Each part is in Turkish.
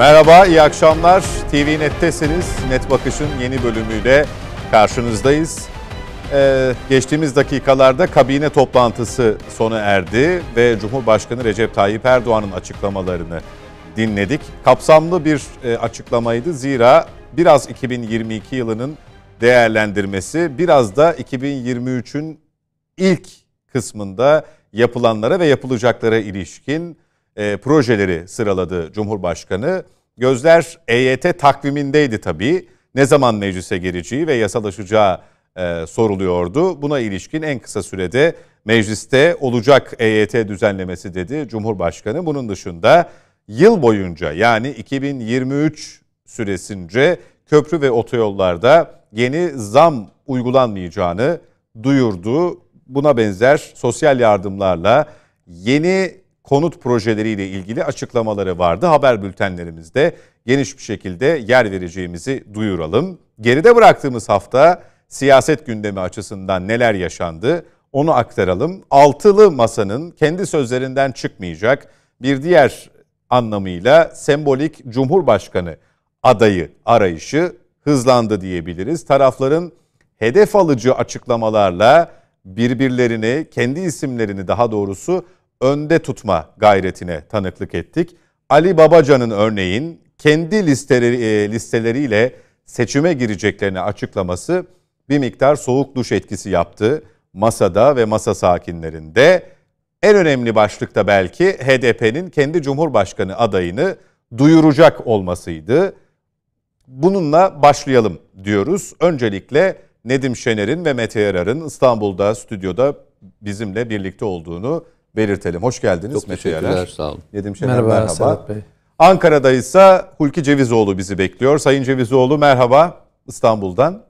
Merhaba, iyi akşamlar. TV Net'tesiniz. Net Bakış'ın yeni bölümüyle karşınızdayız. Ee, geçtiğimiz dakikalarda kabine toplantısı sona erdi ve Cumhurbaşkanı Recep Tayyip Erdoğan'ın açıklamalarını dinledik. Kapsamlı bir e, açıklamaydı zira biraz 2022 yılının değerlendirmesi, biraz da 2023'ün ilk kısmında yapılanlara ve yapılacaklara ilişkin e, projeleri sıraladı Cumhurbaşkanı. Gözler EYT takvimindeydi tabii. Ne zaman meclise gireceği ve yasalaşacağı e, soruluyordu. Buna ilişkin en kısa sürede mecliste olacak EYT düzenlemesi dedi Cumhurbaşkanı. Bunun dışında yıl boyunca yani 2023 süresince köprü ve otoyollarda yeni zam uygulanmayacağını duyurdu. Buna benzer sosyal yardımlarla yeni konut projeleriyle ilgili açıklamaları vardı. Haber bültenlerimizde geniş bir şekilde yer vereceğimizi duyuralım. Geride bıraktığımız hafta siyaset gündemi açısından neler yaşandı onu aktaralım. Altılı masanın kendi sözlerinden çıkmayacak bir diğer anlamıyla sembolik Cumhurbaşkanı adayı arayışı hızlandı diyebiliriz. Tarafların hedef alıcı açıklamalarla birbirlerini, kendi isimlerini daha doğrusu önde tutma gayretine tanıklık ettik. Ali Babacan'ın örneğin kendi listeleri, e, listeleriyle seçime gireceklerini açıklaması bir miktar soğuk duş etkisi yaptı masada ve masa sakinlerinde. En önemli başlıkta belki HDP'nin kendi Cumhurbaşkanı adayını duyuracak olmasıydı. Bununla başlayalım diyoruz. Öncelikle Nedim Şener'in ve Mete Yarar'ın İstanbul'da stüdyoda bizimle birlikte olduğunu belirtelim. Hoş geldiniz Çok Mete sağ olun. Nedim Şener merhaba. merhaba. Sedat Bey. Ankara'da ise Hulki Cevizoğlu bizi bekliyor. Sayın Cevizoğlu merhaba İstanbul'dan.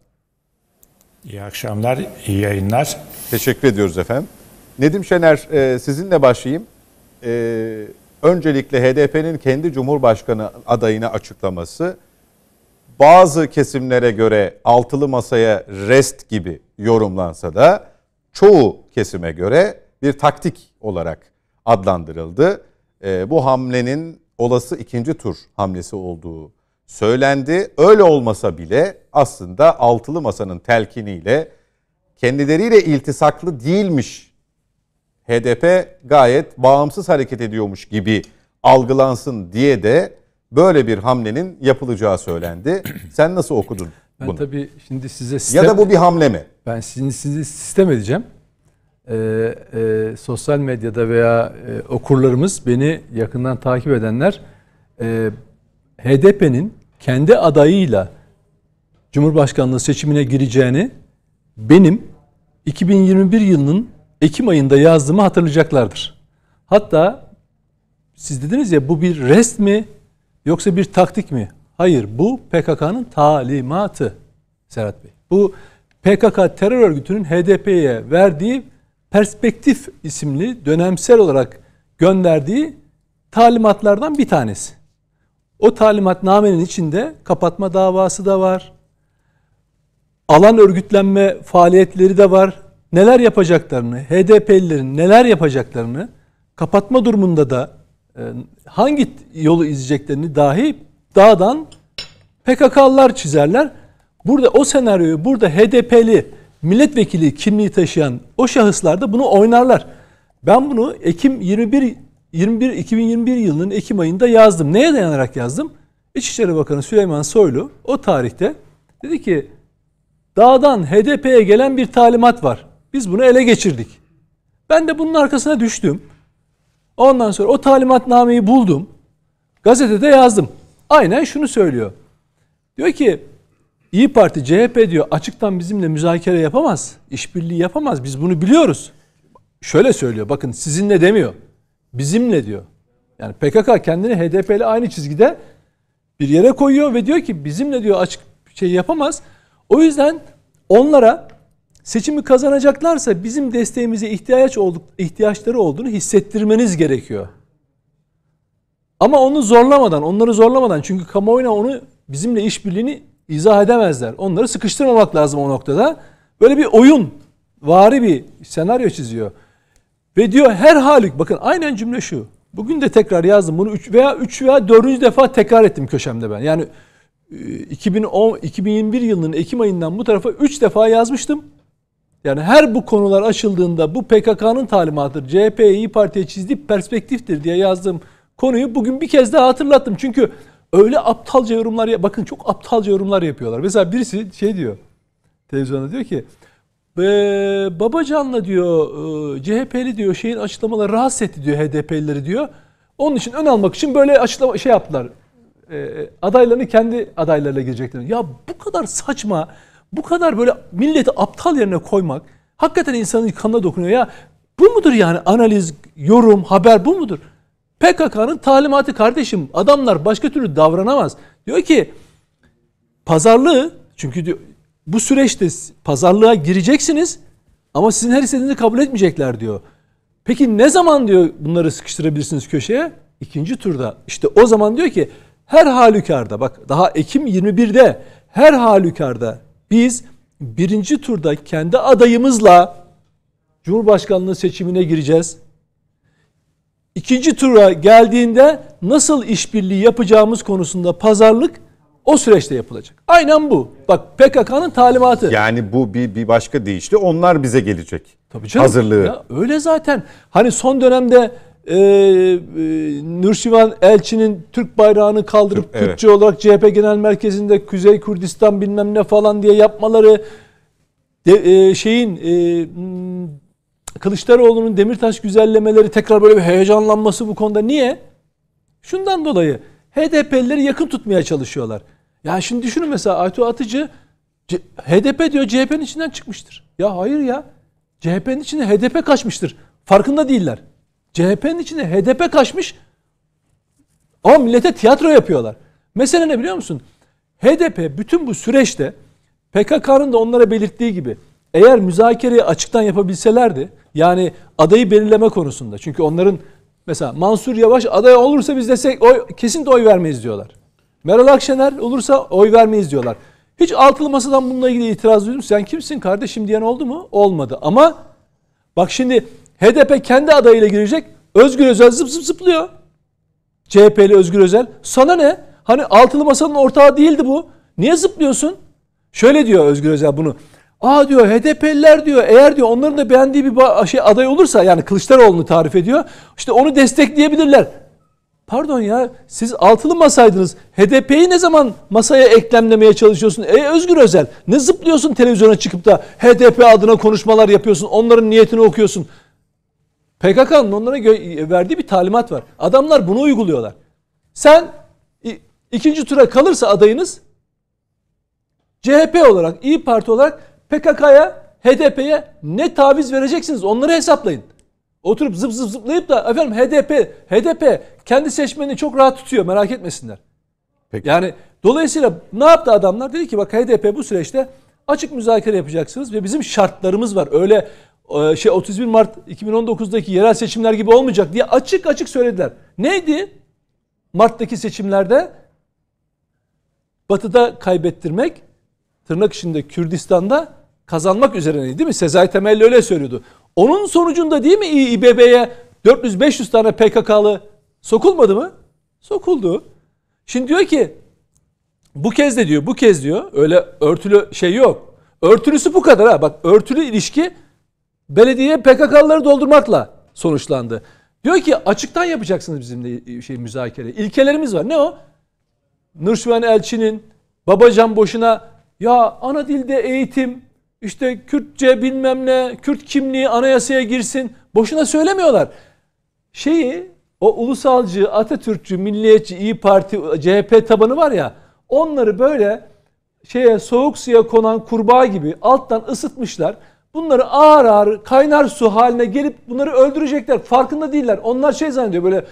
İyi akşamlar, iyi yayınlar. Teşekkür ediyoruz efendim. Nedim Şener e, sizinle başlayayım. E, öncelikle HDP'nin kendi Cumhurbaşkanı adayını açıklaması bazı kesimlere göre altılı masaya rest gibi yorumlansa da çoğu kesime göre bir taktik olarak adlandırıldı. E, bu hamlenin olası ikinci tur hamlesi olduğu söylendi. Öyle olmasa bile aslında altılı masanın telkiniyle kendileriyle iltisaklı değilmiş. HDP gayet bağımsız hareket ediyormuş gibi algılansın diye de böyle bir hamlenin yapılacağı söylendi. Sen nasıl okudun bunu? Ben tabii şimdi size sistem... Ya da bu bir hamle mi? Ben sizin sizi sistem edeceğim e, e, sosyal medyada veya e, okurlarımız beni yakından takip edenler e, HDP'nin kendi adayıyla Cumhurbaşkanlığı seçimine gireceğini benim 2021 yılının Ekim ayında yazdığımı hatırlayacaklardır. Hatta siz dediniz ya bu bir rest mi yoksa bir taktik mi? Hayır bu PKK'nın talimatı Serhat Bey. Bu PKK terör örgütünün HDP'ye verdiği Perspektif isimli dönemsel olarak gönderdiği talimatlardan bir tanesi. O talimatnamenin içinde kapatma davası da var. Alan örgütlenme faaliyetleri de var. Neler yapacaklarını, HDP'lilerin neler yapacaklarını kapatma durumunda da e, hangi yolu izleyeceklerini dahi dağdan PKK'lılar çizerler. Burada o senaryoyu burada HDP'li milletvekili kimliği taşıyan o şahıslar da bunu oynarlar. Ben bunu Ekim 21 21 2021 yılının Ekim ayında yazdım. Neye dayanarak yazdım? İçişleri Bakanı Süleyman Soylu o tarihte dedi ki dağdan HDP'ye gelen bir talimat var. Biz bunu ele geçirdik. Ben de bunun arkasına düştüm. Ondan sonra o talimatnameyi buldum. Gazetede yazdım. Aynen şunu söylüyor. Diyor ki İyi Parti CHP diyor açıktan bizimle müzakere yapamaz. işbirliği yapamaz. Biz bunu biliyoruz. Şöyle söylüyor bakın sizinle demiyor. Bizimle diyor. Yani PKK kendini HDP ile aynı çizgide bir yere koyuyor ve diyor ki bizimle diyor açık şey yapamaz. O yüzden onlara seçimi kazanacaklarsa bizim desteğimize ihtiyaç olduk, ihtiyaçları olduğunu hissettirmeniz gerekiyor. Ama onu zorlamadan, onları zorlamadan çünkü kamuoyuna onu bizimle işbirliğini izah edemezler. Onları sıkıştırmamak lazım o noktada. Böyle bir oyun vari bir senaryo çiziyor. Ve diyor her halük bakın aynen cümle şu. Bugün de tekrar yazdım bunu 3 veya 3 veya 4. defa tekrar ettim köşemde ben. Yani 2010 e, 2021 yılının Ekim ayından bu tarafa 3 defa yazmıştım. Yani her bu konular açıldığında bu PKK'nın talimatıdır. CHP İyi Parti'ye çizdiği perspektiftir diye yazdım konuyu bugün bir kez daha hatırlattım. Çünkü öyle aptalca yorumlar ya bakın çok aptalca yorumlar yapıyorlar. Mesela birisi şey diyor televizyonda diyor ki e, Babacan'la diyor e, ıı, CHP'li diyor şeyin açıklamaları rahatsız etti diyor HDP'lileri diyor. Onun için ön almak için böyle açıklama şey yaptılar. E, adaylarını kendi adaylarıyla girecekler. Ya bu kadar saçma, bu kadar böyle milleti aptal yerine koymak hakikaten insanın kanına dokunuyor. Ya bu mudur yani analiz, yorum, haber bu mudur? PKK'nın talimatı kardeşim. Adamlar başka türlü davranamaz. Diyor ki pazarlığı çünkü diyor, bu süreçte pazarlığa gireceksiniz ama sizin her istediğinizi kabul etmeyecekler diyor. Peki ne zaman diyor bunları sıkıştırabilirsiniz köşeye? İkinci turda. İşte o zaman diyor ki her halükarda bak daha Ekim 21'de her halükarda biz birinci turda kendi adayımızla Cumhurbaşkanlığı seçimine gireceğiz ikinci tura geldiğinde nasıl işbirliği yapacağımız konusunda pazarlık o süreçte yapılacak. Aynen bu. Bak PKK'nın talimatı. Yani bu bir, bir başka değişti. onlar bize gelecek. Tabii canım. Hazırlığı. Ya öyle zaten. Hani son dönemde e, e, Nurşivan Elçi'nin Türk bayrağını kaldırıp evet. olarak CHP Genel Merkezi'nde Kuzey Kürdistan bilmem ne falan diye yapmaları de, e, şeyin e, Kılıçdaroğlu'nun Demirtaş güzellemeleri tekrar böyle bir heyecanlanması bu konuda. Niye? Şundan dolayı HDP'lileri yakın tutmaya çalışıyorlar. Ya şimdi düşünün mesela Aytu Atıcı HDP diyor CHP'nin içinden çıkmıştır. Ya hayır ya. CHP'nin içine HDP kaçmıştır. Farkında değiller. CHP'nin içine HDP kaçmış ama millete tiyatro yapıyorlar. Mesele ne biliyor musun? HDP bütün bu süreçte PKK'nın da onlara belirttiği gibi eğer müzakereyi açıktan yapabilselerdi yani adayı belirleme konusunda. Çünkü onların mesela Mansur Yavaş aday olursa biz desek oy, kesin de oy vermeyiz diyorlar. Meral Akşener olursa oy vermeyiz diyorlar. Hiç altılı masadan bununla ilgili itiraz duydum. Sen kimsin kardeşim diyen oldu mu? Olmadı. Ama bak şimdi HDP kendi adayıyla girecek. Özgür Özel zıp zıp zıplıyor. CHP'li Özgür Özel. Sana ne? Hani altılı masanın ortağı değildi bu. Niye zıplıyorsun? Şöyle diyor Özgür Özel bunu. Aa diyor HDP'liler diyor eğer diyor onların da beğendiği bir şey aday olursa yani Kılıçdaroğlu'nu tarif ediyor. İşte onu destekleyebilirler. Pardon ya siz altılı masaydınız. HDP'yi ne zaman masaya eklemlemeye çalışıyorsun? Ey Özgür Özel ne zıplıyorsun televizyona çıkıp da HDP adına konuşmalar yapıyorsun. Onların niyetini okuyorsun. PKK'nın onlara verdiği bir talimat var. Adamlar bunu uyguluyorlar. Sen ikinci tura kalırsa adayınız CHP olarak, İyi Parti olarak PKK'ya, HDP'ye ne taviz vereceksiniz onları hesaplayın. Oturup zıp zıp zıplayıp da efendim HDP, HDP kendi seçmenini çok rahat tutuyor merak etmesinler. Peki. Yani dolayısıyla ne yaptı adamlar? Dedi ki bak HDP bu süreçte açık müzakere yapacaksınız ve bizim şartlarımız var. Öyle e, şey 31 Mart 2019'daki yerel seçimler gibi olmayacak diye açık açık söylediler. Neydi? Mart'taki seçimlerde Batı'da kaybettirmek, tırnak içinde Kürdistan'da kazanmak üzerine değil mi? Sezai Temelli öyle söylüyordu. Onun sonucunda değil mi İBB'ye 400-500 tane PKK'lı sokulmadı mı? Sokuldu. Şimdi diyor ki bu kez de diyor bu kez diyor öyle örtülü şey yok. Örtülüsü bu kadar ha bak örtülü ilişki belediye PKK'lıları doldurmakla sonuçlandı. Diyor ki açıktan yapacaksınız bizimle şey müzakere. İlkelerimiz var. Ne o? Nurşivan Elçi'nin Babacan boşuna ya ana dilde eğitim işte Kürtçe bilmem ne, Kürt kimliği anayasaya girsin. Boşuna söylemiyorlar. Şeyi o ulusalcı, Atatürkçü, Milliyetçi, İyi Parti, CHP tabanı var ya onları böyle şeye soğuk suya konan kurbağa gibi alttan ısıtmışlar. Bunları ağır ağır kaynar su haline gelip bunları öldürecekler. Farkında değiller. Onlar şey zannediyor böyle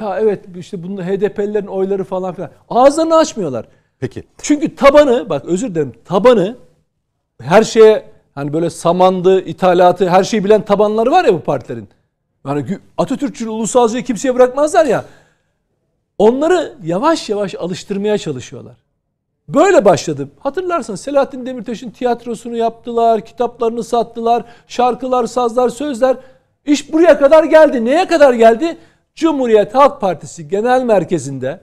ya evet işte bunu HDP'lilerin oyları falan filan. Ağızlarını açmıyorlar. Peki. Çünkü tabanı bak özür dilerim tabanı her şeye hani böyle samandı, ithalatı her şeyi bilen tabanları var ya bu partilerin. Yani Atatürkçü ulusalcıyı kimseye bırakmazlar ya. Onları yavaş yavaş alıştırmaya çalışıyorlar. Böyle başladı. Hatırlarsın Selahattin Demirtaş'ın tiyatrosunu yaptılar, kitaplarını sattılar, şarkılar, sazlar, sözler. İş buraya kadar geldi. Neye kadar geldi? Cumhuriyet Halk Partisi Genel Merkezi'nde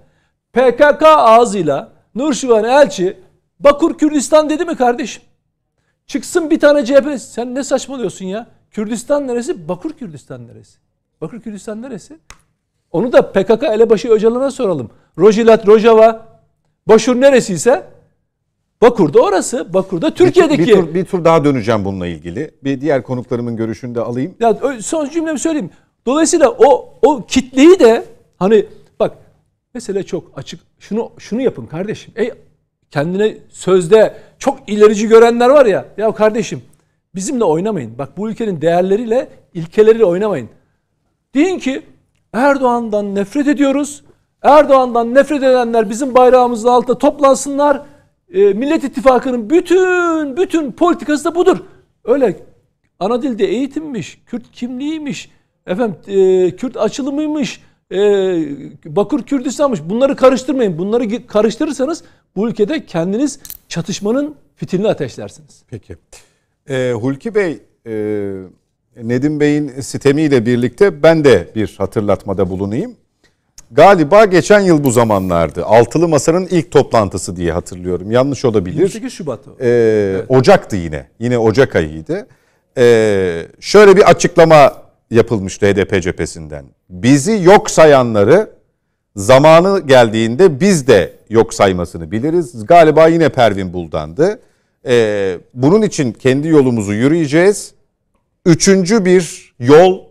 PKK ağzıyla Nurşivan Elçi Bakur Kürdistan dedi mi kardeşim? Çıksın bir tane CHP. Sen ne saçmalıyorsun ya? Kürdistan neresi? Bakır Kürdistan neresi? Bakır Kürdistan neresi? Onu da PKK elebaşı Öcalan'a soralım. Rojilat, Rojava, Başur neresiyse Bakur'da orası. Bakur'da Türkiye'deki. Bir, bir, tur, bir tur daha döneceğim bununla ilgili. Bir diğer konuklarımın görüşünü de alayım. Ya, son cümlemi söyleyeyim. Dolayısıyla o o kitleyi de hani bak mesele çok açık. Şunu şunu yapın kardeşim. Ey kendine sözde çok ilerici görenler var ya. Ya kardeşim bizimle oynamayın. Bak bu ülkenin değerleriyle, ilkeleriyle oynamayın. Deyin ki Erdoğan'dan nefret ediyoruz. Erdoğan'dan nefret edenler bizim bayrağımızın altında toplansınlar. E, Millet İttifakı'nın bütün bütün politikası da budur. Öyle ana dilde eğitimmiş, Kürt kimliğiymiş, efendim e, Kürt açılımıymış, e, Bakır Kürdistan'mış. Bunları karıştırmayın. Bunları karıştırırsanız bu ülkede kendiniz çatışmanın fitilini ateşlersiniz. Peki. E, Hulki Bey, e, Nedim Bey'in sitemiyle birlikte ben de bir hatırlatmada bulunayım. Galiba geçen yıl bu zamanlardı. Altılı Masa'nın ilk toplantısı diye hatırlıyorum. Yanlış olabilir. 28 Şubat o. evet. Ocak'tı yine. Yine Ocak ayıydı. Ee, şöyle bir açıklama yapılmıştı HDP cephesinden. Bizi yok sayanları zamanı geldiğinde biz de yok saymasını biliriz. Galiba yine Pervin Buldan'dı. Ee, bunun için kendi yolumuzu yürüyeceğiz. Üçüncü bir yol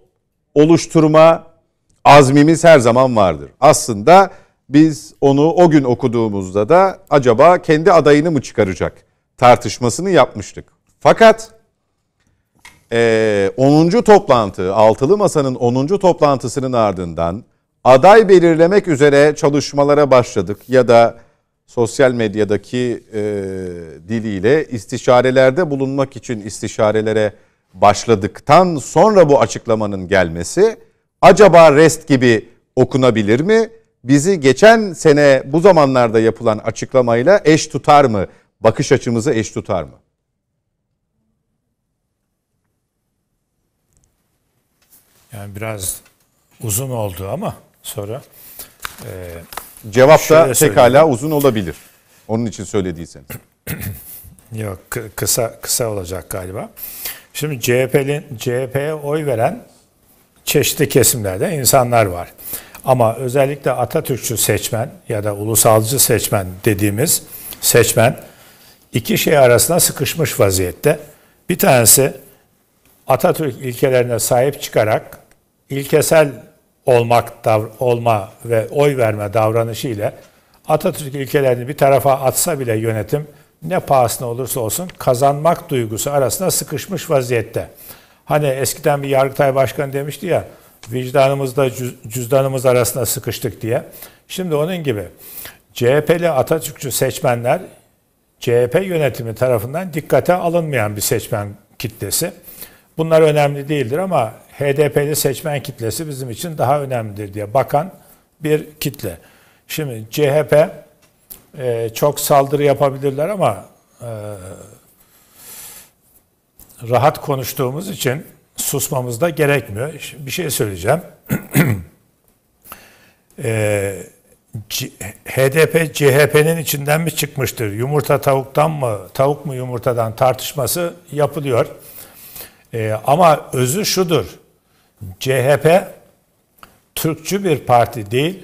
oluşturma azmimiz her zaman vardır. Aslında biz onu o gün okuduğumuzda da acaba kendi adayını mı çıkaracak tartışmasını yapmıştık. Fakat e, ee, 10. toplantı, Altılı Masa'nın 10. toplantısının ardından aday belirlemek üzere çalışmalara başladık ya da sosyal medyadaki e, diliyle istişarelerde bulunmak için istişarelere başladıktan sonra bu açıklamanın gelmesi acaba rest gibi okunabilir mi? Bizi geçen sene bu zamanlarda yapılan açıklamayla eş tutar mı? Bakış açımızı eş tutar mı? Yani biraz uzun oldu ama sonra... E, Cevap da pekala uzun olabilir. Onun için söylediyseniz. Yok kısa kısa olacak galiba. Şimdi CHP'nin CHP'ye oy veren çeşitli kesimlerde insanlar var. Ama özellikle Atatürkçü seçmen ya da ulusalcı seçmen dediğimiz seçmen iki şey arasında sıkışmış vaziyette. Bir tanesi Atatürk ilkelerine sahip çıkarak ilkesel olmak dav, olma ve oy verme davranışı ile Atatürk ilkelerini bir tarafa atsa bile yönetim ne pahasına olursa olsun kazanmak duygusu arasında sıkışmış vaziyette. Hani eskiden bir Yargıtay Başkanı demişti ya vicdanımızda cüzdanımız arasında sıkıştık diye. Şimdi onun gibi CHP'li Atatürkçü seçmenler CHP yönetimi tarafından dikkate alınmayan bir seçmen kitlesi. Bunlar önemli değildir ama HDP'li seçmen kitlesi bizim için daha önemlidir diye bakan bir kitle. Şimdi CHP e, çok saldırı yapabilirler ama e, rahat konuştuğumuz için susmamız da gerekmiyor. Şimdi bir şey söyleyeceğim. e, HDP CHP'nin içinden mi çıkmıştır? Yumurta tavuktan mı? Tavuk mu yumurtadan tartışması yapılıyor. E, ama özü şudur. CHP Türkçü bir parti değil,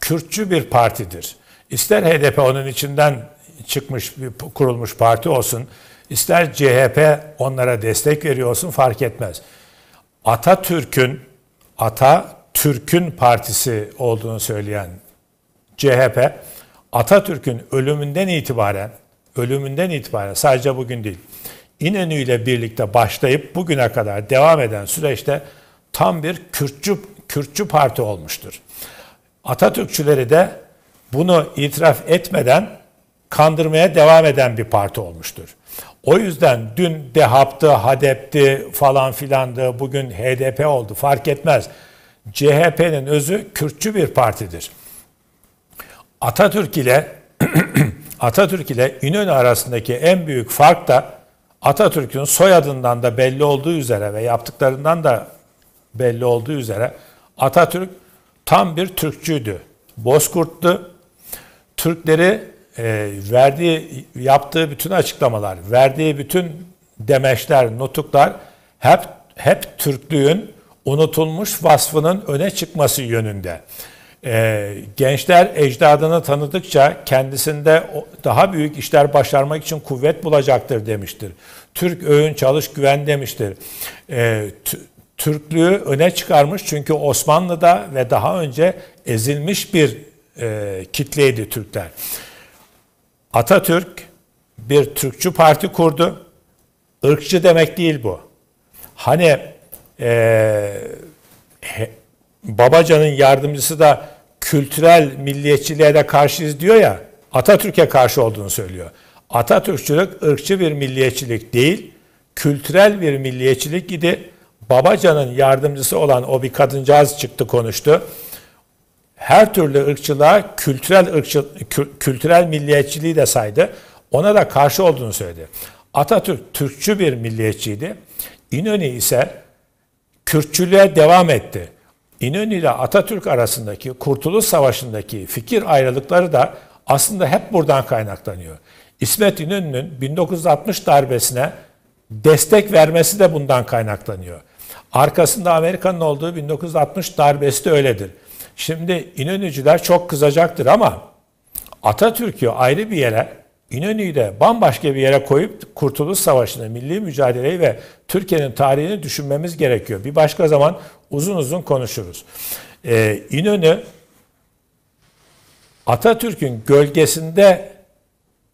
Kürtçü bir partidir. İster HDP onun içinden çıkmış bir kurulmuş parti olsun, ister CHP onlara destek veriyor olsun fark etmez. Atatürk'ün Ata Türk'ün partisi olduğunu söyleyen CHP Atatürk'ün ölümünden itibaren ölümünden itibaren sadece bugün değil İnönü ile birlikte başlayıp bugüne kadar devam eden süreçte tam bir Kürtçü, Kürtçü parti olmuştur. Atatürkçüleri de bunu itiraf etmeden kandırmaya devam eden bir parti olmuştur. O yüzden dün DEHAP'tı, HADEP'ti falan filandı, bugün HDP oldu fark etmez. CHP'nin özü Kürtçü bir partidir. Atatürk ile Atatürk ile İnönü arasındaki en büyük fark da Atatürk'ün soyadından da belli olduğu üzere ve yaptıklarından da belli olduğu üzere Atatürk tam bir Türkçüydü. Bozkurt'tu. Türkleri e, verdiği, yaptığı bütün açıklamalar, verdiği bütün demeçler, nutuklar hep hep Türklüğün unutulmuş vasfının öne çıkması yönünde. E, gençler ecdadını tanıdıkça kendisinde daha büyük işler başarmak için kuvvet bulacaktır demiştir. Türk öğün çalış güven demiştir. E, Türklüğü öne çıkarmış çünkü Osmanlı'da ve daha önce ezilmiş bir e, kitleydi Türkler. Atatürk bir Türkçü parti kurdu. Irkçı demek değil bu. Hani e, Babacan'ın yardımcısı da kültürel milliyetçiliğe de karşıyız diyor ya. Atatürk'e karşı olduğunu söylüyor. Atatürkçülük ırkçı bir milliyetçilik değil, kültürel bir milliyetçilik idi. Babacan'ın yardımcısı olan o bir kadıncağız çıktı konuştu. Her türlü ırkçılığa kültürel ırkçı, kültürel milliyetçiliği de saydı. Ona da karşı olduğunu söyledi. Atatürk Türkçü bir milliyetçiydi. İnönü ise Kürtçülüğe devam etti. İnönü ile Atatürk arasındaki Kurtuluş Savaşı'ndaki fikir ayrılıkları da aslında hep buradan kaynaklanıyor. İsmet İnönü'nün 1960 darbesine destek vermesi de bundan kaynaklanıyor. Arkasında Amerika'nın olduğu 1960 darbesi de öyledir. Şimdi İnönücüler çok kızacaktır ama Atatürk'ü ayrı bir yere de bambaşka bir yere koyup Kurtuluş Savaşı'nı, milli mücadeleyi ve Türkiye'nin tarihini düşünmemiz gerekiyor. Bir başka zaman uzun uzun konuşuruz. Ee, İnönü Atatürk'ün gölgesinde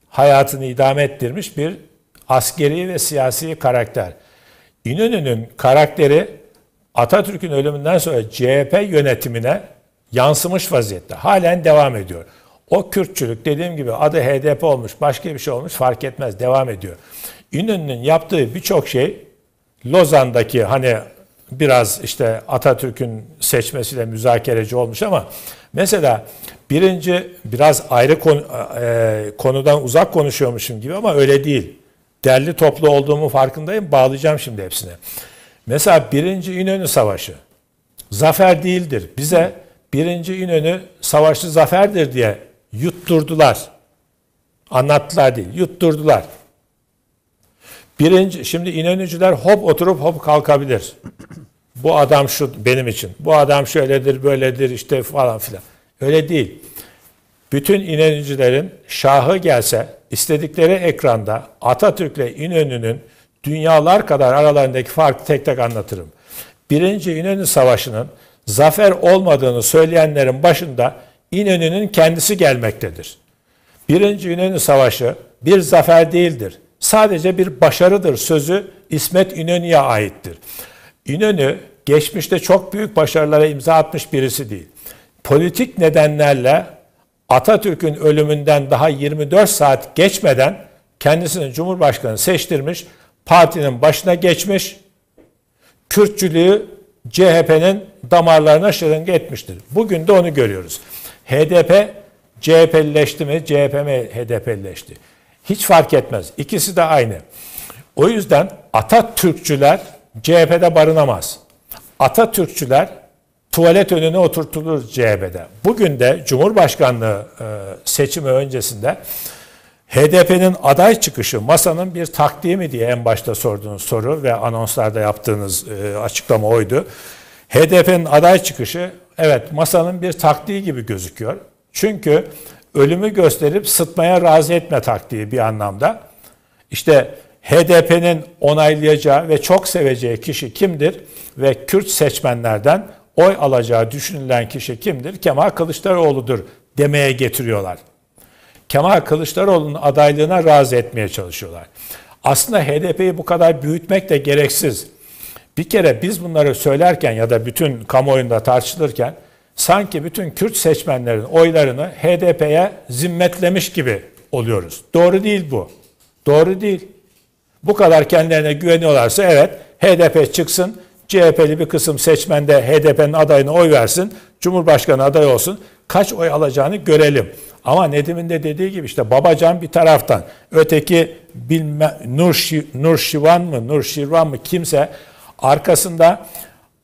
hayatını idame ettirmiş bir askeri ve siyasi karakter. İnönü'nün karakteri Atatürk'ün ölümünden sonra CHP yönetimine yansımış vaziyette. Halen devam ediyor. O Kürtçülük dediğim gibi adı HDP olmuş, başka bir şey olmuş fark etmez, devam ediyor. İnönü'nün yaptığı birçok şey Lozan'daki hani biraz işte Atatürk'ün seçmesiyle müzakereci olmuş ama mesela birinci biraz ayrı konu, e, konudan uzak konuşuyormuşum gibi ama öyle değil. Derli toplu olduğumu farkındayım. Bağlayacağım şimdi hepsine. Mesela birinci İnönü Savaşı zafer değildir. Bize birinci İnönü savaşı zaferdir diye Yutturdular. Anlattılar değil, yutturdular. Birinci, şimdi inönücüler hop oturup hop kalkabilir. Bu adam şu benim için. Bu adam şöyledir, böyledir işte falan filan. Öyle değil. Bütün inönücülerin şahı gelse istedikleri ekranda Atatürk'le İnönü'nün dünyalar kadar aralarındaki farkı tek tek anlatırım. Birinci İnönü Savaşı'nın zafer olmadığını söyleyenlerin başında İnönü'nün kendisi gelmektedir. Birinci İnönü Savaşı bir zafer değildir. Sadece bir başarıdır sözü İsmet İnönü'ye aittir. İnönü geçmişte çok büyük başarılara imza atmış birisi değil. Politik nedenlerle Atatürk'ün ölümünden daha 24 saat geçmeden kendisini Cumhurbaşkanı seçtirmiş, partinin başına geçmiş, Kürtçülüğü CHP'nin damarlarına şırınga etmiştir. Bugün de onu görüyoruz. HDP CHP'lileşti mi? CHP mi HDP'lileşti? Hiç fark etmez. İkisi de aynı. O yüzden Atatürkçüler CHP'de barınamaz. Atatürkçüler tuvalet önüne oturtulur CHP'de. Bugün de Cumhurbaşkanlığı e, seçimi öncesinde HDP'nin aday çıkışı masanın bir taktiği mi diye en başta sorduğunuz soru ve anonslarda yaptığınız e, açıklama oydu. HDP'nin aday çıkışı evet masanın bir taktiği gibi gözüküyor. Çünkü ölümü gösterip sıtmaya razı etme taktiği bir anlamda. İşte HDP'nin onaylayacağı ve çok seveceği kişi kimdir ve Kürt seçmenlerden oy alacağı düşünülen kişi kimdir? Kemal Kılıçdaroğlu'dur demeye getiriyorlar. Kemal Kılıçdaroğlu'nun adaylığına razı etmeye çalışıyorlar. Aslında HDP'yi bu kadar büyütmek de gereksiz. Bir kere biz bunları söylerken ya da bütün kamuoyunda tartışılırken sanki bütün Kürt seçmenlerin oylarını HDP'ye zimmetlemiş gibi oluyoruz. Doğru değil bu. Doğru değil. Bu kadar kendilerine güveniyorlarsa evet HDP çıksın, CHP'li bir kısım seçmen de HDP'nin adayına oy versin, Cumhurbaşkanı aday olsun, kaç oy alacağını görelim. Ama Nedim'in de dediği gibi işte Babacan bir taraftan, öteki bilme, Nur, Nur Şivan mı, Nur Şirvan mı kimse Arkasında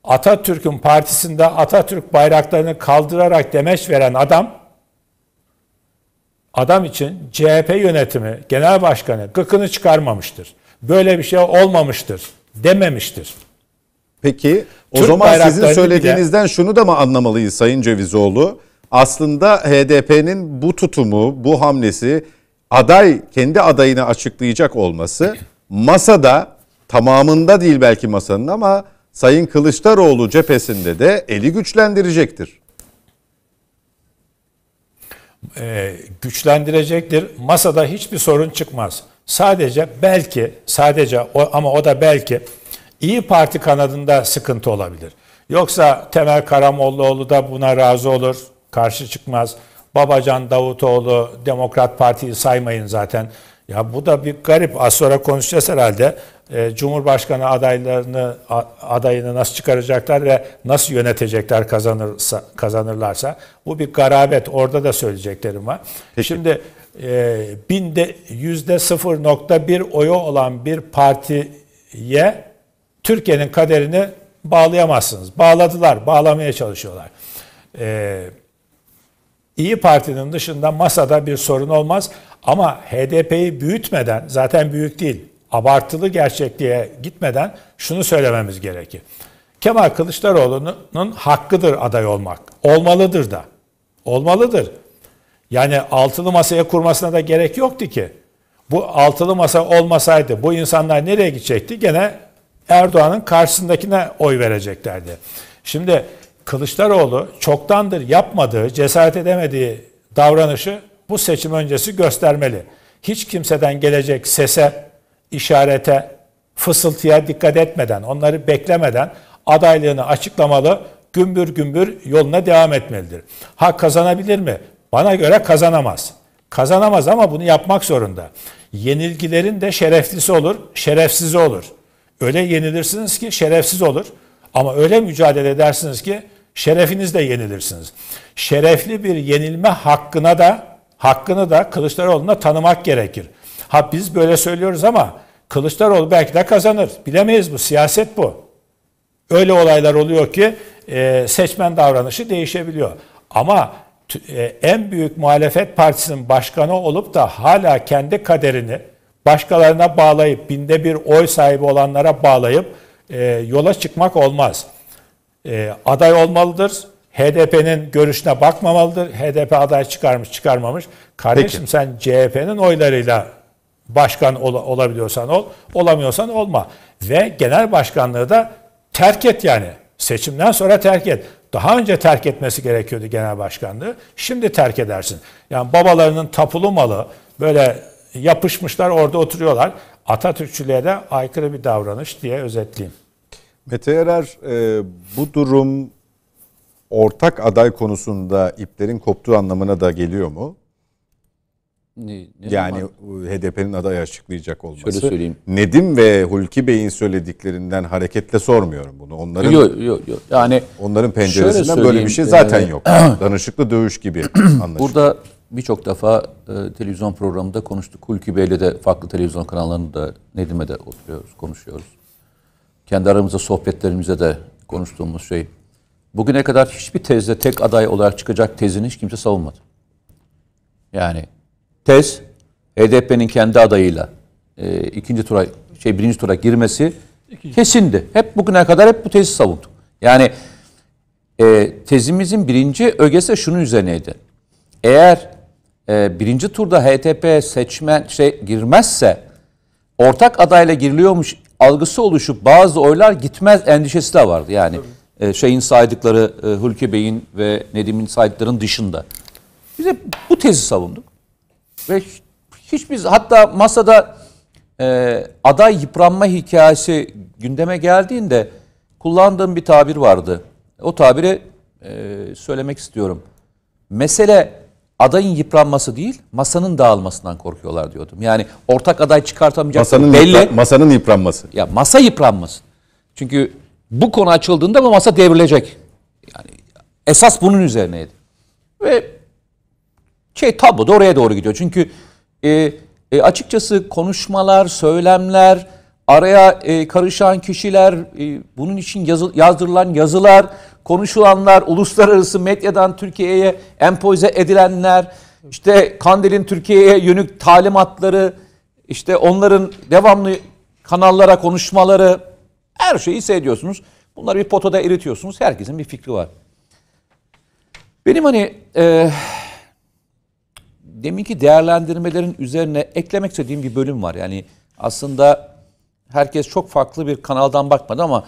Atatürk'ün partisinde Atatürk bayraklarını kaldırarak demeç veren adam adam için CHP yönetimi, genel başkanı gıkını çıkarmamıştır. Böyle bir şey olmamıştır dememiştir. Peki o Türk zaman sizin söylediğinizden bile... şunu da mı anlamalıyız Sayın Cevizoğlu? Aslında HDP'nin bu tutumu, bu hamlesi aday kendi adayını açıklayacak olması masada tamamında değil belki masanın ama Sayın Kılıçdaroğlu cephesinde de eli güçlendirecektir. Ee, güçlendirecektir. Masada hiçbir sorun çıkmaz. Sadece belki, sadece o, ama o da belki İyi Parti kanadında sıkıntı olabilir. Yoksa Temel Karamollaoğlu da buna razı olur, karşı çıkmaz. Babacan Davutoğlu Demokrat Parti'yi saymayın zaten. Ya bu da bir garip. Az sonra konuşacağız herhalde. Ee, Cumhurbaşkanı adaylarını adayını nasıl çıkaracaklar ve nasıl yönetecekler kazanırsa kazanırlarsa bu bir garabet. Orada da söyleyeceklerim var. Peki. Şimdi e, binde yüzde 0.1 oyu olan bir partiye Türkiye'nin kaderini bağlayamazsınız. Bağladılar, bağlamaya çalışıyorlar. Eee İyi Parti'nin dışında masada bir sorun olmaz ama HDP'yi büyütmeden zaten büyük değil abartılı gerçekliğe gitmeden şunu söylememiz gerekir. Kemal Kılıçdaroğlu'nun hakkıdır aday olmak. Olmalıdır da. Olmalıdır. Yani altılı masaya kurmasına da gerek yoktu ki. Bu altılı masa olmasaydı bu insanlar nereye gidecekti? Gene Erdoğan'ın karşısındakine oy vereceklerdi. Şimdi Kılıçdaroğlu çoktandır yapmadığı, cesaret edemediği davranışı bu seçim öncesi göstermeli. Hiç kimseden gelecek sese, işarete, fısıltıya dikkat etmeden, onları beklemeden adaylığını açıklamalı, gümbür gümbür yoluna devam etmelidir. Ha kazanabilir mi? Bana göre kazanamaz. Kazanamaz ama bunu yapmak zorunda. Yenilgilerin de şereflisi olur, şerefsizi olur. Öyle yenilirsiniz ki şerefsiz olur. Ama öyle mücadele edersiniz ki Şerefiniz de yenilirsiniz. Şerefli bir yenilme hakkına da hakkını da Kılıçdaroğlu'na tanımak gerekir. Ha biz böyle söylüyoruz ama Kılıçdaroğlu belki de kazanır. Bilemeyiz bu. Siyaset bu. Öyle olaylar oluyor ki e, seçmen davranışı değişebiliyor. Ama e, en büyük muhalefet partisinin başkanı olup da hala kendi kaderini başkalarına bağlayıp binde bir oy sahibi olanlara bağlayıp e, yola çıkmak olmaz e, aday olmalıdır. HDP'nin görüşüne bakmamalıdır. HDP aday çıkarmış çıkarmamış. Kardeşim Peki. sen CHP'nin oylarıyla başkan ol, olabiliyorsan ol, olamıyorsan olma. Ve genel başkanlığı da terk et yani. Seçimden sonra terk et. Daha önce terk etmesi gerekiyordu genel başkanlığı. Şimdi terk edersin. Yani babalarının tapulu malı böyle yapışmışlar orada oturuyorlar. Atatürkçülüğe de aykırı bir davranış diye özetleyeyim. Mete Erer e, bu durum ortak aday konusunda iplerin koptuğu anlamına da geliyor mu? Ne, ne yani HDP'nin aday açıklayacak olması. Şöyle söyleyeyim. Nedim ve Hulki Bey'in söylediklerinden hareketle sormuyorum bunu. Onların yok yok yok. Yani onların penceresinden böyle bir şey zaten e, yok. Danışıklı dövüş gibi anlaşılıyor. Burada birçok defa e, televizyon programında konuştuk. Hulki Bey'le de farklı televizyon kanallarında Nedim'e de oturuyoruz, konuşuyoruz kendi aramızda sohbetlerimize de konuştuğumuz şey. Bugüne kadar hiçbir tezde tek aday olarak çıkacak tezini hiç kimse savunmadı. Yani tez HDP'nin kendi adayıyla e, ikinci tura şey birinci tura girmesi ikinci. kesindi. Hep bugüne kadar hep bu tezi savunduk. Yani e, tezimizin birinci ögesi şunun üzerineydi. Eğer e, birinci turda HDP seçmen şey girmezse ortak adayla giriliyormuş algısı oluşup bazı oylar gitmez endişesi de vardı. Yani e, şeyin saydıkları e, Hülkü Bey'in ve Nedim'in saydıklarının dışında. Biz hep bu tezi savunduk. Ve hiçbir hatta masada e, aday yıpranma hikayesi gündeme geldiğinde kullandığım bir tabir vardı. O tabiri e, söylemek istiyorum. Mesele adayın yıpranması değil, masanın dağılmasından korkuyorlar diyordum. Yani ortak aday çıkartamayacak masanın belli. Yıpran, masanın yıpranması. Ya masa yıpranması. Çünkü bu konu açıldığında bu masa devrilecek. Yani esas bunun üzerineydi. Ve şey tablo da oraya doğru gidiyor. Çünkü e, e, açıkçası konuşmalar, söylemler, araya e, karışan kişiler, e, bunun için yazı, yazdırılan yazılar konuşulanlar, uluslararası medyadan Türkiye'ye empoze edilenler, işte Kandil'in Türkiye'ye yönük talimatları, işte onların devamlı kanallara konuşmaları, her şeyi seyrediyorsunuz. Bunları bir potada eritiyorsunuz. Herkesin bir fikri var. Benim hani e, deminki değerlendirmelerin üzerine eklemek istediğim bir bölüm var. Yani aslında herkes çok farklı bir kanaldan bakmadı ama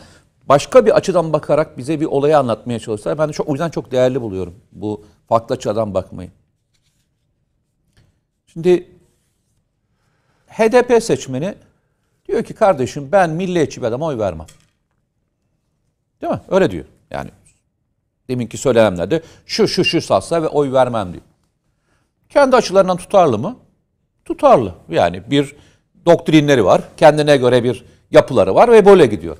başka bir açıdan bakarak bize bir olayı anlatmaya çalıştılar. Ben de çok, o yüzden çok değerli buluyorum bu farklı açıdan bakmayı. Şimdi HDP seçmeni diyor ki kardeşim ben milliyetçi bir adama oy vermem. Değil mi? Öyle diyor. Yani deminki söylenemlerde şu şu şu satsa ve oy vermem diyor. Kendi açılarından tutarlı mı? Tutarlı. Yani bir doktrinleri var. Kendine göre bir yapıları var ve böyle gidiyor.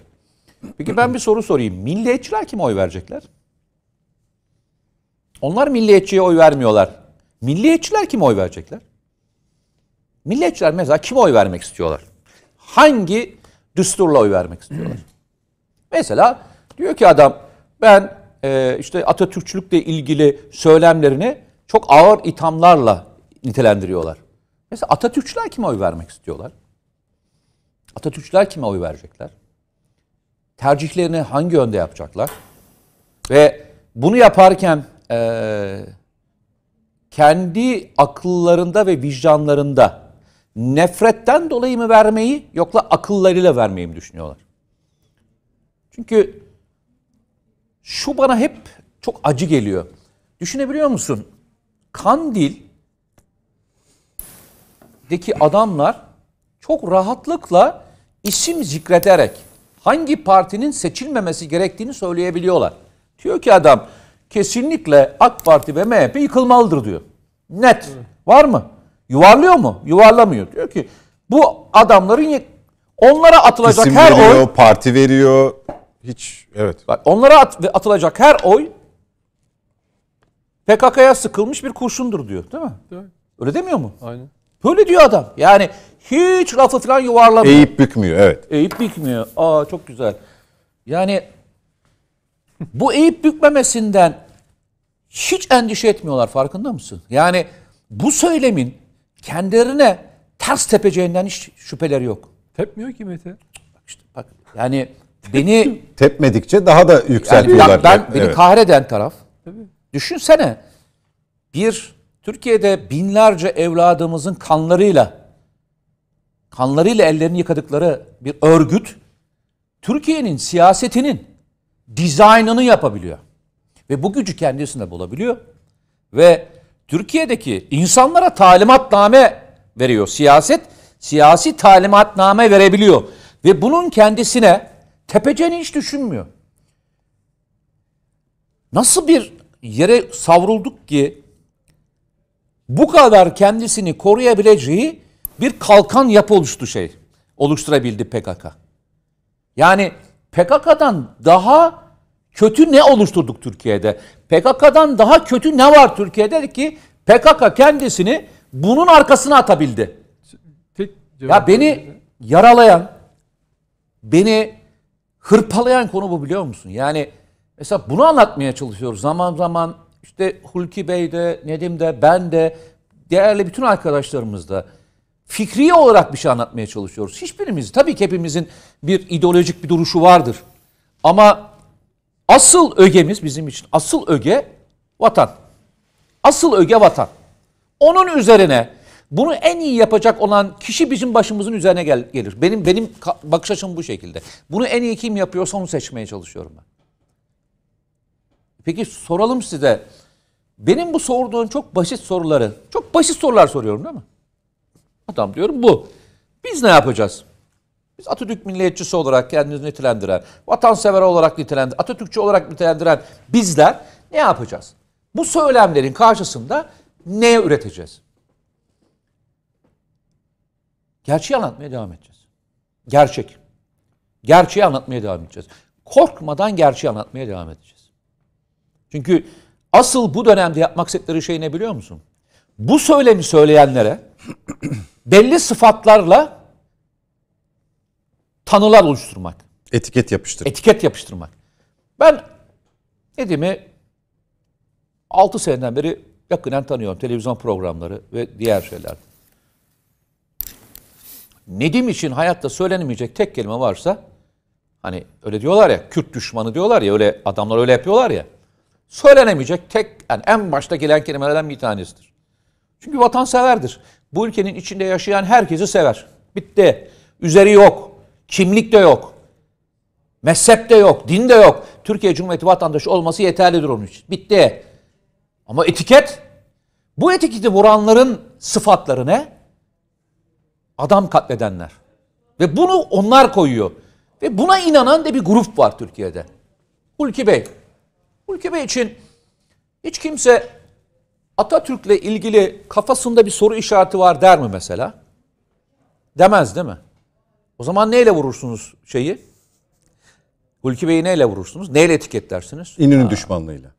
Peki ben bir soru sorayım. Milliyetçiler kime oy verecekler? Onlar milliyetçiye oy vermiyorlar. Milliyetçiler kime oy verecekler? Milliyetçiler mesela kime oy vermek istiyorlar? Hangi düsturla oy vermek istiyorlar? mesela diyor ki adam ben e, işte Atatürkçülükle ilgili söylemlerini çok ağır ithamlarla nitelendiriyorlar. Mesela Atatürkçüler kime oy vermek istiyorlar? Atatürkçüler kime oy verecekler? tercihlerini hangi yönde yapacaklar? Ve bunu yaparken e, kendi akıllarında ve vicdanlarında nefretten dolayı mı vermeyi yoksa akıllarıyla vermeyi mi düşünüyorlar? Çünkü şu bana hep çok acı geliyor. Düşünebiliyor musun? Kandil'deki adamlar çok rahatlıkla isim zikrederek hangi partinin seçilmemesi gerektiğini söyleyebiliyorlar. Diyor ki adam kesinlikle AK Parti ve MHP yıkılmalıdır diyor. Net. Var mı? Yuvarlıyor mu? Yuvarlamıyor. Diyor ki bu adamların onlara atılacak İsim her veriyor, oy parti veriyor. Hiç evet. Bak, onlara at, atılacak her oy PKK'ya sıkılmış bir kurşundur diyor, değil mi? Evet. Öyle demiyor mu? Aynen. Böyle diyor adam. Yani hiç rafı falan yuvarlamıyor. Eğip bükmüyor evet. Eğip bükmüyor. Aa çok güzel. Yani bu eğip bükmemesinden hiç endişe etmiyorlar farkında mısın? Yani bu söylemin kendilerine ters tepeceğinden hiç şüpheleri yok. Tepmiyor ki Mete. Bak İşte bak yani beni Tepmedikçe daha da yükseltiyorlar. Yani ben, beni evet. kahreden taraf. Tabii. Düşünsene bir Türkiye'de binlerce evladımızın kanlarıyla kanlarıyla ellerini yıkadıkları bir örgüt Türkiye'nin siyasetinin dizaynını yapabiliyor. Ve bu gücü kendisinde bulabiliyor. Ve Türkiye'deki insanlara talimatname veriyor. Siyaset siyasi talimatname verebiliyor. Ve bunun kendisine tepeceğini hiç düşünmüyor. Nasıl bir yere savrulduk ki bu kadar kendisini koruyabileceği bir kalkan yapı oluştu şey. Oluşturabildi PKK. Yani PKK'dan daha kötü ne oluşturduk Türkiye'de? PKK'dan daha kötü ne var Türkiye'de ki PKK kendisini bunun arkasına atabildi. Tek ya beni yaralayan, beni hırpalayan konu bu biliyor musun? Yani mesela bunu anlatmaya çalışıyoruz. Zaman zaman işte Hulki Bey de, Nedim de, ben de, değerli bütün arkadaşlarımız da fikri olarak bir şey anlatmaya çalışıyoruz. Hiçbirimiz, tabii ki hepimizin bir ideolojik bir duruşu vardır. Ama asıl ögemiz bizim için, asıl öge vatan. Asıl öge vatan. Onun üzerine bunu en iyi yapacak olan kişi bizim başımızın üzerine gel gelir. Benim benim bakış açım bu şekilde. Bunu en iyi kim yapıyorsa onu seçmeye çalışıyorum ben. Peki soralım size. Benim bu sorduğum çok basit soruları, çok basit sorular soruyorum değil mi? Adam diyorum bu. Biz ne yapacağız? Biz Atatürk milliyetçisi olarak kendimizi nitelendiren, vatansever olarak nitelendiren, Atatürkçü olarak nitelendiren bizler ne yapacağız? Bu söylemlerin karşısında ne üreteceğiz? Gerçeği anlatmaya devam edeceğiz. Gerçek. Gerçeği anlatmaya devam edeceğiz. Korkmadan gerçeği anlatmaya devam edeceğiz. Çünkü asıl bu dönemde yapmak istedikleri şey ne biliyor musun? Bu söylemi söyleyenlere belli sıfatlarla tanılar oluşturmak. Etiket yapıştırmak. Etiket yapıştırmak. Ben Nedim'i 6 seneden beri yakından tanıyorum. Televizyon programları ve diğer şeyler. Nedim için hayatta söylenemeyecek tek kelime varsa hani öyle diyorlar ya Kürt düşmanı diyorlar ya öyle adamlar öyle yapıyorlar ya. Söylenemeyecek tek yani en başta gelen kelimelerden bir tanesidir. Çünkü vatanseverdir bu ülkenin içinde yaşayan herkesi sever. Bitti. Üzeri yok. Kimlik de yok. Mezhep de yok. Din de yok. Türkiye Cumhuriyeti vatandaşı olması yeterlidir onun için. Bitti. Ama etiket bu etiketi vuranların sıfatları ne? Adam katledenler. Ve bunu onlar koyuyor. Ve buna inanan da bir grup var Türkiye'de. Hulki Bey. Hulki Bey için hiç kimse Atatürk'le ilgili kafasında bir soru işareti var der mi mesela? Demez değil mi? O zaman neyle vurursunuz şeyi? Hulki Bey'i neyle vurursunuz? Neyle etiketlersiniz? İnönü düşmanlığıyla.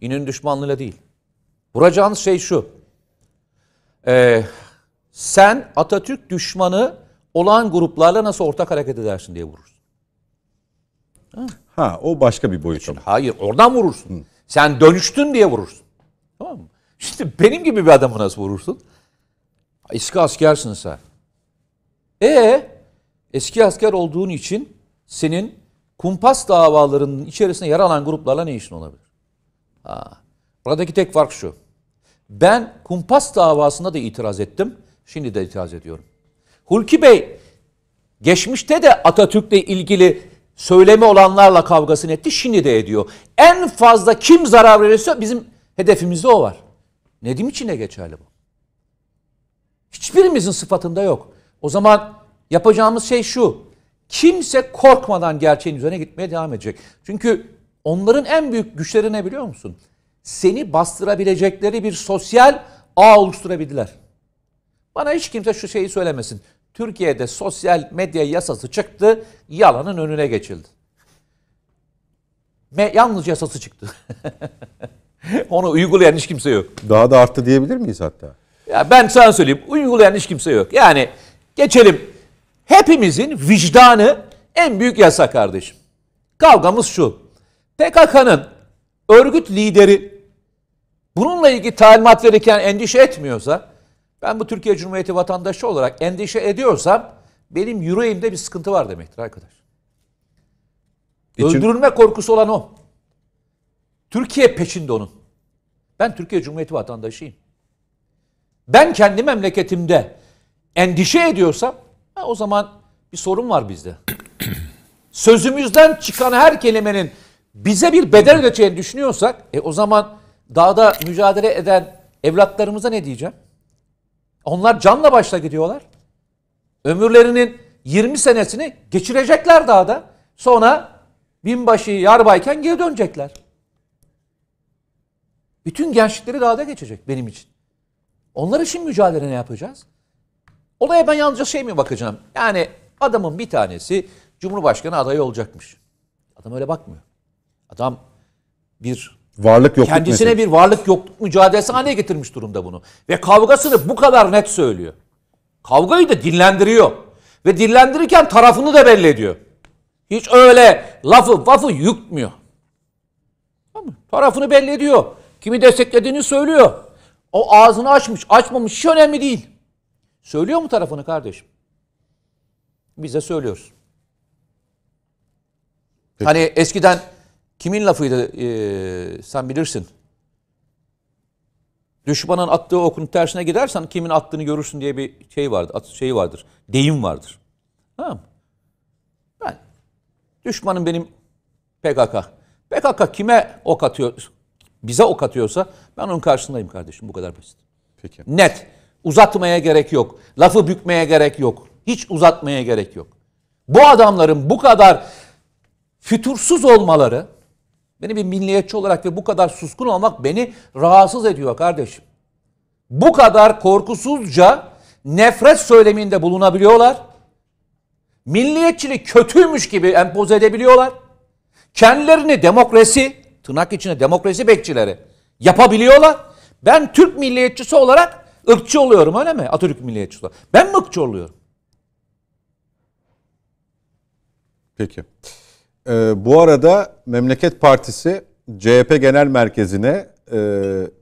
İnönü düşmanlığıyla değil. Vuracağınız şey şu. Ee, sen Atatürk düşmanı olan gruplarla nasıl ortak hareket edersin diye vurursun. Ha, ha o başka bir boyut. hayır oradan vurursun. Hı. Sen dönüştün diye vurursun. Tamam mı? İşte benim gibi bir adamı nasıl vurursun? Eski askersin sen. E eski asker olduğun için senin kumpas davalarının içerisinde yer alan gruplarla ne işin olabilir? Ha. Buradaki tek fark şu. Ben kumpas davasında da itiraz ettim. Şimdi de itiraz ediyorum. Hulki Bey geçmişte de Atatürk'le ilgili söylemi olanlarla kavgasını etti. Şimdi de ediyor. En fazla kim zarar verirse bizim hedefimizde o var. Nedim için de geçerli bu. Hiçbirimizin sıfatında yok. O zaman yapacağımız şey şu. Kimse korkmadan gerçeğin üzerine gitmeye devam edecek. Çünkü onların en büyük güçleri ne biliyor musun? Seni bastırabilecekleri bir sosyal ağ oluşturabildiler. Bana hiç kimse şu şeyi söylemesin. Türkiye'de sosyal medya yasası çıktı, yalanın önüne geçildi. Me yalnız yasası çıktı. Onu uygulayan hiç kimse yok. Daha da arttı diyebilir miyiz hatta? Ya ben sana söyleyeyim. Uygulayan hiç kimse yok. Yani geçelim. Hepimizin vicdanı en büyük yasa kardeşim. Kavgamız şu. PKK'nın örgüt lideri bununla ilgili talimat verirken endişe etmiyorsa ben bu Türkiye Cumhuriyeti vatandaşı olarak endişe ediyorsam benim yüreğimde bir sıkıntı var demektir arkadaş. İçin... Öldürülme korkusu olan o. Türkiye peşinde onun. Ben Türkiye Cumhuriyeti vatandaşıyım. Ben kendi memleketimde endişe ediyorsam ha, o zaman bir sorun var bizde. Sözümüzden çıkan her kelimenin bize bir bedel ödeyeceğini düşünüyorsak e, o zaman dağda mücadele eden evlatlarımıza ne diyeceğim? Onlar canla başla gidiyorlar. Ömürlerinin 20 senesini geçirecekler dağda. Sonra binbaşı yarbayken geri dönecekler. Bütün gençlikleri dağda geçecek benim için. Onlar için mücadele ne yapacağız? Olaya ben yalnızca şey mi bakacağım? Yani adamın bir tanesi Cumhurbaşkanı adayı olacakmış. Adam öyle bakmıyor. Adam bir varlık yokluk kendisine meselesi. bir varlık yokluk mücadelesi haline getirmiş durumda bunu. Ve kavgasını bu kadar net söylüyor. Kavgayı da dinlendiriyor. Ve dinlendirirken tarafını da belli ediyor. Hiç öyle lafı vafı yutmuyor. Tamam Tarafını belli ediyor. Kimi desteklediğini söylüyor. O ağzını açmış, açmamış hiç önemli değil. Söylüyor mu tarafını kardeşim? Biz de söylüyoruz. Peki. Hani eskiden kimin lafıydı e, sen bilirsin. Düşmanın attığı okun tersine gidersen kimin attığını görürsün diye bir şey vardır. At, şey vardır. Deyim vardır. Tamam mı? Ben düşmanım benim PKK. PKK kime ok atıyor, bize ok atıyorsa ben onun karşısındayım kardeşim bu kadar basit. Peki. Net. Uzatmaya gerek yok. Lafı bükmeye gerek yok. Hiç uzatmaya gerek yok. Bu adamların bu kadar fütursuz olmaları beni bir milliyetçi olarak ve bu kadar suskun olmak beni rahatsız ediyor kardeşim. Bu kadar korkusuzca nefret söyleminde bulunabiliyorlar. Milliyetçilik kötüymüş gibi empoze edebiliyorlar. Kendilerini demokrasi, tırnak içinde demokrasi bekçileri yapabiliyorlar. Ben Türk milliyetçisi olarak ırkçı oluyorum öyle mi? Atatürk milliyetçisi olarak. Ben mi ırkçı oluyorum? Peki. Ee, bu arada Memleket Partisi CHP Genel Merkezi'ne e,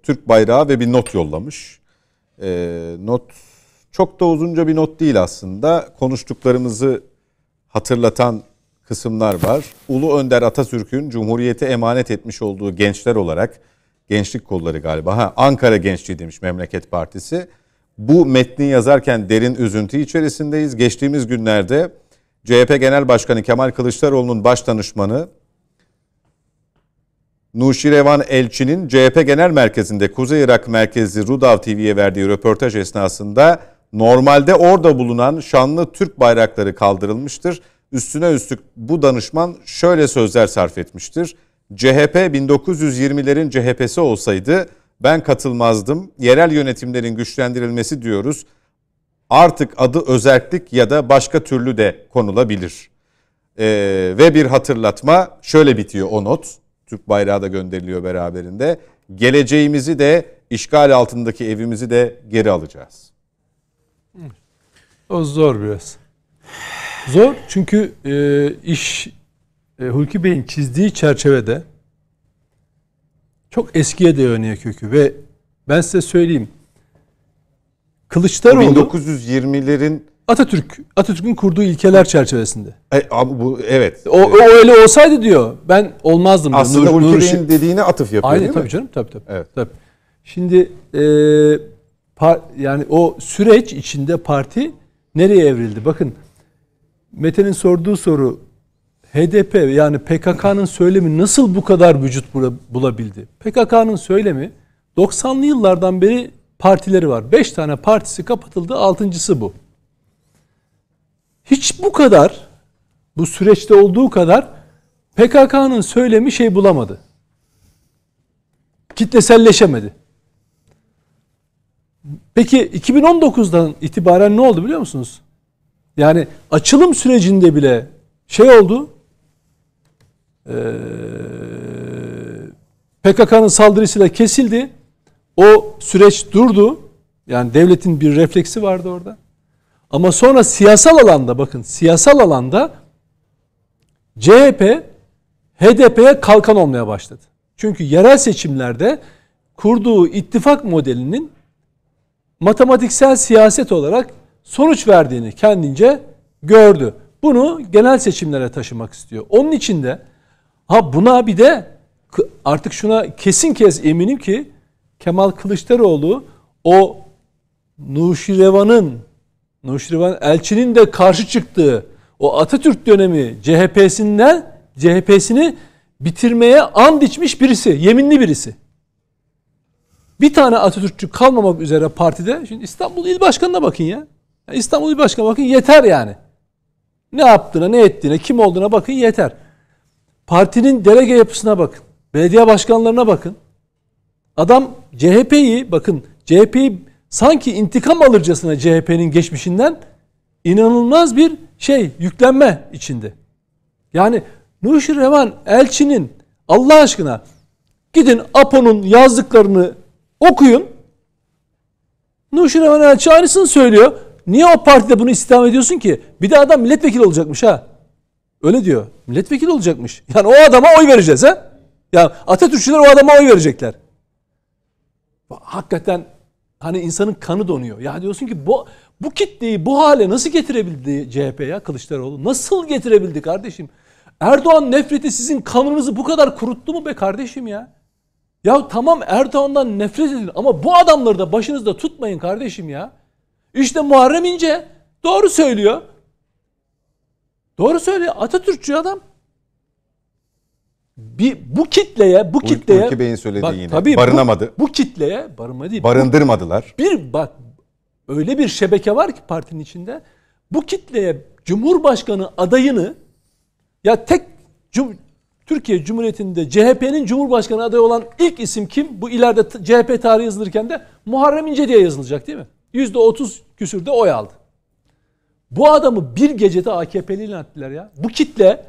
Türk bayrağı ve bir not yollamış. E, not çok da uzunca bir not değil aslında. Konuştuklarımızı hatırlatan kısımlar var. Ulu Önder Atatürk'ün Cumhuriyete emanet etmiş olduğu gençler olarak gençlik kolları galiba. Ha, Ankara Gençliği demiş Memleket Partisi. Bu metni yazarken derin üzüntü içerisindeyiz. Geçtiğimiz günlerde CHP Genel Başkanı Kemal Kılıçdaroğlu'nun baş danışmanı Nuşirevan Elçi'nin CHP Genel Merkezi'nde Kuzey Irak Merkezi Rudav TV'ye verdiği röportaj esnasında normalde orada bulunan şanlı Türk bayrakları kaldırılmıştır. Üstüne üstlük bu danışman şöyle sözler sarf etmiştir. CHP 1920'lerin CHP'si olsaydı ben katılmazdım. Yerel yönetimlerin güçlendirilmesi diyoruz. Artık adı özellik ya da başka türlü de konulabilir. Ee, ve bir hatırlatma şöyle bitiyor o not. Türk bayrağı da gönderiliyor beraberinde. Geleceğimizi de işgal altındaki evimizi de geri alacağız. O zor biraz. Zor çünkü e, iş e, Hulki Bey'in çizdiği çerçevede çok eskiye dayanıyor kökü ve ben size söyleyeyim Kılıçdaroğlu 1920'lerin Atatürk Atatürk'ün kurduğu ilkeler çerçevesinde. E, abi bu evet. O, o öyle olsaydı diyor. Ben olmazdım. Aslında Nur, Nur Bey'in dediğine atıf yapıyor Aynen, değil tabii mi? canım tabii tabii. Evet. tabii. Şimdi e, par, yani o süreç içinde parti nereye evrildi? Bakın Mete'nin sorduğu soru HDP yani PKK'nın söylemi nasıl bu kadar vücut bulabildi? PKK'nın söylemi 90'lı yıllardan beri partileri var. 5 tane partisi kapatıldı. Altıncısı bu. Hiç bu kadar bu süreçte olduğu kadar PKK'nın söylemi şey bulamadı. Kitleselleşemedi. Peki 2019'dan itibaren ne oldu biliyor musunuz? Yani açılım sürecinde bile şey oldu. Ee, PKK'nın saldırısıyla kesildi. O süreç durdu. Yani devletin bir refleksi vardı orada. Ama sonra siyasal alanda bakın siyasal alanda CHP HDP'ye kalkan olmaya başladı. Çünkü yerel seçimlerde kurduğu ittifak modelinin matematiksel siyaset olarak sonuç verdiğini kendince gördü. Bunu genel seçimlere taşımak istiyor. Onun için de ha buna bir de artık şuna kesin kez eminim ki Kemal Kılıçdaroğlu o Nuşirevan'ın Nuşirevan elçinin de karşı çıktığı o Atatürk dönemi CHP'sinden CHP'sini bitirmeye and içmiş birisi, yeminli birisi. Bir tane Atatürkçü kalmamak üzere partide. Şimdi İstanbul İl Başkanı'na bakın ya. Yani İstanbul bir başka bakın yeter yani. Ne yaptığına, ne ettiğine, kim olduğuna bakın yeter. Partinin delege yapısına bakın. Belediye başkanlarına bakın. Adam CHP'yi bakın CHP'yi sanki intikam alırcasına CHP'nin geçmişinden inanılmaz bir şey yüklenme içinde. Yani Nuşi Revan elçinin Allah aşkına gidin Apo'nun yazdıklarını okuyun. Nuşi Revan elçi aynısını söylüyor. Niye o partide bunu istihdam ediyorsun ki? Bir de adam milletvekili olacakmış ha. Öyle diyor. Milletvekili olacakmış. Yani o adama oy vereceğiz ha. Yani Atatürkçüler o adama oy verecekler. Hakikaten hani insanın kanı donuyor. Ya diyorsun ki bu bu kitleyi bu hale nasıl getirebildi CHP ya Kılıçdaroğlu? Nasıl getirebildi kardeşim? Erdoğan nefreti sizin kanınızı bu kadar kuruttu mu be kardeşim ya? Ya tamam Erdoğan'dan nefret edin ama bu adamları da başınızda tutmayın kardeşim ya. İşte Muharrem İnce doğru söylüyor. Doğru söylüyor. Atatürkçü adam. Bir, bu kitleye, bu Ül kitleye... Ülke Bey'in söylediği bak, yine. Tabii barınamadı. Bu, bu kitleye barınma değil. Barındırmadılar. Bu, bir bak öyle bir şebeke var ki partinin içinde. Bu kitleye Cumhurbaşkanı adayını ya tek cum, Türkiye Cumhuriyeti'nde CHP'nin Cumhurbaşkanı adayı olan ilk isim kim? Bu ileride CHP tarihi yazılırken de Muharrem İnce diye yazılacak değil mi? Yüzde %30 küsürde oy aldı. Bu adamı bir gecede AKP'li ilan ettiler ya. Bu kitle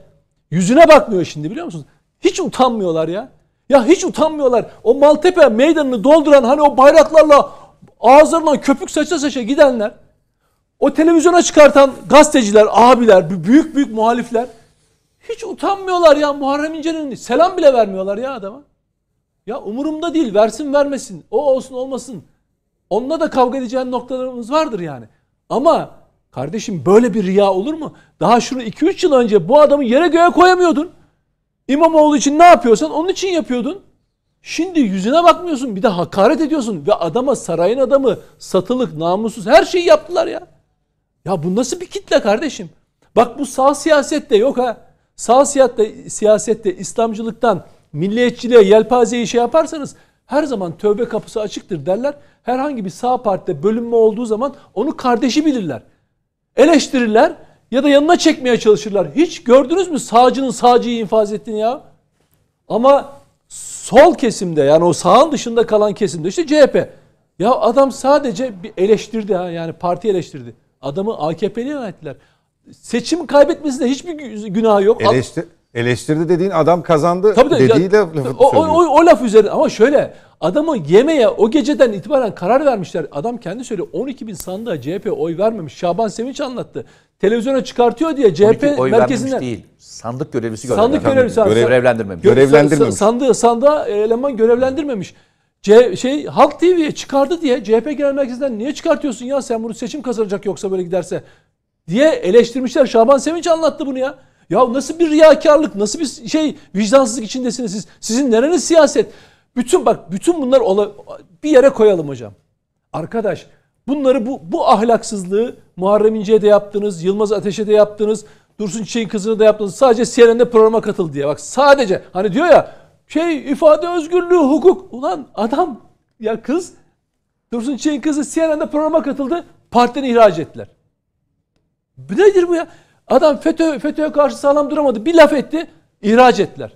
yüzüne bakmıyor şimdi biliyor musunuz? Hiç utanmıyorlar ya. Ya hiç utanmıyorlar. O Maltepe meydanını dolduran hani o bayraklarla ağızlarından köpük saça saça gidenler. O televizyona çıkartan gazeteciler, abiler, büyük büyük muhalifler. Hiç utanmıyorlar ya Muharrem İnce'nin. Selam bile vermiyorlar ya adama. Ya umurumda değil versin vermesin. O olsun olmasın. Onunla da kavga edeceğin noktalarımız vardır yani. Ama kardeşim böyle bir riya olur mu? Daha şunu 2-3 yıl önce bu adamı yere göğe koyamıyordun. İmamoğlu için ne yapıyorsan onun için yapıyordun. Şimdi yüzüne bakmıyorsun bir de hakaret ediyorsun ve adama sarayın adamı satılık namussuz her şeyi yaptılar ya. Ya bu nasıl bir kitle kardeşim? Bak bu sağ siyasette yok ha. Sağ siyasette, siyasette İslamcılıktan milliyetçiliğe yelpazeyi şey yaparsanız her zaman tövbe kapısı açıktır derler. Herhangi bir sağ partide bölünme olduğu zaman onu kardeşi bilirler. Eleştirirler ya da yanına çekmeye çalışırlar. Hiç gördünüz mü sağcının sağcıyı infaz ettiğini ya? Ama sol kesimde yani o sağın dışında kalan kesimde işte CHP. Ya adam sadece bir eleştirdi ha yani parti eleştirdi. Adamı AKP'li ilan Seçim kaybetmesinde hiçbir günah yok. Eleştir Eleştirdi dediğin adam kazandı Tabii dediği ya, de lafı o, o, o, o laf üzerine ama şöyle adamı yemeye o geceden itibaren karar vermişler. Adam kendi söylüyor 12 bin sandığa CHP oy vermemiş. Şaban Sevinç anlattı. Televizyona çıkartıyor diye CHP oy merkezinden. değil sandık görevlisi görevlendirmemiş. Sandık görevlisi Görev, görevlendirmemiş. Görevlendirmemiş. Sandığı, sandığa eleman görevlendirmemiş. C şey Halk TV'ye çıkardı diye CHP Genel Merkezi'nden niye çıkartıyorsun ya sen bunu seçim kazanacak yoksa böyle giderse diye eleştirmişler. Şaban Sevinç anlattı bunu ya. Ya nasıl bir riyakarlık, nasıl bir şey vicdansızlık içindesiniz siz? Sizin nereniz siyaset? Bütün bak bütün bunlar ola, bir yere koyalım hocam. Arkadaş bunları bu, bu ahlaksızlığı Muharrem İnce'ye de yaptınız, Yılmaz Ateş'e de yaptınız, Dursun Çiçek'in kızına da yaptınız. Sadece CNN'de programa katıl diye. Bak sadece hani diyor ya şey ifade özgürlüğü, hukuk. Ulan adam ya kız Dursun Çiçek'in kızı CNN'de programa katıldı. Partiden ihraç ettiler. Nedir bu ya? Adam FETÖ, FETÖ'ye karşı sağlam duramadı. Bir laf etti, ihraç ettiler.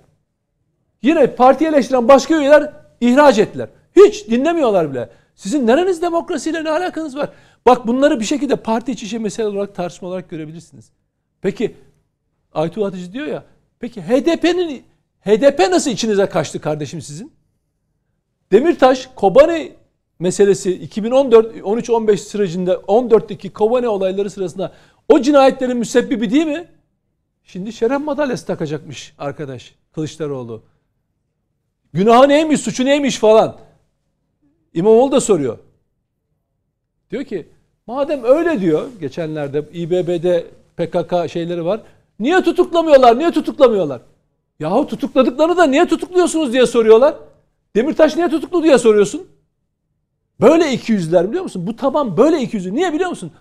Yine parti eleştiren başka üyeler ihraç ettiler. Hiç dinlemiyorlar bile. Sizin nereniz demokrasiyle ne alakanız var? Bak bunları bir şekilde parti içi şey mesele olarak tartışma olarak görebilirsiniz. Peki Aytuğ Atıcı diyor ya peki HDP'nin HDP nasıl içinize kaçtı kardeşim sizin? Demirtaş Kobani meselesi 2014 13-15 sürecinde 14'teki Kobani olayları sırasında o cinayetlerin müsebbibi değil mi? Şimdi şeref madalyası takacakmış arkadaş Kılıçdaroğlu. Günahı neymiş, suçu neymiş falan. İmamoğlu da soruyor. Diyor ki madem öyle diyor geçenlerde İBB'de PKK şeyleri var. Niye tutuklamıyorlar? Niye tutuklamıyorlar? Yahu tutukladıklarını da niye tutukluyorsunuz diye soruyorlar. Demirtaş niye tutuklu diye soruyorsun. Böyle iki yüzler biliyor musun? Bu taban böyle iki ikiyüzlü. Niye biliyor musun?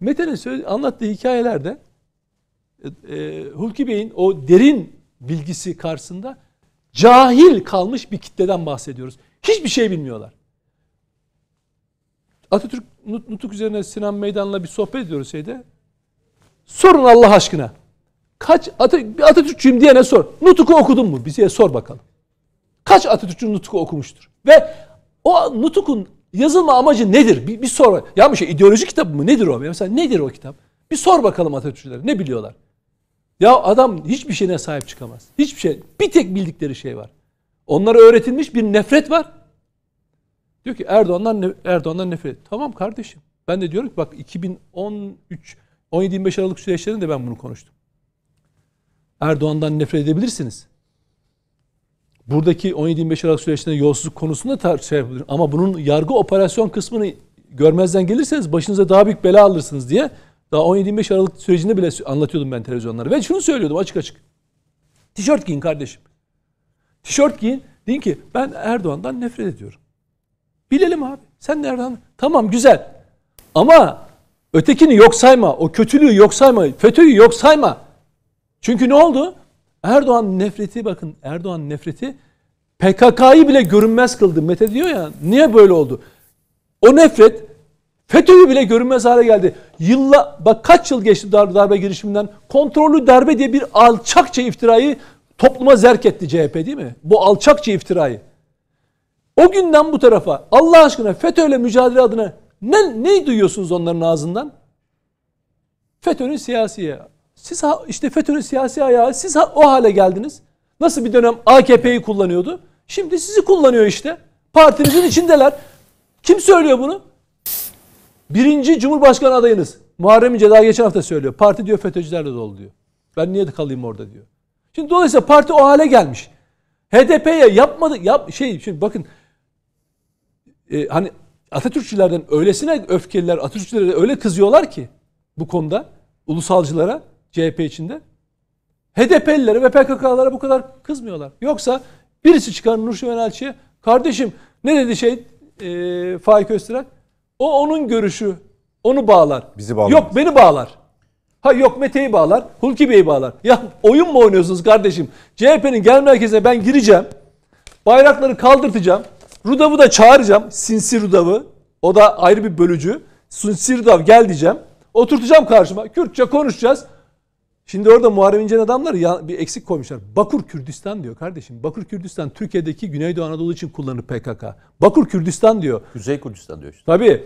Mete'nin söz, anlattığı hikayelerde e, e, Hulki Bey'in o derin bilgisi karşısında cahil kalmış bir kitleden bahsediyoruz. Hiçbir şey bilmiyorlar. Atatürk Nutuk üzerine Sinan Meydan'la bir sohbet ediyoruz şeyde. Sorun Allah aşkına. Kaç Atatürk, Atatürkçüyüm diyene sor. Nutuk'u okudun mu? Bize sor bakalım. Kaç Atatürkçü Nutuk'u okumuştur? Ve o Nutuk'un Yazılma amacı nedir? Bir, bir sor. Ya bir şey ideoloji kitabı mı? Nedir o? Mesela nedir o kitap? Bir sor bakalım Atatürkçülere. Ne biliyorlar? Ya adam hiçbir şeyine sahip çıkamaz. Hiçbir şey. Bir tek bildikleri şey var. Onlara öğretilmiş bir nefret var. Diyor ki Erdoğan'dan Erdoğan'dan nefret. Tamam kardeşim. Ben de diyorum ki bak 2013 17-25 Aralık süreçlerinde ben bunu konuştum. Erdoğan'dan nefret edebilirsiniz buradaki 17-25 Aralık süreçinde yolsuzluk konusunda tar- şey Ama bunun yargı operasyon kısmını görmezden gelirseniz başınıza daha büyük bela alırsınız diye daha 17-25 Aralık sürecinde bile anlatıyordum ben televizyonlara. Ve şunu söylüyordum açık açık. Tişört giyin kardeşim. Tişört giyin. Deyin ki ben Erdoğan'dan nefret ediyorum. Bilelim abi. Sen nereden Tamam güzel. Ama ötekini yok sayma. O kötülüğü yok sayma. FETÖ'yü yok sayma. Çünkü ne oldu? Erdoğan nefreti bakın Erdoğan nefreti PKK'yı bile görünmez kıldı. Mete diyor ya niye böyle oldu? O nefret FETÖ'yü bile görünmez hale geldi. Yılla bak kaç yıl geçti darbe, darbe girişiminden kontrollü darbe diye bir alçakça iftirayı topluma zerk etti CHP değil mi? Bu alçakça iftirayı. O günden bu tarafa Allah aşkına FETÖ'yle mücadele adına ne, ne duyuyorsunuz onların ağzından? FETÖ'nün siyasi ya. Siz ha, işte FETÖ'nün siyasi ayağı siz ha, o hale geldiniz. Nasıl bir dönem AKP'yi kullanıyordu? Şimdi sizi kullanıyor işte. Partinizin içindeler. Kim söylüyor bunu? Birinci Cumhurbaşkanı adayınız. Muharrem İnce daha geçen hafta söylüyor. Parti diyor FETÖ'cülerle dolu diyor. Ben niye kalayım orada diyor. Şimdi dolayısıyla parti o hale gelmiş. HDP'ye yapmadı yap şey şimdi bakın e, hani Atatürkçülerden öylesine öfkeliler Atatürkçülere öyle kızıyorlar ki bu konuda ulusalcılara CHP içinde? HDP'lilere ve PKK'lara bu kadar kızmıyorlar. Yoksa birisi çıkar Nurşin Önelçi'ye kardeşim ne dedi şey e, Faik Öztürk? O onun görüşü. Onu bağlar. Bizi bağlar. Yok beni bağlar. Ha yok Mete'yi bağlar. Hulki Bey'i bağlar. Ya oyun mu oynuyorsunuz kardeşim? CHP'nin genel merkezine ben gireceğim. Bayrakları kaldırtacağım. Rudav'ı da çağıracağım. Sinsi Rudav'ı. O da ayrı bir bölücü. Sinsi Rudav gel diyeceğim. Oturtacağım karşıma. Kürtçe konuşacağız. Şimdi orada Muharrem İnce'nin adamları ya, bir eksik koymuşlar. Bakur Kürdistan diyor kardeşim. Bakur Kürdistan Türkiye'deki Güneydoğu Anadolu için kullanır PKK. Bakur Kürdistan diyor. Kuzey Kürdistan diyor işte. Tabii.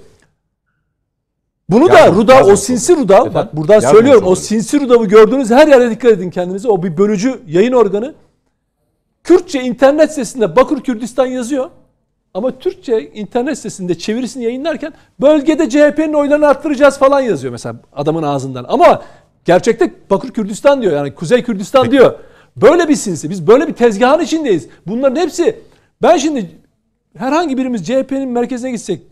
Bunu ya da Ruda, o sinsi Ruda, bak buradan Yardım söylüyorum. O sinsi Ruda'yı gördüğünüz her yere dikkat edin kendinize. O bir bölücü yayın organı. Kürtçe internet sitesinde Bakur Kürdistan yazıyor. Ama Türkçe internet sitesinde çevirisini yayınlarken bölgede CHP'nin oylarını arttıracağız falan yazıyor mesela adamın ağzından. Ama Gerçekte Bakır Kürdistan diyor yani Kuzey Kürdistan diyor. Böyle bir sinsi. Biz böyle bir tezgahın içindeyiz. Bunların hepsi ben şimdi herhangi birimiz CHP'nin merkezine gitsek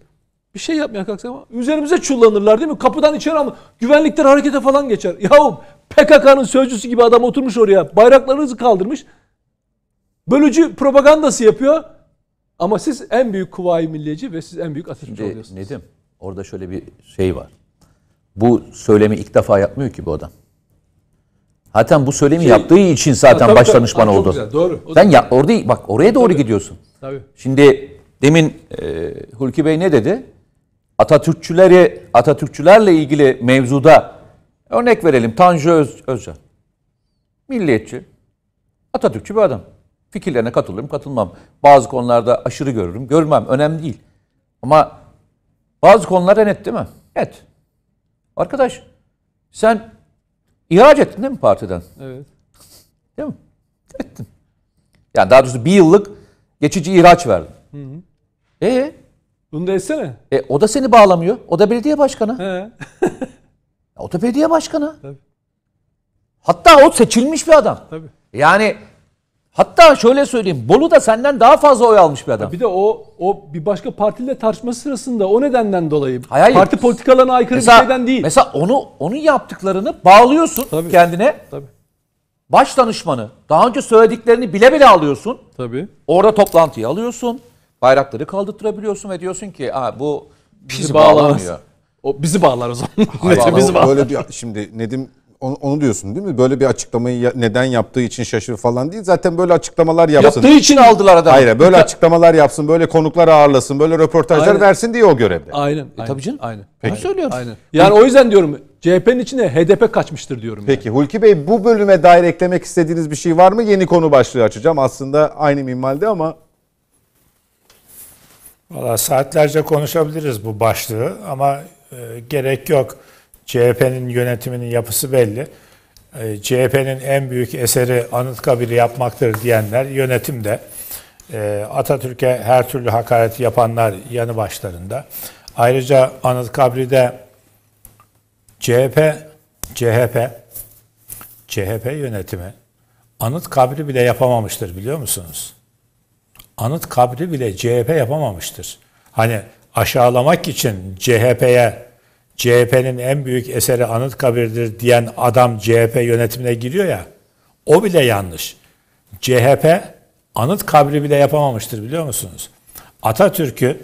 bir şey yapmaya kalksak ama üzerimize çullanırlar değil mi? Kapıdan içeri alın. Güvenlikler harekete falan geçer. Yahu PKK'nın sözcüsü gibi adam oturmuş oraya. Bayraklarınızı kaldırmış. Bölücü propagandası yapıyor. Ama siz en büyük kuvayi milliyeci ve siz en büyük Atatürkçü oluyorsunuz. Nedim orada şöyle bir şey var bu söylemi ilk defa yapmıyor ki bu adam. Hatta bu söylemi şey, yaptığı için zaten tabii, baş danışman oldu. Güzel, doğru. O Sen ya orada bak oraya doğru tabii, gidiyorsun. Tabii. Şimdi demin e, Hulki Bey ne dedi? Atatürkçüleri Atatürkçülerle ilgili mevzuda örnek verelim Tanju Öz, Özcan. Milliyetçi. Atatürkçü bir adam. Fikirlerine katılırım, katılmam. Bazı konularda aşırı görürüm, görmem. Önemli değil. Ama bazı konulara net değil mi? Net. Evet. Arkadaş sen ihraç ettin değil mi partiden? Evet. Değil mi? Ettin. Yani daha doğrusu bir yıllık geçici ihraç verdin. Hı hı. E bunu da etsene. E, o da seni bağlamıyor. O da belediye başkanı. He. o da belediye başkanı. Tabii. Hatta o seçilmiş bir adam. Tabii. Yani Hatta şöyle söyleyeyim Bolu da senden daha fazla oy almış bir adam. Bir de o o bir başka partiyle tartışması sırasında o nedenden dolayı hayır, parti politikalarına aykırı mesela, bir şeyden değil. Mesela onu onun yaptıklarını bağlıyorsun tabii, kendine. Tabii. Baş danışmanı daha önce söylediklerini bile bile alıyorsun. Tabii. Orada toplantıyı alıyorsun. Bayrakları kaldırtırabiliyorsun ve diyorsun ki Aa, bu bizi, bizi bağlamıyor. O bizi bağlar o zaman. Hayır, bizi bağlar. Böyle bir şimdi Nedim onu, onu diyorsun değil mi? Böyle bir açıklamayı neden yaptığı için şaşır falan değil. Zaten böyle açıklamalar yapsın. Yaptığı için aldılar adamı. Hayır böyle Dikkat- açıklamalar yapsın, böyle konuklar ağırlasın, böyle röportajlar Aynen. versin diye o görevde. Aynen. E, tabii canım. Aynen. Peki. Onu söylüyorum. Aynen. Yani o yüzden diyorum CHP'nin içine HDP kaçmıştır diyorum. yani. Peki Hulki Bey bu bölüme dair eklemek istediğiniz bir şey var mı? Yeni konu başlığı açacağım. Aslında aynı minvalde ama Valla saatlerce konuşabiliriz bu başlığı ama e, gerek yok. CHP'nin yönetiminin yapısı belli. Ee, CHP'nin en büyük eseri Anıtkabir'i yapmaktır diyenler yönetimde. Ee, Atatürk'e her türlü hakaret yapanlar yanı başlarında. Ayrıca Anıtkabir'de CHP, CHP, CHP yönetimi anıt kabri bile yapamamıştır biliyor musunuz? Anıt kabri bile CHP yapamamıştır. Hani aşağılamak için CHP'ye CHP'nin en büyük eseri Anıtkabir'dir diyen adam CHP yönetimine giriyor ya. O bile yanlış. CHP anıt kabri bile yapamamıştır biliyor musunuz? Atatürk'ü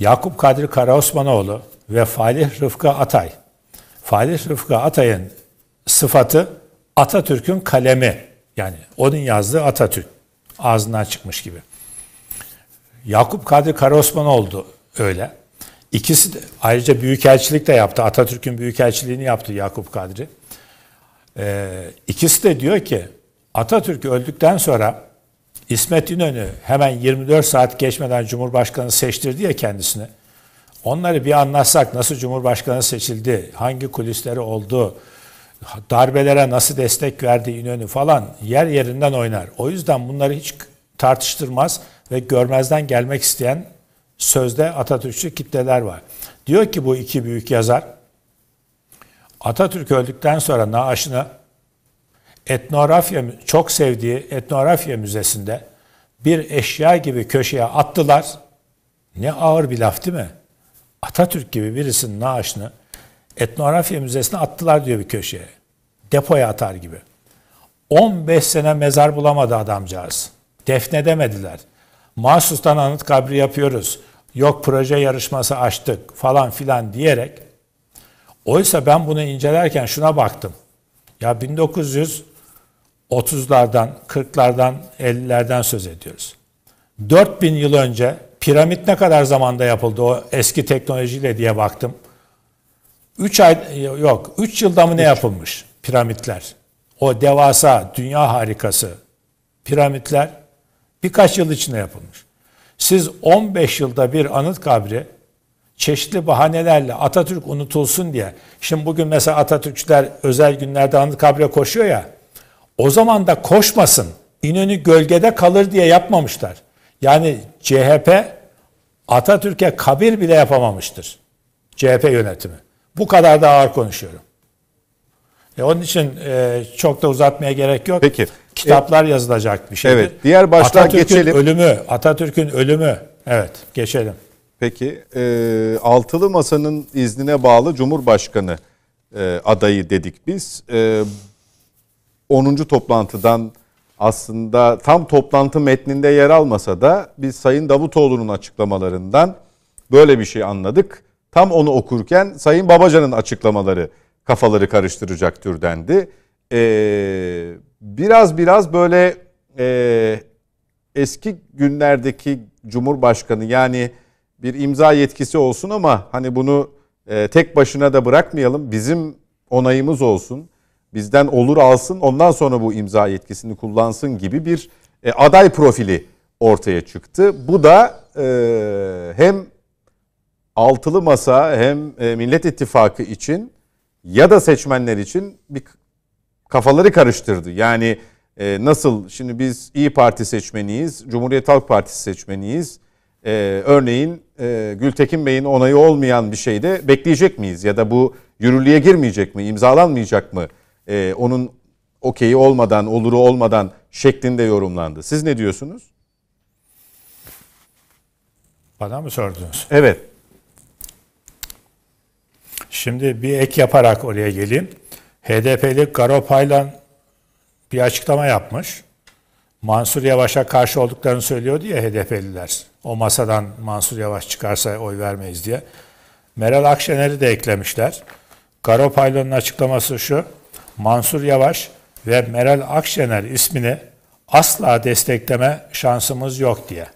Yakup Kadri Karaosmanoğlu ve Falih Rıfkı Atay. Falih Rıfkı Atay'ın sıfatı Atatürk'ün kalemi. Yani onun yazdığı Atatürk. Ağzından çıkmış gibi. Yakup Kadri Karaosmanoğlu öyle. İkisi de ayrıca büyükelçilik de yaptı. Atatürk'ün büyükelçiliğini yaptı Yakup Kadri. Ee, ikisi de diyor ki Atatürk öldükten sonra İsmet İnönü hemen 24 saat geçmeden Cumhurbaşkanı seçtirdi ya kendisini. Onları bir anlatsak nasıl Cumhurbaşkanı seçildi, hangi kulisleri oldu, darbelere nasıl destek verdi İnönü falan yer yerinden oynar. O yüzden bunları hiç tartıştırmaz ve görmezden gelmek isteyen sözde Atatürkçü kitleler var. Diyor ki bu iki büyük yazar Atatürk öldükten sonra naaşını etnografya çok sevdiği etnografya müzesinde bir eşya gibi köşeye attılar. Ne ağır bir laf değil mi? Atatürk gibi birisinin naaşını etnografya müzesine attılar diyor bir köşeye. Depoya atar gibi. 15 sene mezar bulamadı adamcağız. Defnedemediler. Mahsustan anıt kabri yapıyoruz. Yok proje yarışması açtık falan filan diyerek. Oysa ben bunu incelerken şuna baktım. Ya 1930'lardan, 40'lardan, 50'lerden söz ediyoruz. 4000 yıl önce piramit ne kadar zamanda yapıldı o eski teknolojiyle diye baktım. 3 ay yok 3 yılda mı ne yapılmış piramitler? O devasa dünya harikası piramitler Birkaç yıl içinde yapılmış. Siz 15 yılda bir anıt kabri çeşitli bahanelerle Atatürk unutulsun diye. Şimdi bugün mesela Atatürkçüler özel günlerde anıt kabre koşuyor ya. O zaman da koşmasın. İnönü gölgede kalır diye yapmamışlar. Yani CHP Atatürk'e kabir bile yapamamıştır. CHP yönetimi. Bu kadar da ağır konuşuyorum. E onun için e, çok da uzatmaya gerek yok. Peki. Kitaplar e, yazılacak bir şey. Evet. Diğer başlığa Atatürk'ün geçelim. ölümü, Atatürk'ün ölümü. Evet, geçelim. Peki, e, altılı masanın iznine bağlı Cumhurbaşkanı e, adayı dedik biz. E, 10. toplantıdan aslında tam toplantı metninde yer almasa da biz Sayın Davutoğlu'nun açıklamalarından böyle bir şey anladık. Tam onu okurken Sayın Babacan'ın açıklamaları kafaları karıştıracak türdendi. Ee, biraz biraz böyle e, eski günlerdeki Cumhurbaşkanı yani bir imza yetkisi olsun ama hani bunu e, tek başına da bırakmayalım. Bizim onayımız olsun. Bizden olur alsın ondan sonra bu imza yetkisini kullansın gibi bir e, aday profili ortaya çıktı. Bu da e, hem altılı masa hem e, Millet İttifakı için ya da seçmenler için bir kafaları karıştırdı. Yani e, nasıl şimdi biz İyi Parti seçmeniyiz, Cumhuriyet Halk Partisi seçmeniyiz. E, örneğin e, Gültekin Bey'in onayı olmayan bir şeyde bekleyecek miyiz? Ya da bu yürürlüğe girmeyecek mi, imzalanmayacak mı? E, onun okeyi olmadan, oluru olmadan şeklinde yorumlandı. Siz ne diyorsunuz? Bana mı sordunuz? Evet. Şimdi bir ek yaparak oraya geleyim. HDP'li Garopaylan bir açıklama yapmış. Mansur Yavaş'a karşı olduklarını söylüyor diye HDP'liler. O masadan Mansur Yavaş çıkarsa oy vermeyiz diye. Meral Akşener'i de eklemişler. Garopaylan'ın açıklaması şu. Mansur Yavaş ve Meral Akşener ismini asla destekleme şansımız yok diye.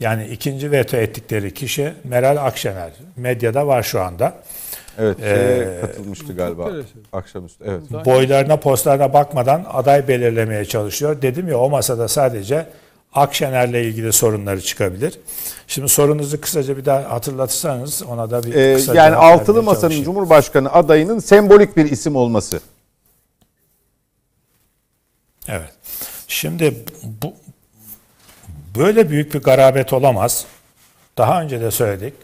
Yani ikinci veto ettikleri kişi Meral Akşener. Medyada var şu anda. Evet, ee, şeye katılmıştı galiba akşamüstü. Evet. Boylarına, postlarına bakmadan aday belirlemeye çalışıyor. Dedim ya o masada sadece Akşener'le ilgili sorunları çıkabilir. Şimdi sorunuzu kısaca bir daha hatırlatırsanız ona da bir ee, kısaca Yani Altılı Masa'nın Cumhurbaşkanı adayının sembolik bir isim olması. Evet. Şimdi bu böyle büyük bir garabet olamaz. Daha önce de söyledik.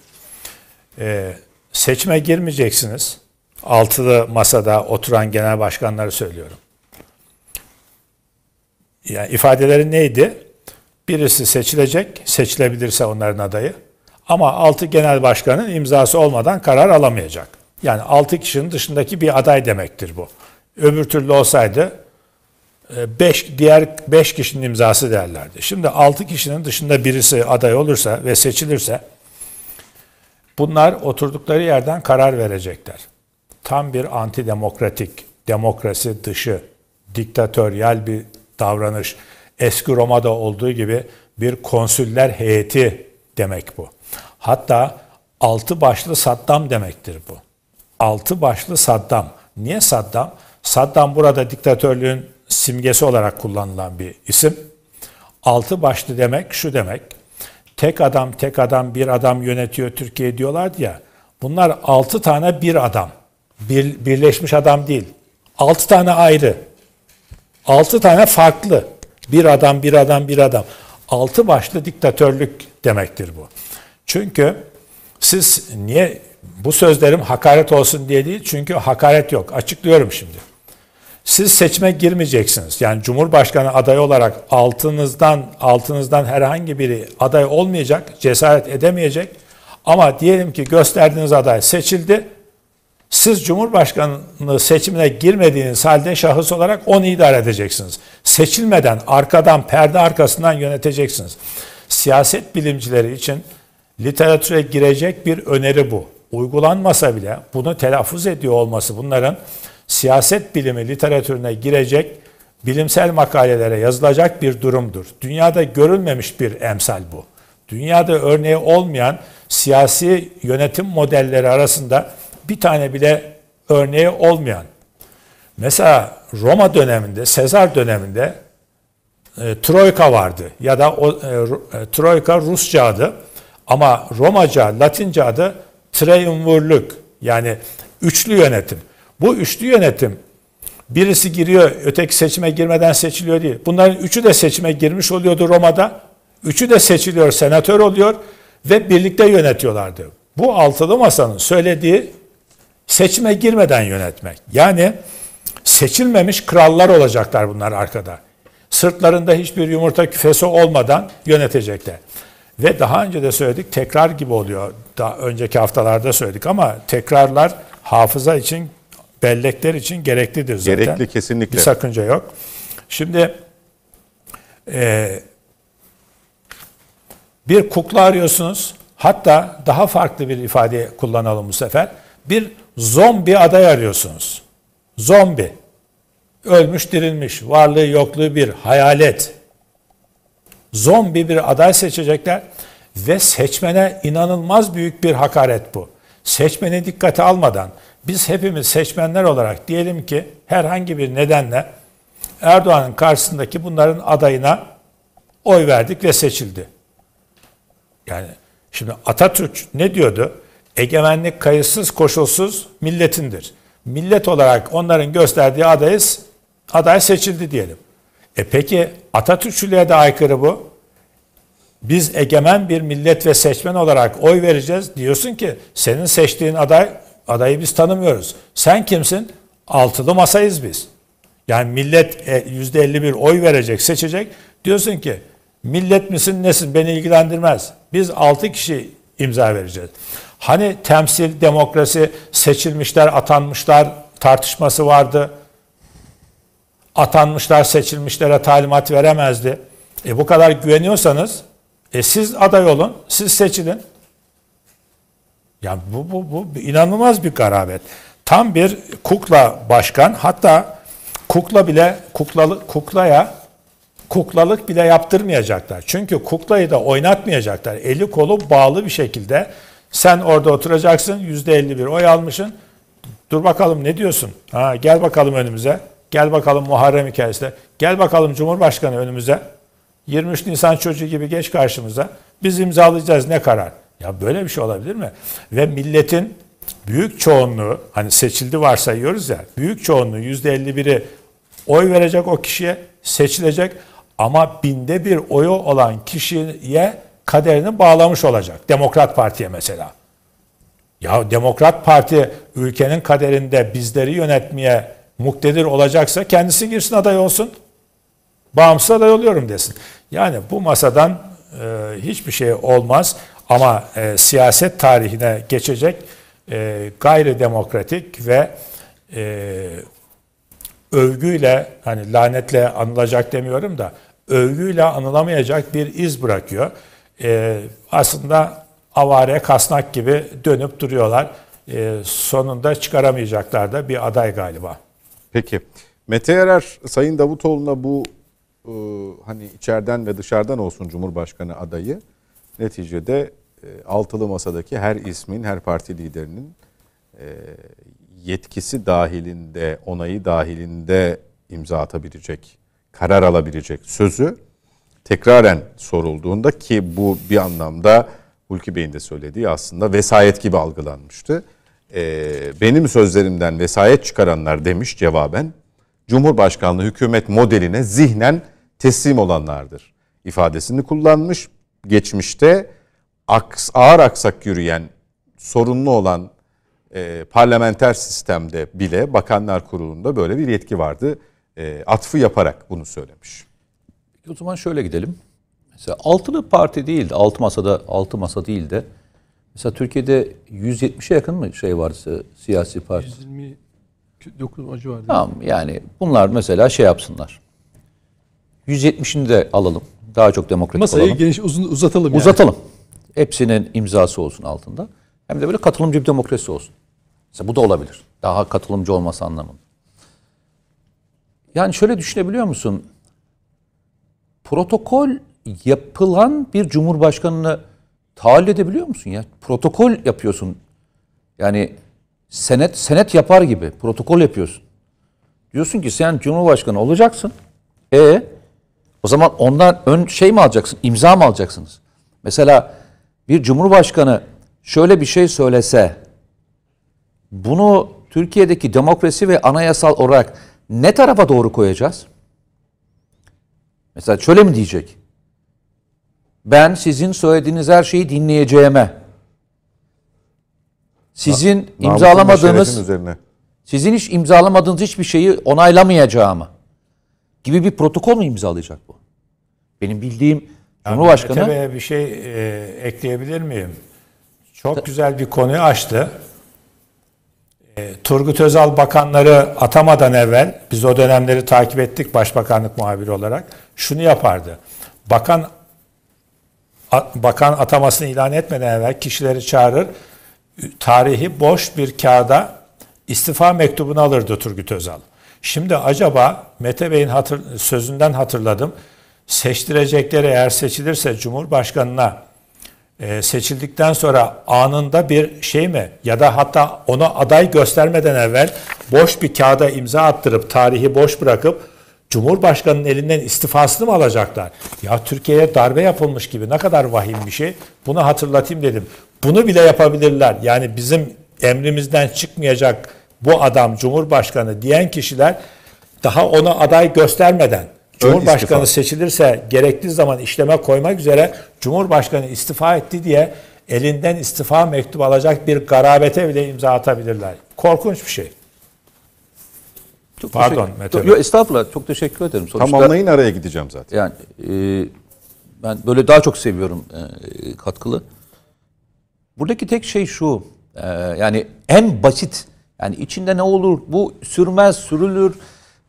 Ee, seçme girmeyeceksiniz. Altılı masada oturan genel başkanları söylüyorum. Yani ifadeleri neydi? Birisi seçilecek, seçilebilirse onların adayı. Ama altı genel başkanın imzası olmadan karar alamayacak. Yani altı kişinin dışındaki bir aday demektir bu. Öbür türlü olsaydı e, beş, diğer beş kişinin imzası derlerdi. Şimdi altı kişinin dışında birisi aday olursa ve seçilirse Bunlar oturdukları yerden karar verecekler. Tam bir antidemokratik, demokrasi dışı, diktatöryel bir davranış. Eski Roma'da olduğu gibi bir konsüller heyeti demek bu. Hatta altı başlı Saddam demektir bu. Altı başlı Saddam. Niye Saddam? Saddam burada diktatörlüğün simgesi olarak kullanılan bir isim. Altı başlı demek şu demek tek adam tek adam bir adam yönetiyor Türkiye diyorlardı ya. Bunlar altı tane bir adam. Bir, birleşmiş adam değil. Altı tane ayrı. altı tane farklı. Bir adam, bir adam, bir adam. Altı başlı diktatörlük demektir bu. Çünkü siz niye bu sözlerim hakaret olsun diye değil çünkü hakaret yok. Açıklıyorum şimdi siz seçime girmeyeceksiniz. Yani Cumhurbaşkanı adayı olarak altınızdan altınızdan herhangi biri aday olmayacak, cesaret edemeyecek. Ama diyelim ki gösterdiğiniz aday seçildi. Siz Cumhurbaşkanlığı seçimine girmediğiniz halde şahıs olarak onu idare edeceksiniz. Seçilmeden arkadan, perde arkasından yöneteceksiniz. Siyaset bilimcileri için literatüre girecek bir öneri bu. Uygulanmasa bile bunu telaffuz ediyor olması bunların siyaset bilimi literatürüne girecek, bilimsel makalelere yazılacak bir durumdur. Dünyada görülmemiş bir emsal bu. Dünyada örneği olmayan siyasi yönetim modelleri arasında bir tane bile örneği olmayan. Mesela Roma döneminde, Sezar döneminde e, Troika vardı ya da o, e, e Troika Rusça adı ama Romaca, Latince adı triumvirlük yani üçlü yönetim. Bu üçlü yönetim birisi giriyor öteki seçime girmeden seçiliyor değil. Bunların üçü de seçime girmiş oluyordu Roma'da. Üçü de seçiliyor senatör oluyor ve birlikte yönetiyorlardı. Bu altılı masanın söylediği seçime girmeden yönetmek. Yani seçilmemiş krallar olacaklar bunlar arkada. Sırtlarında hiçbir yumurta küfesi olmadan yönetecekler. Ve daha önce de söyledik tekrar gibi oluyor. Daha önceki haftalarda söyledik ama tekrarlar hafıza için bellekler için gereklidir zaten. Gerekli kesinlikle. Bir sakınca yok. Şimdi e, bir kukla arıyorsunuz. Hatta daha farklı bir ifade kullanalım bu sefer. Bir zombi aday arıyorsunuz. Zombi. Ölmüş dirilmiş. Varlığı yokluğu bir hayalet. Zombi bir aday seçecekler. Ve seçmene inanılmaz büyük bir hakaret bu. Seçmeni dikkate almadan biz hepimiz seçmenler olarak diyelim ki herhangi bir nedenle Erdoğan'ın karşısındaki bunların adayına oy verdik ve seçildi. Yani şimdi Atatürk ne diyordu? Egemenlik kayıtsız koşulsuz milletindir. Millet olarak onların gösterdiği adayız, aday seçildi diyelim. E peki Atatürkçülüğe de aykırı bu. Biz egemen bir millet ve seçmen olarak oy vereceğiz. Diyorsun ki senin seçtiğin aday Adayı biz tanımıyoruz. Sen kimsin? Altılı masayız biz. Yani millet e, yüzde %51 oy verecek, seçecek. Diyorsun ki millet misin nesin beni ilgilendirmez. Biz altı kişi imza vereceğiz. Hani temsil, demokrasi, seçilmişler, atanmışlar tartışması vardı. Atanmışlar seçilmişlere talimat veremezdi. E bu kadar güveniyorsanız e siz aday olun, siz seçilin. Yani bu, bu, bu inanılmaz bir garabet. Tam bir kukla başkan hatta kukla bile kuklalı, kuklaya kuklalık bile yaptırmayacaklar. Çünkü kuklayı da oynatmayacaklar. Eli kolu bağlı bir şekilde sen orada oturacaksın. Yüzde 51 oy almışsın. Dur bakalım ne diyorsun? Ha, gel bakalım önümüze. Gel bakalım Muharrem hikayesine. Gel bakalım Cumhurbaşkanı önümüze. 23 Nisan çocuğu gibi geç karşımıza. Biz imzalayacağız ne karar? Ya böyle bir şey olabilir mi? Ve milletin büyük çoğunluğu hani seçildi varsayıyoruz ya büyük çoğunluğu yüzde 51'i oy verecek o kişiye seçilecek ama binde bir oyu olan kişiye kaderini bağlamış olacak. Demokrat Parti'ye mesela. Ya Demokrat Parti ülkenin kaderinde bizleri yönetmeye muktedir olacaksa kendisi girsin aday olsun. Bağımsız aday oluyorum desin. Yani bu masadan e, hiçbir şey olmaz. Ama e, siyaset tarihine geçecek e, gayri demokratik ve e, övgüyle hani lanetle anılacak demiyorum da övgüyle anılamayacak bir iz bırakıyor. E, aslında avare kasnak gibi dönüp duruyorlar. E, sonunda çıkaramayacaklar da bir aday galiba. Peki. Mete Erer Sayın Davutoğlu'na bu e, hani içeriden ve dışarıdan olsun Cumhurbaşkanı adayı neticede e, altılı masadaki her ismin, her parti liderinin e, yetkisi dahilinde, onayı dahilinde imza atabilecek, karar alabilecek sözü tekraren sorulduğunda ki bu bir anlamda Hulki Bey'in de söylediği aslında vesayet gibi algılanmıştı. E, benim sözlerimden vesayet çıkaranlar demiş cevaben, Cumhurbaşkanlığı hükümet modeline zihnen teslim olanlardır ifadesini kullanmış. Geçmişte aks, ağır aksak yürüyen, sorunlu olan e, parlamenter sistemde bile Bakanlar Kurulu'nda böyle bir yetki vardı. E, atfı yaparak bunu söylemiş. O zaman şöyle gidelim. Mesela altılı parti değil de altı masada altı masa değil de mesela Türkiye'de 170'e yakın mı şey varsa e, siyasi parti? 129 acı var. Tamam yani bunlar mesela şey yapsınlar. 170'ini de alalım. Daha çok demokratik Masayı olalım. Masayı geniş uzun, uzatalım yani. Uzatalım. Hepsinin imzası olsun altında. Hem de böyle katılımcı bir demokrasi olsun. Mesela bu da olabilir. Daha katılımcı olması anlamında. Yani şöyle düşünebiliyor musun? Protokol yapılan bir cumhurbaşkanını tahayyül edebiliyor musun ya? Protokol yapıyorsun. Yani senet senet yapar gibi protokol yapıyorsun. Diyorsun ki sen cumhurbaşkanı olacaksın. E o zaman ondan ön şey mi alacaksın? İmza mı alacaksınız? Mesela bir cumhurbaşkanı şöyle bir şey söylese bunu Türkiye'deki demokrasi ve anayasal olarak ne tarafa doğru koyacağız? Mesela şöyle mi diyecek? Ben sizin söylediğiniz her şeyi dinleyeceğime sizin Na, imzalamadığınız sizin hiç imzalamadığınız hiçbir şeyi onaylamayacağımı gibi bir protokol mu imzalayacak bu? Benim bildiğim Cumhurbaşkanı... Metebe'ye bir şey e, ekleyebilir miyim? Çok güzel bir konuyu açtı. E, Turgut Özal bakanları atamadan evvel, biz o dönemleri takip ettik başbakanlık muhabiri olarak, şunu yapardı. Bakan bakan atamasını ilan etmeden evvel kişileri çağırır, tarihi boş bir kağıda istifa mektubunu alırdı Turgut Özal. Şimdi acaba Mete Bey'in hatır, sözünden hatırladım seçtirecekleri eğer seçilirse Cumhurbaşkanı'na e, seçildikten sonra anında bir şey mi ya da hatta ona aday göstermeden evvel boş bir kağıda imza attırıp tarihi boş bırakıp Cumhurbaşkanı'nın elinden istifasını mı alacaklar? Ya Türkiye'ye darbe yapılmış gibi ne kadar vahim bir şey. Bunu hatırlatayım dedim. Bunu bile yapabilirler. Yani bizim emrimizden çıkmayacak bu adam Cumhurbaşkanı diyen kişiler daha ona aday göstermeden Cumhurbaşkanı istifa. seçilirse gerekli zaman işleme koymak üzere Cumhurbaşkanı istifa etti diye elinden istifa mektubu alacak bir garabete bile imza atabilirler. Korkunç bir şey. Çok Pardon Mete. Yok estağfurullah çok teşekkür ederim. Sonuçta, Tamamlayın araya gideceğim zaten. Yani e, ben böyle daha çok seviyorum e, katkılı. Buradaki tek şey şu. E, yani en basit yani içinde ne olur bu sürmez sürülür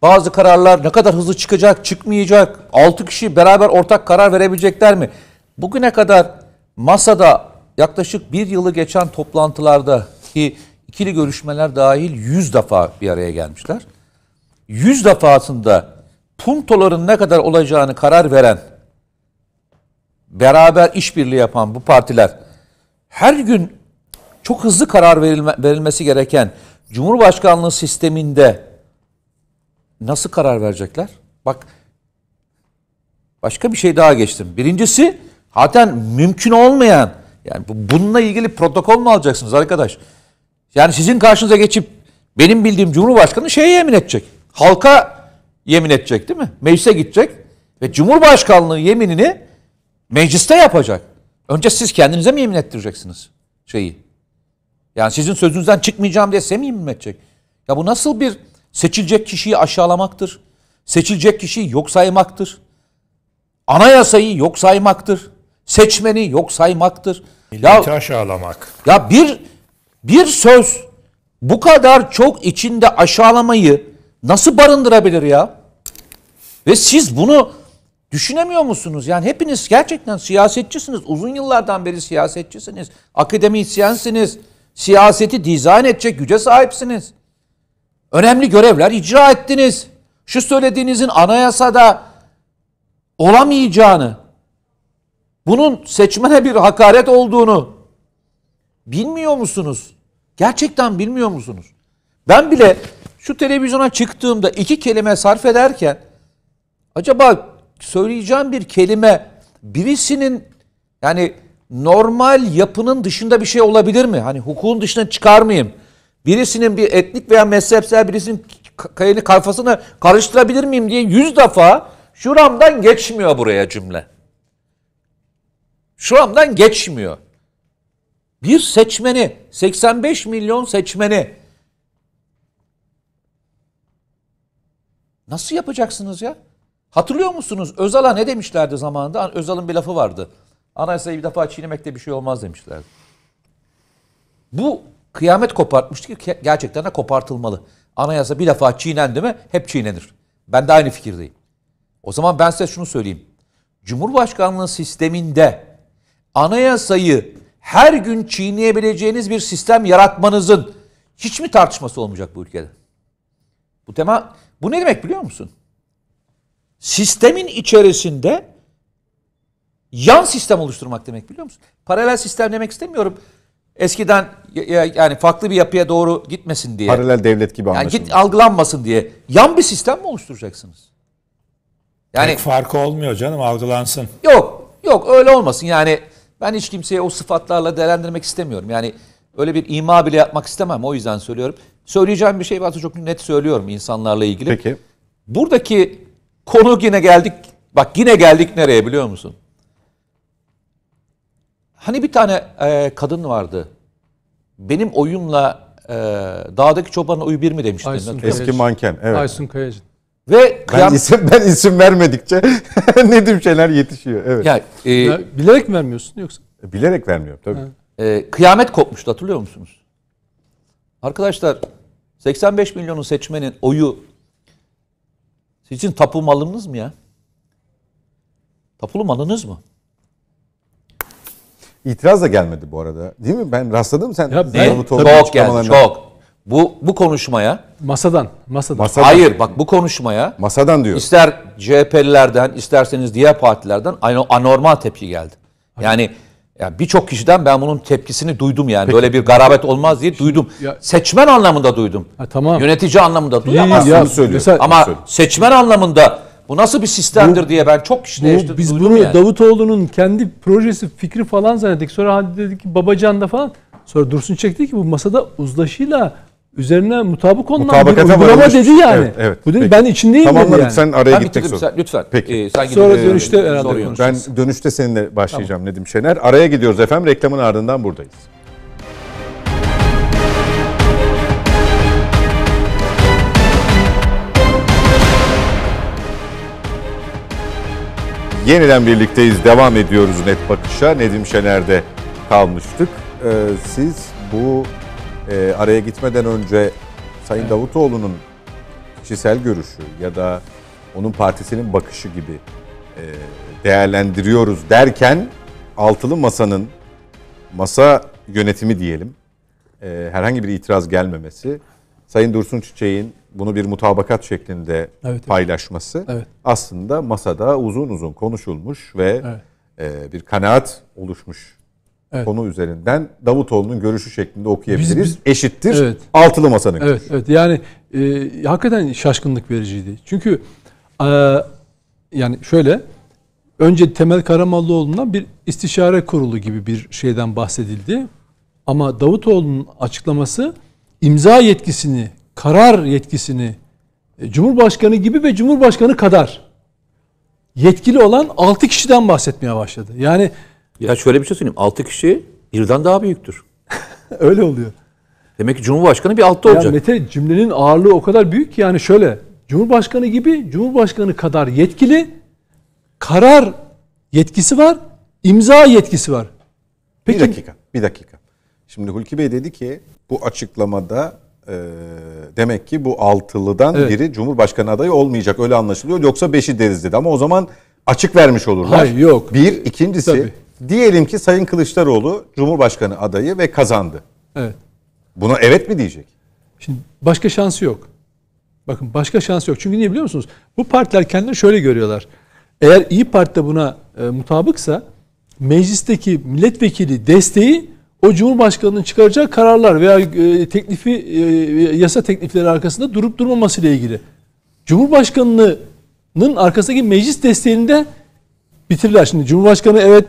bazı kararlar ne kadar hızlı çıkacak, çıkmayacak? 6 kişi beraber ortak karar verebilecekler mi? Bugüne kadar masada yaklaşık bir yılı geçen toplantılarda ki ikili görüşmeler dahil 100 defa bir araya gelmişler. 100 defasında puntoların ne kadar olacağını karar veren, beraber işbirliği yapan bu partiler her gün çok hızlı karar verilme, verilmesi gereken Cumhurbaşkanlığı sisteminde Nasıl karar verecekler? Bak başka bir şey daha geçtim. Birincisi zaten mümkün olmayan yani bununla ilgili protokol mu alacaksınız arkadaş? Yani sizin karşınıza geçip benim bildiğim Cumhurbaşkanı şeye yemin edecek. Halka yemin edecek değil mi? Meclise gidecek ve Cumhurbaşkanlığı yeminini mecliste yapacak. Önce siz kendinize mi yemin ettireceksiniz şeyi? Yani sizin sözünüzden çıkmayacağım diye size mi yemin edecek? Ya bu nasıl bir Seçilecek kişiyi aşağılamaktır. Seçilecek kişiyi yok saymaktır. Anayasayı yok saymaktır. Seçmeni yok saymaktır. Milleti ya, aşağılamak. Ya bir bir söz bu kadar çok içinde aşağılamayı nasıl barındırabilir ya? Ve siz bunu düşünemiyor musunuz? Yani hepiniz gerçekten siyasetçisiniz. Uzun yıllardan beri siyasetçisiniz. Akademisyensiniz. Siyaseti dizayn edecek güce sahipsiniz önemli görevler icra ettiniz. Şu söylediğinizin anayasada olamayacağını, bunun seçmene bir hakaret olduğunu bilmiyor musunuz? Gerçekten bilmiyor musunuz? Ben bile şu televizyona çıktığımda iki kelime sarf ederken acaba söyleyeceğim bir kelime birisinin yani normal yapının dışında bir şey olabilir mi? Hani hukukun dışına çıkar mıyım? birisinin bir etnik veya mezhepsel birisinin kayını kafasını karıştırabilir miyim diye yüz defa şuramdan geçmiyor buraya cümle. Şuramdan geçmiyor. Bir seçmeni, 85 milyon seçmeni nasıl yapacaksınız ya? Hatırlıyor musunuz? Özal'a ne demişlerdi zamanında? Özal'ın bir lafı vardı. Anayasayı bir defa çiğnemekte bir şey olmaz demişlerdi. Bu kıyamet kopartmıştı ki gerçekten de kopartılmalı. Anayasa bir defa çiğnendi mi hep çiğnenir. Ben de aynı fikirdeyim. O zaman ben size şunu söyleyeyim. Cumhurbaşkanlığı sisteminde anayasayı her gün çiğneyebileceğiniz bir sistem yaratmanızın hiç mi tartışması olmayacak bu ülkede? Bu tema bu ne demek biliyor musun? Sistemin içerisinde yan sistem oluşturmak demek biliyor musun? Paralel sistem demek istemiyorum. Eskiden yani farklı bir yapıya doğru gitmesin diye. Paralel devlet gibi anlaşılıyor. Yani git, algılanmasın diye. Yan bir sistem mi oluşturacaksınız? Yani Pek farkı olmuyor canım algılansın. Yok. Yok öyle olmasın. Yani ben hiç kimseye o sıfatlarla değerlendirmek istemiyorum. Yani öyle bir ima bile yapmak istemem. O yüzden söylüyorum. Söyleyeceğim bir şey varsa çok net söylüyorum insanlarla ilgili. Peki. Buradaki konu yine geldik. Bak yine geldik nereye biliyor musun? Hani bir tane e, kadın vardı benim oyumla e, dağdaki çobanın oyu bir mi demiştiniz? Eski manken. Evet. Aysun Kayacı. Ve kıyam... ben, isim, ben isim vermedikçe ne tür şeyler yetişiyor. Evet. Ya, e, ya, bilerek mi vermiyorsun yoksa? E, bilerek vermiyorum tabii. E, kıyamet kopmuştu hatırlıyor musunuz? Arkadaşlar 85 milyonun seçmenin oyu sizin tapu malınız mı ya? Tapulu malınız mı? İtiraz da gelmedi bu arada. Değil mi? Ben rastladım sen. Ya ben, çok geldi çok. Bu, bu konuşmaya masadan, masadan. masadan. Hayır bak bu konuşmaya masadan diyor. İster CHP'lilerden isterseniz diğer partilerden anormal tepki geldi. Yani ya birçok kişiden ben bunun tepkisini duydum yani. Peki. Böyle bir garabet olmaz diye duydum. Ya, Seçmen anlamında duydum. Ha, tamam. Yönetici anlamında duydum ama, ya, Mesela, ama seçmen anlamında bu nasıl bir sistemdir bu, diye ben çok kişi değiştirdim. Biz bunu yani. Davutoğlu'nun kendi projesi, fikri falan zannettik. Sonra dedik ki Babacan da falan. Sonra Dursun çekti ki bu masada uzlaşıyla üzerine mutabık olunan bir uygulama dedi yani. Evet, evet, bu dedi, peki. ben içindeyim Tamamladık, dedi yani. sen araya ben gitmek zorunda. Lütfen. Peki. Ee, sen Sonra gidip, dönüşte e, herhalde Ben dönüşte seninle başlayacağım tamam. Nedim Şener. Araya gidiyoruz efendim. Reklamın ardından buradayız. Yeniden birlikteyiz, devam ediyoruz Net Bakış'a. Nedim Şener'de kalmıştık. Ee, siz bu e, araya gitmeden önce Sayın Davutoğlu'nun kişisel görüşü ya da onun partisinin bakışı gibi e, değerlendiriyoruz derken altılı masanın masa yönetimi diyelim e, herhangi bir itiraz gelmemesi Sayın Dursun Çiçek'in bunu bir mutabakat şeklinde evet, paylaşması evet. aslında masada uzun uzun konuşulmuş ve evet. e, bir kanaat oluşmuş evet. konu üzerinden Davutoğlu'nun görüşü şeklinde okuyabiliriz. Biz, biz, Eşittir evet. altılı masanın evet, görüşü. Evet yani e, hakikaten şaşkınlık vericiydi. Çünkü e, yani şöyle önce Temel Karamollaoğlu'ndan bir istişare kurulu gibi bir şeyden bahsedildi. Ama Davutoğlu'nun açıklaması imza yetkisini karar yetkisini e, Cumhurbaşkanı gibi ve Cumhurbaşkanı kadar yetkili olan 6 kişiden bahsetmeye başladı. Yani ya şöyle bir şey söyleyeyim. 6 kişi birden daha büyüktür. Öyle oluyor. Demek ki Cumhurbaşkanı bir altta olacak. Ya Mete cümlenin ağırlığı o kadar büyük ki yani şöyle. Cumhurbaşkanı gibi Cumhurbaşkanı kadar yetkili karar yetkisi var, imza yetkisi var. Peki, bir dakika, bir dakika. Şimdi Hulki Bey dedi ki bu açıklamada ee, demek ki bu altılıdan evet. biri Cumhurbaşkanı adayı olmayacak öyle anlaşılıyor. Yoksa beşi deriz dedi ama o zaman açık vermiş olurlar. Hayır yok. Bir ikincisi Tabii. diyelim ki Sayın Kılıçdaroğlu Cumhurbaşkanı adayı ve kazandı. Evet. Buna evet mi diyecek? Şimdi başka şansı yok. Bakın başka şansı yok. Çünkü niye biliyor musunuz? Bu partiler kendilerini şöyle görüyorlar. Eğer İyi Parti de buna e, mutabıksa meclisteki milletvekili desteği o Cumhurbaşkanı'nın çıkaracağı kararlar veya e, teklifi e, e, yasa teklifleri arkasında durup durmaması ile ilgili. Cumhurbaşkanı'nın arkasındaki meclis desteğinde bitirler Şimdi Cumhurbaşkanı evet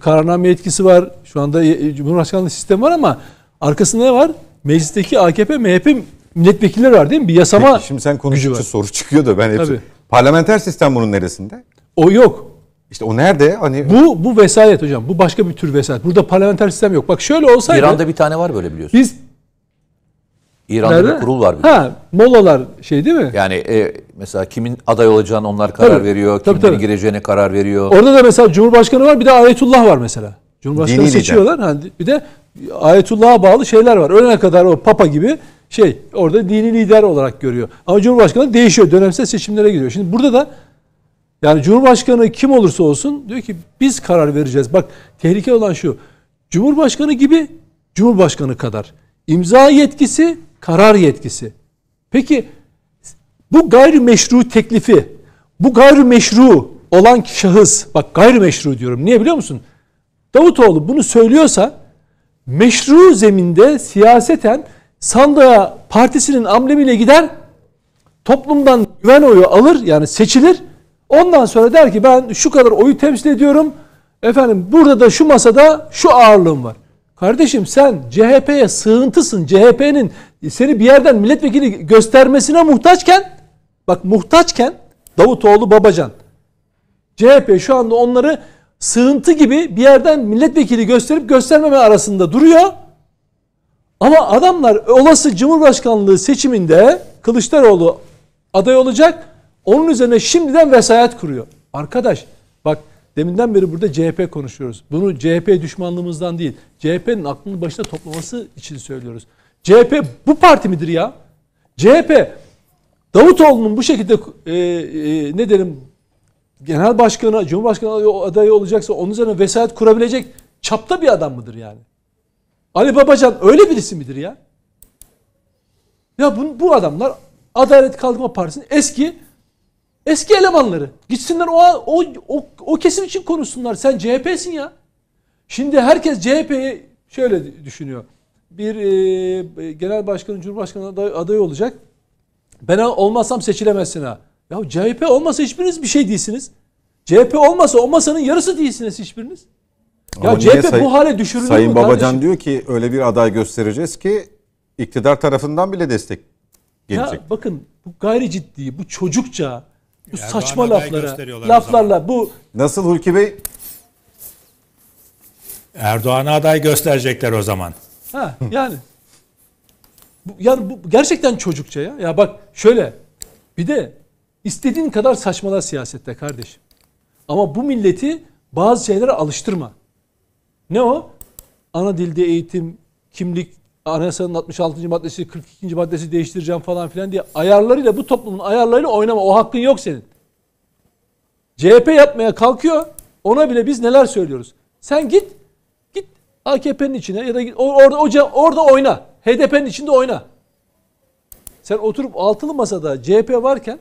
kararname etkisi var. Şu anda e, Cumhurbaşkanlığı sistemi var ama arkasında ne var? Meclisteki AKP, MHP milletvekilleri var değil mi? Bir yasama Peki, Şimdi sen konuştukça soru çıkıyor da ben hepsi. Tabii. Parlamenter sistem bunun neresinde? O yok. İşte o nerede? Hani bu bu vesayet hocam. Bu başka bir tür vesayet. Burada parlamenter sistem yok. Bak şöyle olsaydı İran'da bir tane var böyle biliyorsun. Biz İran'da Nerede? bir kurul var biliyorsun. Ha, molalar şey değil mi? Yani e, mesela kimin aday olacağını onlar karar Tabii. veriyor. Tabii, Kimlerin tabii. gireceğine karar veriyor. Orada da mesela Cumhurbaşkanı var, bir de Ayetullah var mesela. Cumhurbaşkanı Dini seçiyorlar. Ha, bir de Ayetullah'a bağlı şeyler var. Ölene kadar o papa gibi şey orada dini lider olarak görüyor. Ama Cumhurbaşkanı değişiyor. Dönemsel seçimlere gidiyor. Şimdi burada da yani Cumhurbaşkanı kim olursa olsun diyor ki biz karar vereceğiz. Bak tehlike olan şu. Cumhurbaşkanı gibi Cumhurbaşkanı kadar. İmza yetkisi, karar yetkisi. Peki bu gayrimeşru teklifi, bu gayrimeşru olan şahıs, bak gayrimeşru diyorum. Niye biliyor musun? Davutoğlu bunu söylüyorsa meşru zeminde siyaseten sandığa partisinin amblemiyle gider, toplumdan güven oyu alır yani seçilir Ondan sonra der ki ben şu kadar oyu temsil ediyorum. Efendim burada da şu masada şu ağırlığım var. Kardeşim sen CHP'ye sığıntısın. CHP'nin seni bir yerden milletvekili göstermesine muhtaçken bak muhtaçken Davutoğlu Babacan CHP şu anda onları sığıntı gibi bir yerden milletvekili gösterip göstermeme arasında duruyor. Ama adamlar olası Cumhurbaşkanlığı seçiminde Kılıçdaroğlu aday olacak. Onun üzerine şimdiden vesayet kuruyor. Arkadaş bak deminden beri burada CHP konuşuyoruz. Bunu CHP düşmanlığımızdan değil, CHP'nin aklını başına toplaması için söylüyoruz. CHP bu parti midir ya? CHP Davutoğlu'nun bu şekilde e, e, ne derim genel başkanı, cumhurbaşkanı adayı olacaksa onun üzerine vesayet kurabilecek çapta bir adam mıdır yani? Ali Babacan öyle birisi midir ya? Ya bu, bu adamlar Adalet Kalkınma Partisi'nin eski Eski elemanları. Gitsinler o, o, o, o kesim için konuşsunlar. Sen CHP'sin ya. Şimdi herkes CHP'yi şöyle düşünüyor. Bir e, genel başkanı, cumhurbaşkanı aday, adayı olacak. Ben olmazsam seçilemezsin ha. Ya CHP olmasa hiçbiriniz bir şey değilsiniz. CHP olmasa o masanın yarısı değilsiniz hiçbiriniz. Ya Ama CHP say- bu hale düşürülür Sayın Babacan kardeşim? diyor ki öyle bir aday göstereceğiz ki iktidar tarafından bile destek gelecek. Ya bakın bu gayri ciddi, bu çocukça, bu Erdoğan saçma laflara, laflarla bu... Nasıl Hulki Bey? Erdoğan'a aday gösterecekler o zaman. Ha yani. bu, yani bu gerçekten çocukça ya. Ya bak şöyle bir de istediğin kadar saçmala siyasette kardeşim. Ama bu milleti bazı şeylere alıştırma. Ne o? Ana dilde eğitim, kimlik, anayasanın 66. maddesi 42. maddesi değiştireceğim falan filan diye ayarlarıyla bu toplumun ayarlarıyla oynama. O hakkın yok senin. CHP yapmaya kalkıyor. Ona bile biz neler söylüyoruz. Sen git git AKP'nin içine ya da git, orada o, orada oyna. HDP'nin içinde oyna. Sen oturup altılı masada CHP varken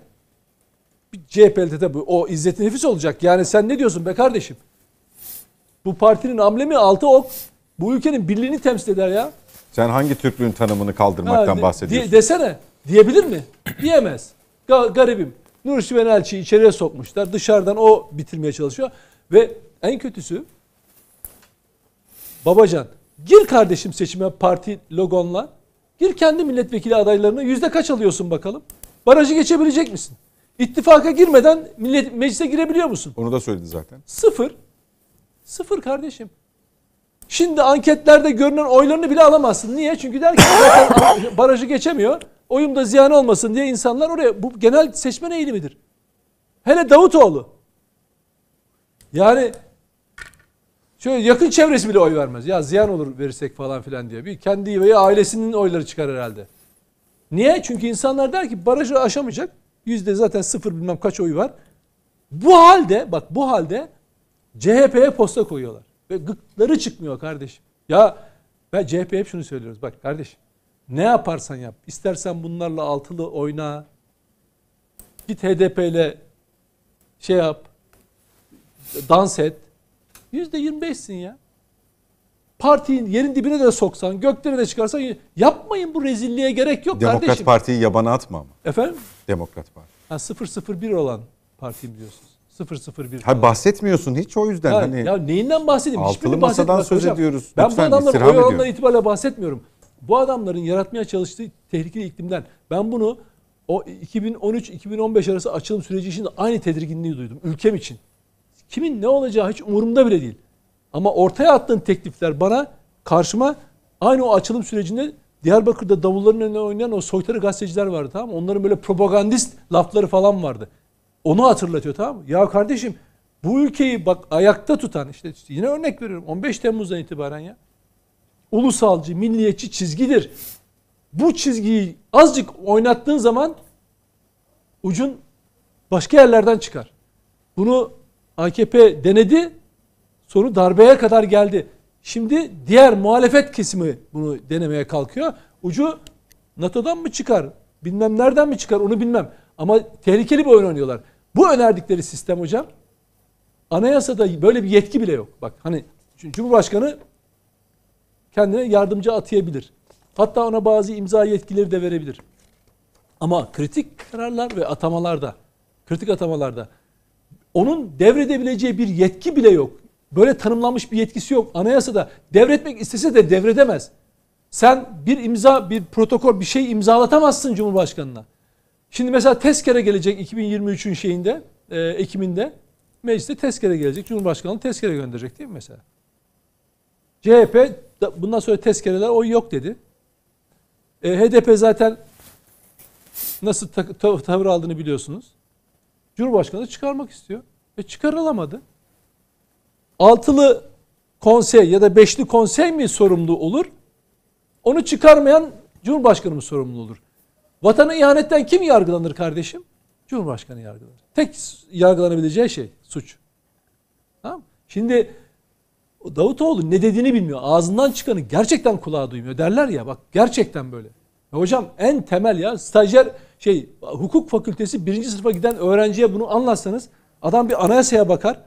bir CHP'de tabii o izzet nefis olacak. Yani sen ne diyorsun be kardeşim? Bu partinin amblemi altı ok. Bu ülkenin birliğini temsil eder ya. Sen hangi Türklüğün tanımını kaldırmaktan ha, bahsediyorsun? De, desene. Diyebilir mi? Diyemez. Ga, garibim. Nurşi Ben Elçi'yi içeriye sokmuşlar. Dışarıdan o bitirmeye çalışıyor. Ve en kötüsü Babacan gir kardeşim seçime parti logonla. Gir kendi milletvekili adaylarını yüzde kaç alıyorsun bakalım. Barajı geçebilecek misin? İttifaka girmeden millet, meclise girebiliyor musun? Onu da söyledi zaten. Sıfır. Sıfır kardeşim. Şimdi anketlerde görünen oylarını bile alamazsın. Niye? Çünkü der ki zaten barajı geçemiyor. da ziyan olmasın diye insanlar oraya bu genel seçmen eğilimidir. Hele Davutoğlu. Yani şöyle yakın çevresi bile oy vermez. Ya ziyan olur verirsek falan filan diye. Bir kendi veya ailesinin oyları çıkar herhalde. Niye? Çünkü insanlar der ki barajı aşamayacak. Yüzde zaten sıfır bilmem kaç oy var. Bu halde bak bu halde CHP'ye posta koyuyorlar. Ve gıkları çıkmıyor kardeşim. Ya ben CHP hep şunu söylüyoruz. Bak kardeş ne yaparsan yap. İstersen bunlarla altılı oyna. Git HDP ile şey yap. Dans et. Yüzde yirmi beşsin ya. Partinin yerin dibine de soksan, göklere de çıkarsan yapmayın bu rezilliğe gerek yok Demokrat kardeşim. Demokrat Parti'yi yabana atma ama. Efendim? Demokrat Parti. Ha, 001 olan parti biliyorsunuz. 001. Ha bahsetmiyorsun hiç o yüzden. Yani, hani ya neyinden bahsedeyim? Altılı masadan söz hocam. ediyoruz. Ben Lütfen, bu adamların o yalandan itibariyle bahsetmiyorum. Bu adamların yaratmaya çalıştığı tehlikeli iklimden. Ben bunu o 2013-2015 arası açılım süreci için aynı tedirginliği duydum ülkem için. Kimin ne olacağı hiç umurumda bile değil. Ama ortaya attığın teklifler bana karşıma aynı o açılım sürecinde Diyarbakır'da davulların önüne oynayan o soytarı gazeteciler vardı tamam mı? Onların böyle propagandist lafları falan vardı. Onu hatırlatıyor tamam mı? Ya kardeşim bu ülkeyi bak ayakta tutan işte yine örnek veriyorum 15 Temmuz'dan itibaren ya. Ulusalcı, milliyetçi çizgidir. Bu çizgiyi azıcık oynattığın zaman ucun başka yerlerden çıkar. Bunu AKP denedi. sonra darbeye kadar geldi. Şimdi diğer muhalefet kesimi bunu denemeye kalkıyor. Ucu NATO'dan mı çıkar? Bilmem nereden mi çıkar onu bilmem. Ama tehlikeli bir oyun oynuyorlar. Bu önerdikleri sistem hocam anayasada böyle bir yetki bile yok. Bak hani Cumhurbaşkanı kendine yardımcı atayabilir. Hatta ona bazı imza yetkileri de verebilir. Ama kritik kararlar ve atamalarda, kritik atamalarda onun devredebileceği bir yetki bile yok. Böyle tanımlanmış bir yetkisi yok. Anayasada devretmek istese de devredemez. Sen bir imza, bir protokol, bir şey imzalatamazsın Cumhurbaşkanına. Şimdi mesela tezkere gelecek 2023'ün şeyinde, e, Ekim'inde mecliste tezkere gelecek. Cumhurbaşkanı tezkere gönderecek değil mi mesela? CHP bundan sonra tezkereler oy yok dedi. E, HDP zaten nasıl ta ta tavır aldığını biliyorsunuz. Cumhurbaşkanı çıkarmak istiyor. Ve çıkarılamadı. Altılı konsey ya da beşli konsey mi sorumlu olur? Onu çıkarmayan Cumhurbaşkanı mı sorumlu olur? Vatana ihanetten kim yargılanır kardeşim? Cumhurbaşkanı yargılanır. Tek yargılanabileceği şey suç. Tamam Şimdi Davutoğlu ne dediğini bilmiyor. Ağzından çıkanı gerçekten kulağa duymuyor. Derler ya bak gerçekten böyle. Ya hocam en temel ya stajyer şey hukuk fakültesi birinci sınıfa giden öğrenciye bunu anlatsanız adam bir anayasaya bakar.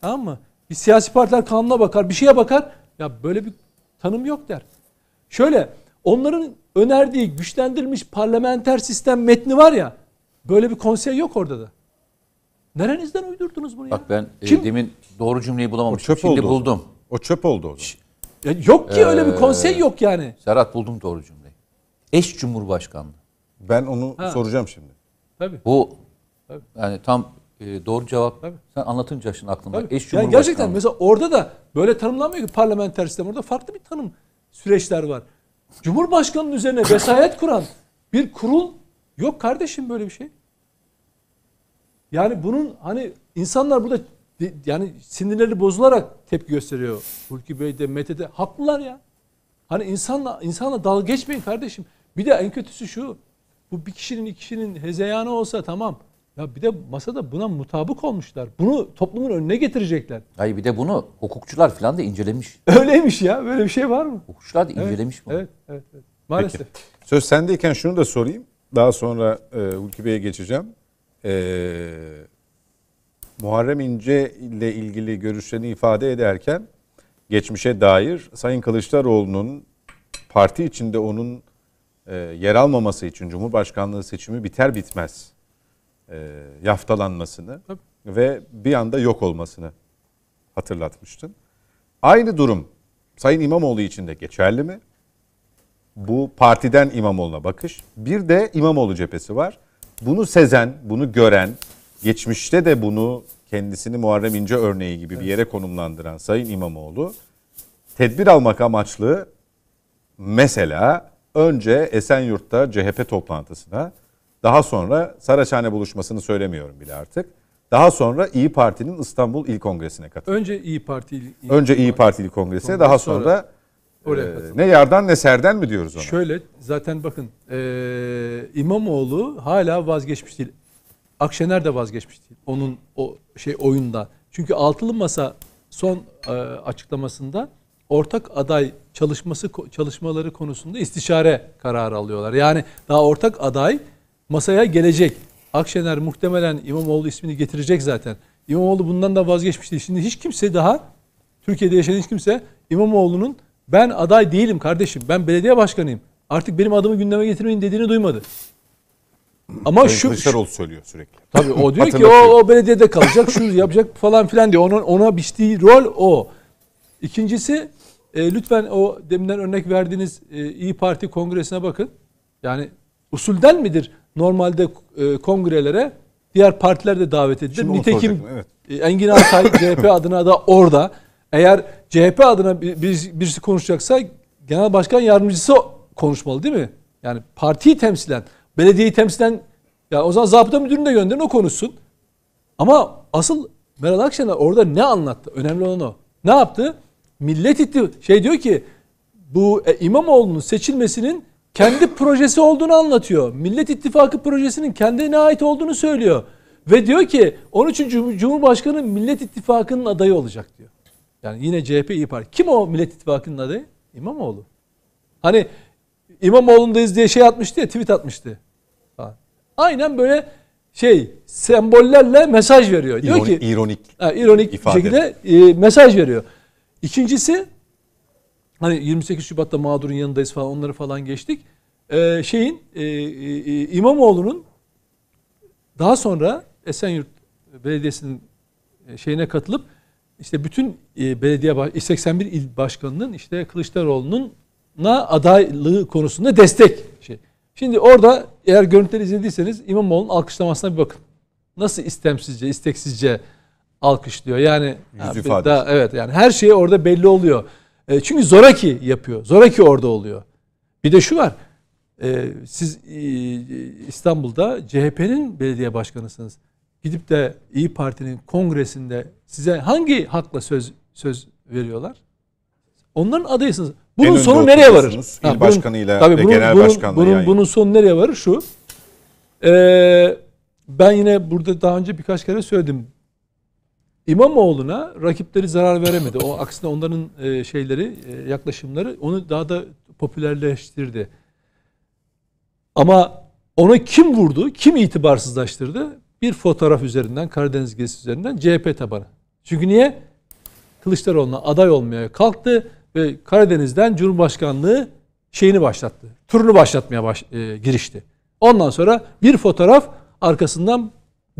Tamam mı? Bir siyasi partiler kanununa bakar. Bir şeye bakar. Ya böyle bir tanım yok der. Şöyle Onların önerdiği güçlendirilmiş parlamenter sistem metni var ya böyle bir konsey yok orada da. Nerenizden uydurdunuz bunu Bak ya? ben e, Kim? e, demin doğru cümleyi bulamamıştım. O çöp Şimdi oldu. buldum. O çöp oldu o zaman. Ya yok ki öyle bir e, konsey yok yani. Serhat buldum doğru cümleyi. Eş Cumhurbaşkanlığı. Ben onu Ha. soracağım şimdi. Tabii. Bu Tabii. yani tam e, doğru cevap. Tabii. Sen anlatınca şimdi aklımda. Tabii. Eş Yani gerçekten mesela orada da böyle tanımlanmıyor ki parlamenter sistem. Orada farklı bir tanım süreçler var. Cumhurbaşkanının üzerine vesayet kuran bir kurul yok kardeşim böyle bir şey. Yani bunun hani insanlar burada yani sinirleri bozularak tepki gösteriyor. Hulki Bey de Mete'de haklılar ya. Hani insanla insanla dalga geçmeyin kardeşim. Bir de en kötüsü şu. Bu bir kişinin iki kişinin hezeyanı olsa tamam. Ya bir de masada buna mutabık olmuşlar. Bunu toplumun önüne getirecekler. Hayır bir de bunu hukukçular falan da incelemiş. Öyleymiş ya. Böyle bir şey var mı? Hukukçular da incelemiş evet, bunu. Evet, evet, evet. Maalesef. Peki. Söz sendeyken şunu da sorayım. Daha sonra e, Hulki Bey'e geçeceğim. E, Muharrem İnce ile ilgili görüşlerini ifade ederken geçmişe dair Sayın Kılıçdaroğlu'nun parti içinde onun e, yer almaması için Cumhurbaşkanlığı seçimi biter bitmez e, yaftalanmasını Tabii. ve bir anda yok olmasını hatırlatmıştın. Aynı durum Sayın İmamoğlu için de geçerli mi? Bu partiden İmamoğlu'na bakış. Bir de İmamoğlu cephesi var. Bunu sezen, bunu gören, geçmişte de bunu kendisini Muharrem İnce örneği gibi evet. bir yere konumlandıran Sayın İmamoğlu tedbir almak amaçlı mesela önce Esenyurt'ta CHP toplantısına daha sonra Saraçhane buluşmasını söylemiyorum bile artık. Daha sonra İyi Parti'nin İstanbul İl Kongresi'ne katıldı. Önce İyi Parti İl, İl Önce İyi Parti İl Kongresi'ne daha sonra, sonra oraya katıldı. E, ne yardan ne serden mi diyoruz ona? Şöyle zaten bakın e, İmamoğlu hala vazgeçmiş değil. Akşener de vazgeçmiş değil. Onun o şey oyunda. Çünkü altılı masa son e, açıklamasında ortak aday çalışması çalışmaları konusunda istişare kararı alıyorlar. Yani daha ortak aday masaya gelecek. Akşener muhtemelen İmamoğlu ismini getirecek zaten. İmamoğlu bundan da vazgeçmişti. Şimdi hiç kimse daha Türkiye'de yaşayan hiç kimse İmamoğlu'nun ben aday değilim kardeşim. Ben belediye başkanıyım. Artık benim adımı gündeme getirmeyin dediğini duymadı. Ama Sayın şu Kılıçdaroğlu söylüyor sürekli. Tabii o diyor ki o, o belediyede kalacak, şunu yapacak falan filan diyor. Onun ona biçtiği rol o. İkincisi e, lütfen o deminden örnek verdiğiniz e, İyi Parti kongresine bakın. Yani usulden midir normalde e, kongrelere diğer partiler de davet edilir. Nitekim evet. E, Engin Altay CHP adına da orada. Eğer CHP adına birisi, birisi konuşacaksa genel başkan yardımcısı konuşmalı değil mi? Yani partiyi temsilen, belediyeyi temsilen ya o zaman zabıta müdürünü de gönderin o konuşsun. Ama asıl Meral Akşener orada ne anlattı? Önemli olan o. Ne yaptı? Millet itti şey diyor ki bu e, İmamoğlu'nun seçilmesinin kendi projesi olduğunu anlatıyor. Millet İttifakı projesinin kendine ait olduğunu söylüyor. Ve diyor ki 13. Cumhurbaşkanı Millet İttifakı'nın adayı olacak diyor. Yani yine CHP İyi Parti. Kim o Millet İttifakı'nın adayı? İmamoğlu. Hani İmamoğlu'ndayız diye şey atmıştı ya tweet atmıştı. Ha. Aynen böyle şey sembollerle mesaj veriyor. Diyor ironik, ki ironik. Ha, ironik ifade. şekilde e, mesaj veriyor. İkincisi hani 28 Şubat'ta mağdurun yanındayız falan onları falan geçtik. Ee, şeyin e, e, e İmamoğlu'nun daha sonra Esenyurt Belediyesi'nin e, şeyine katılıp işte bütün e, belediye 81 e, il başkanının işte Kılıçdaroğlu'na adaylığı konusunda destek şey. Şimdi orada eğer görüntüleri izlediyseniz İmamoğlu'nun alkışlamasına bir bakın. Nasıl istemsizce, isteksizce alkışlıyor. Yani Yüz abi, daha, evet yani her şey orada belli oluyor. E, çünkü zoraki yapıyor. Zoraki orada oluyor. Bir de şu var. E, siz e, İstanbul'da CHP'nin belediye başkanısınız. Gidip de İyi Parti'nin kongresinde size hangi hakla söz söz veriyorlar? Onların adayısınız. Bunun en sonu nereye varır? İl ha, başkanıyla bunun, ve bunun, genel bunun, başkanlığı bunun, yani. bunun sonu nereye varır? Şu. Ee, ben yine burada daha önce birkaç kere söyledim. İmamoğlu'na rakipleri zarar veremedi. O aksine onların e, şeyleri, e, yaklaşımları onu daha da popülerleştirdi. Ama ona kim vurdu? Kim itibarsızlaştırdı? Bir fotoğraf üzerinden, Karadeniz gezisi üzerinden CHP tabanı. Çünkü niye? Kılıçdaroğlu'na aday olmaya kalktı ve Karadeniz'den Cumhurbaşkanlığı şeyini başlattı. Turunu başlatmaya baş, e, girişti. Ondan sonra bir fotoğraf arkasından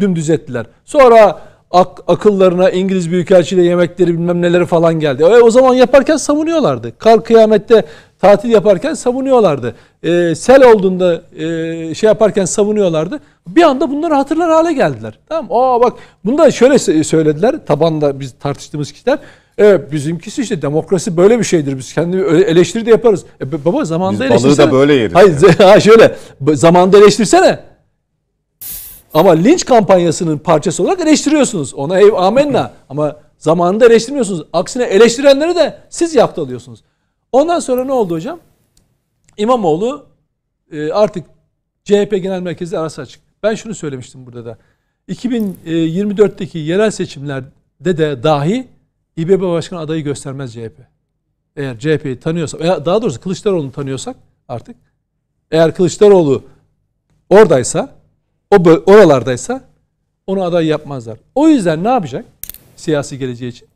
dümdüz ettiler. Sonra ak akıllarına İngiliz Büyükelçiliği yemekleri bilmem neleri falan geldi. E, o zaman yaparken savunuyorlardı. Kar kıyamette tatil yaparken savunuyorlardı. E, sel olduğunda e, şey yaparken savunuyorlardı. Bir anda bunları hatırlar hale geldiler. Tamam Aa bak bunda şöyle söylediler. Tabanda biz tartıştığımız kişiler. Evet bizimkisi işte demokrasi böyle bir şeydir. Biz kendi eleştiri de yaparız. E, baba zamanda eleştirsene. Biz balığı da böyle yeriz. Hayır yani. şöyle zamanda eleştirsene. Ama linç kampanyasının parçası olarak eleştiriyorsunuz. Ona ev amenna. Ama zamanında eleştirmiyorsunuz. Aksine eleştirenleri de siz yaptalıyorsunuz. Ondan sonra ne oldu hocam? İmamoğlu e, artık CHP Genel Merkezi arası açık. Ben şunu söylemiştim burada da. 2024'teki yerel seçimlerde de dahi İBB Başkanı adayı göstermez CHP. Eğer CHP'yi tanıyorsak, daha doğrusu Kılıçdaroğlu'nu tanıyorsak artık, eğer Kılıçdaroğlu oradaysa o oralardaysa onu aday yapmazlar. O yüzden ne yapacak siyasi geleceği için?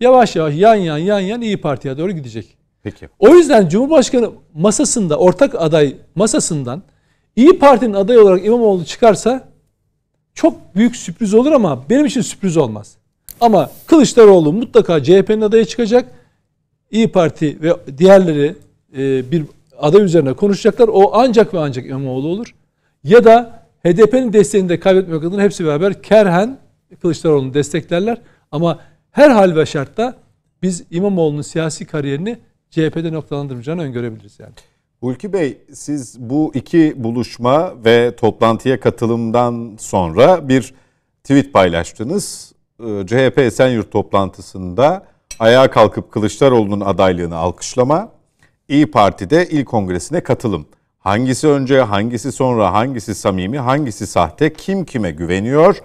Yavaş yavaş yan yan yan yan İyi Parti'ye doğru gidecek. Peki. O yüzden Cumhurbaşkanı masasında ortak aday masasından İyi Parti'nin adayı olarak İmamoğlu çıkarsa çok büyük sürpriz olur ama benim için sürpriz olmaz. Ama Kılıçdaroğlu mutlaka CHP'nin adaya çıkacak. İyi Parti ve diğerleri e, bir aday üzerine konuşacaklar. O ancak ve ancak İmamoğlu olur. Ya da HDP'nin desteğini de kaybetmek adına hepsi beraber kerhen Kılıçdaroğlu'nu desteklerler. Ama her hal ve şartta biz İmamoğlu'nun siyasi kariyerini CHP'de noktalandırmayacağını öngörebiliriz yani. Hulki Bey siz bu iki buluşma ve toplantıya katılımdan sonra bir tweet paylaştınız. Ee, CHP Esenyurt toplantısında ayağa kalkıp Kılıçdaroğlu'nun adaylığını alkışlama, İyi Parti'de il kongresine katılım. Hangisi önce, hangisi sonra, hangisi samimi, hangisi sahte, kim kime güveniyor,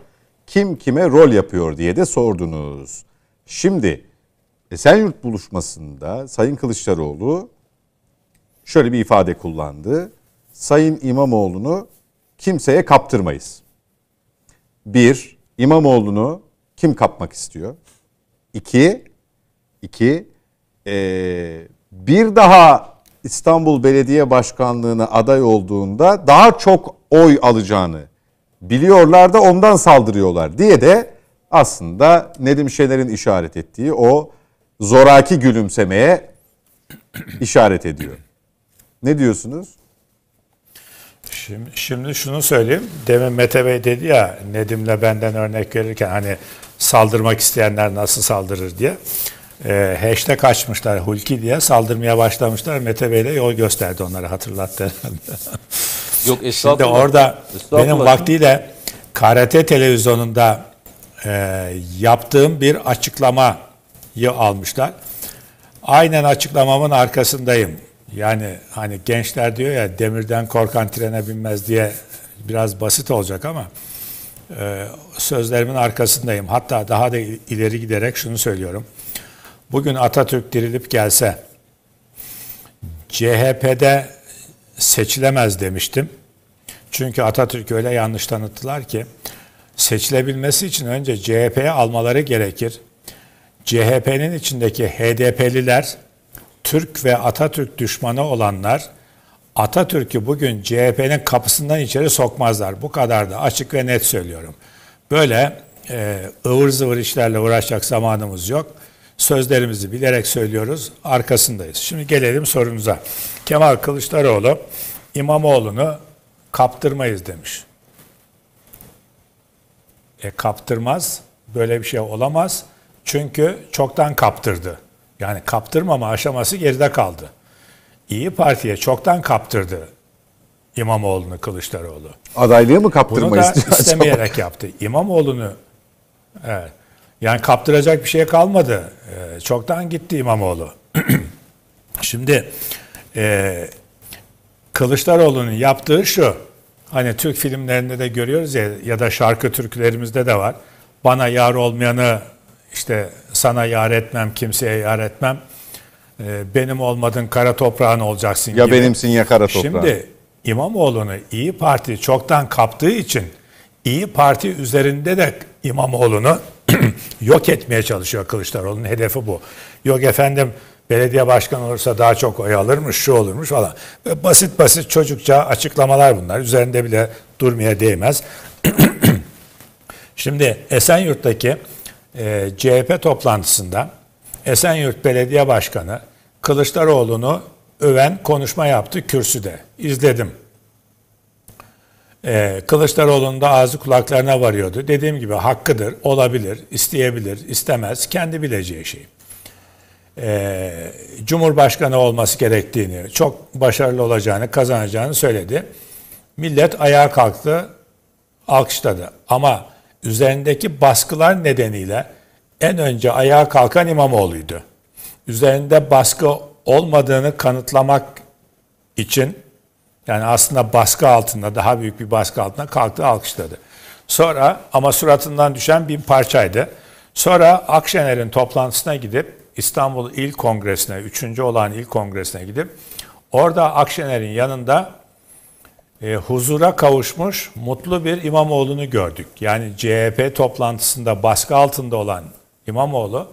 kim kime rol yapıyor diye de sordunuz. Şimdi Esenyurt buluşmasında Sayın Kılıçdaroğlu şöyle bir ifade kullandı. Sayın İmamoğlu'nu kimseye kaptırmayız. Bir, İmamoğlu'nu kim kapmak istiyor? İki, iki e, bir daha İstanbul Belediye Başkanlığı'na aday olduğunda daha çok oy alacağını biliyorlar da ondan saldırıyorlar diye de aslında Nedim Şener'in işaret ettiği o zoraki gülümsemeye işaret ediyor. Ne diyorsunuz? Şimdi, şimdi şunu söyleyeyim. Demin Mete Bey dedi ya Nedim'le benden örnek verirken hani saldırmak isteyenler nasıl saldırır diye e, hashtag açmışlar Hulki diye saldırmaya başlamışlar. Mete Bey de yol gösterdi onlara hatırlattı. Yok estağfurullah. Şimdi orada estağfurullah. benim vaktiyle KRT televizyonunda e, yaptığım bir açıklamayı almışlar. Aynen açıklamamın arkasındayım. Yani hani gençler diyor ya demirden korkan trene binmez diye biraz basit olacak ama e, sözlerimin arkasındayım. Hatta daha da ileri giderek şunu söylüyorum. Bugün Atatürk dirilip gelse CHP'de seçilemez demiştim. Çünkü Atatürk öyle yanlış tanıttılar ki seçilebilmesi için önce CHP'ye almaları gerekir. CHP'nin içindeki HDP'liler, Türk ve Atatürk düşmanı olanlar Atatürk'ü bugün CHP'nin kapısından içeri sokmazlar. Bu kadar da açık ve net söylüyorum. Böyle e, ıvır zıvır işlerle uğraşacak zamanımız yok sözlerimizi bilerek söylüyoruz, arkasındayız. Şimdi gelelim sorunuza. Kemal Kılıçdaroğlu İmamoğlu'nu kaptırmayız demiş. E kaptırmaz, böyle bir şey olamaz. Çünkü çoktan kaptırdı. Yani kaptırmama aşaması geride kaldı. İyi Parti'ye çoktan kaptırdı İmamoğlu'nu Kılıçdaroğlu. Adaylığı mı kaptırmayız? Bunu da istemeyerek acaba? yaptı. İmamoğlu'nu evet, yani kaptıracak bir şey kalmadı. Ee, çoktan gitti İmamoğlu. Şimdi e, Kılıçdaroğlu'nun yaptığı şu. Hani Türk filmlerinde de görüyoruz ya ya da şarkı türkülerimizde de var. Bana yar olmayanı işte sana yar etmem, kimseye yar etmem. E, benim olmadın kara toprağın olacaksın ya gibi. benimsin ya kara toprağın. Şimdi İmamoğlu'nu İyi Parti çoktan kaptığı için İyi Parti üzerinde de İmamoğlu'nu yok etmeye çalışıyor Kılıçdaroğlu'nun hedefi bu. Yok efendim belediye başkanı olursa daha çok oy alırmış, şu olurmuş falan. basit basit çocukça açıklamalar bunlar. Üzerinde bile durmaya değmez. Şimdi Esenyurt'taki e, CHP toplantısında Esenyurt Belediye Başkanı Kılıçdaroğlu'nu öven konuşma yaptı kürsüde. İzledim. Ee, Kılıçdaroğlu'nun da ağzı kulaklarına varıyordu. Dediğim gibi hakkıdır, olabilir, isteyebilir, istemez, kendi bileceği şey. Ee, Cumhurbaşkanı olması gerektiğini, çok başarılı olacağını, kazanacağını söyledi. Millet ayağa kalktı, alkışladı. Ama üzerindeki baskılar nedeniyle en önce ayağa kalkan İmamoğlu'ydu. Üzerinde baskı olmadığını kanıtlamak için yani aslında baskı altında, daha büyük bir baskı altında kalktı alkışladı. Sonra ama suratından düşen bir parçaydı. Sonra Akşener'in toplantısına gidip İstanbul İl Kongresi'ne, üçüncü olan İl Kongresi'ne gidip orada Akşener'in yanında e, huzura kavuşmuş mutlu bir İmamoğlu'nu gördük. Yani CHP toplantısında baskı altında olan İmamoğlu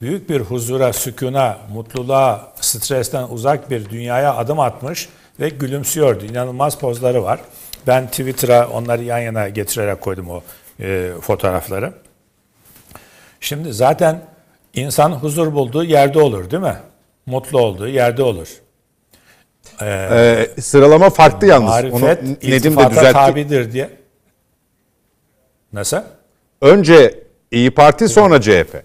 büyük bir huzura, sükuna, mutluluğa, stresten uzak bir dünyaya adım atmış ve gülümsüyordu. İnanılmaz pozları var. Ben Twitter'a onları yan yana getirerek koydum o e, fotoğrafları. Şimdi zaten insan huzur bulduğu yerde olur değil mi? Mutlu olduğu yerde olur. Ee, ee, sıralama farklı yalnız. Marifet Onu Nedim de düzeltti. tabidir diye. Nasıl? Önce İyi Parti sonra CHP.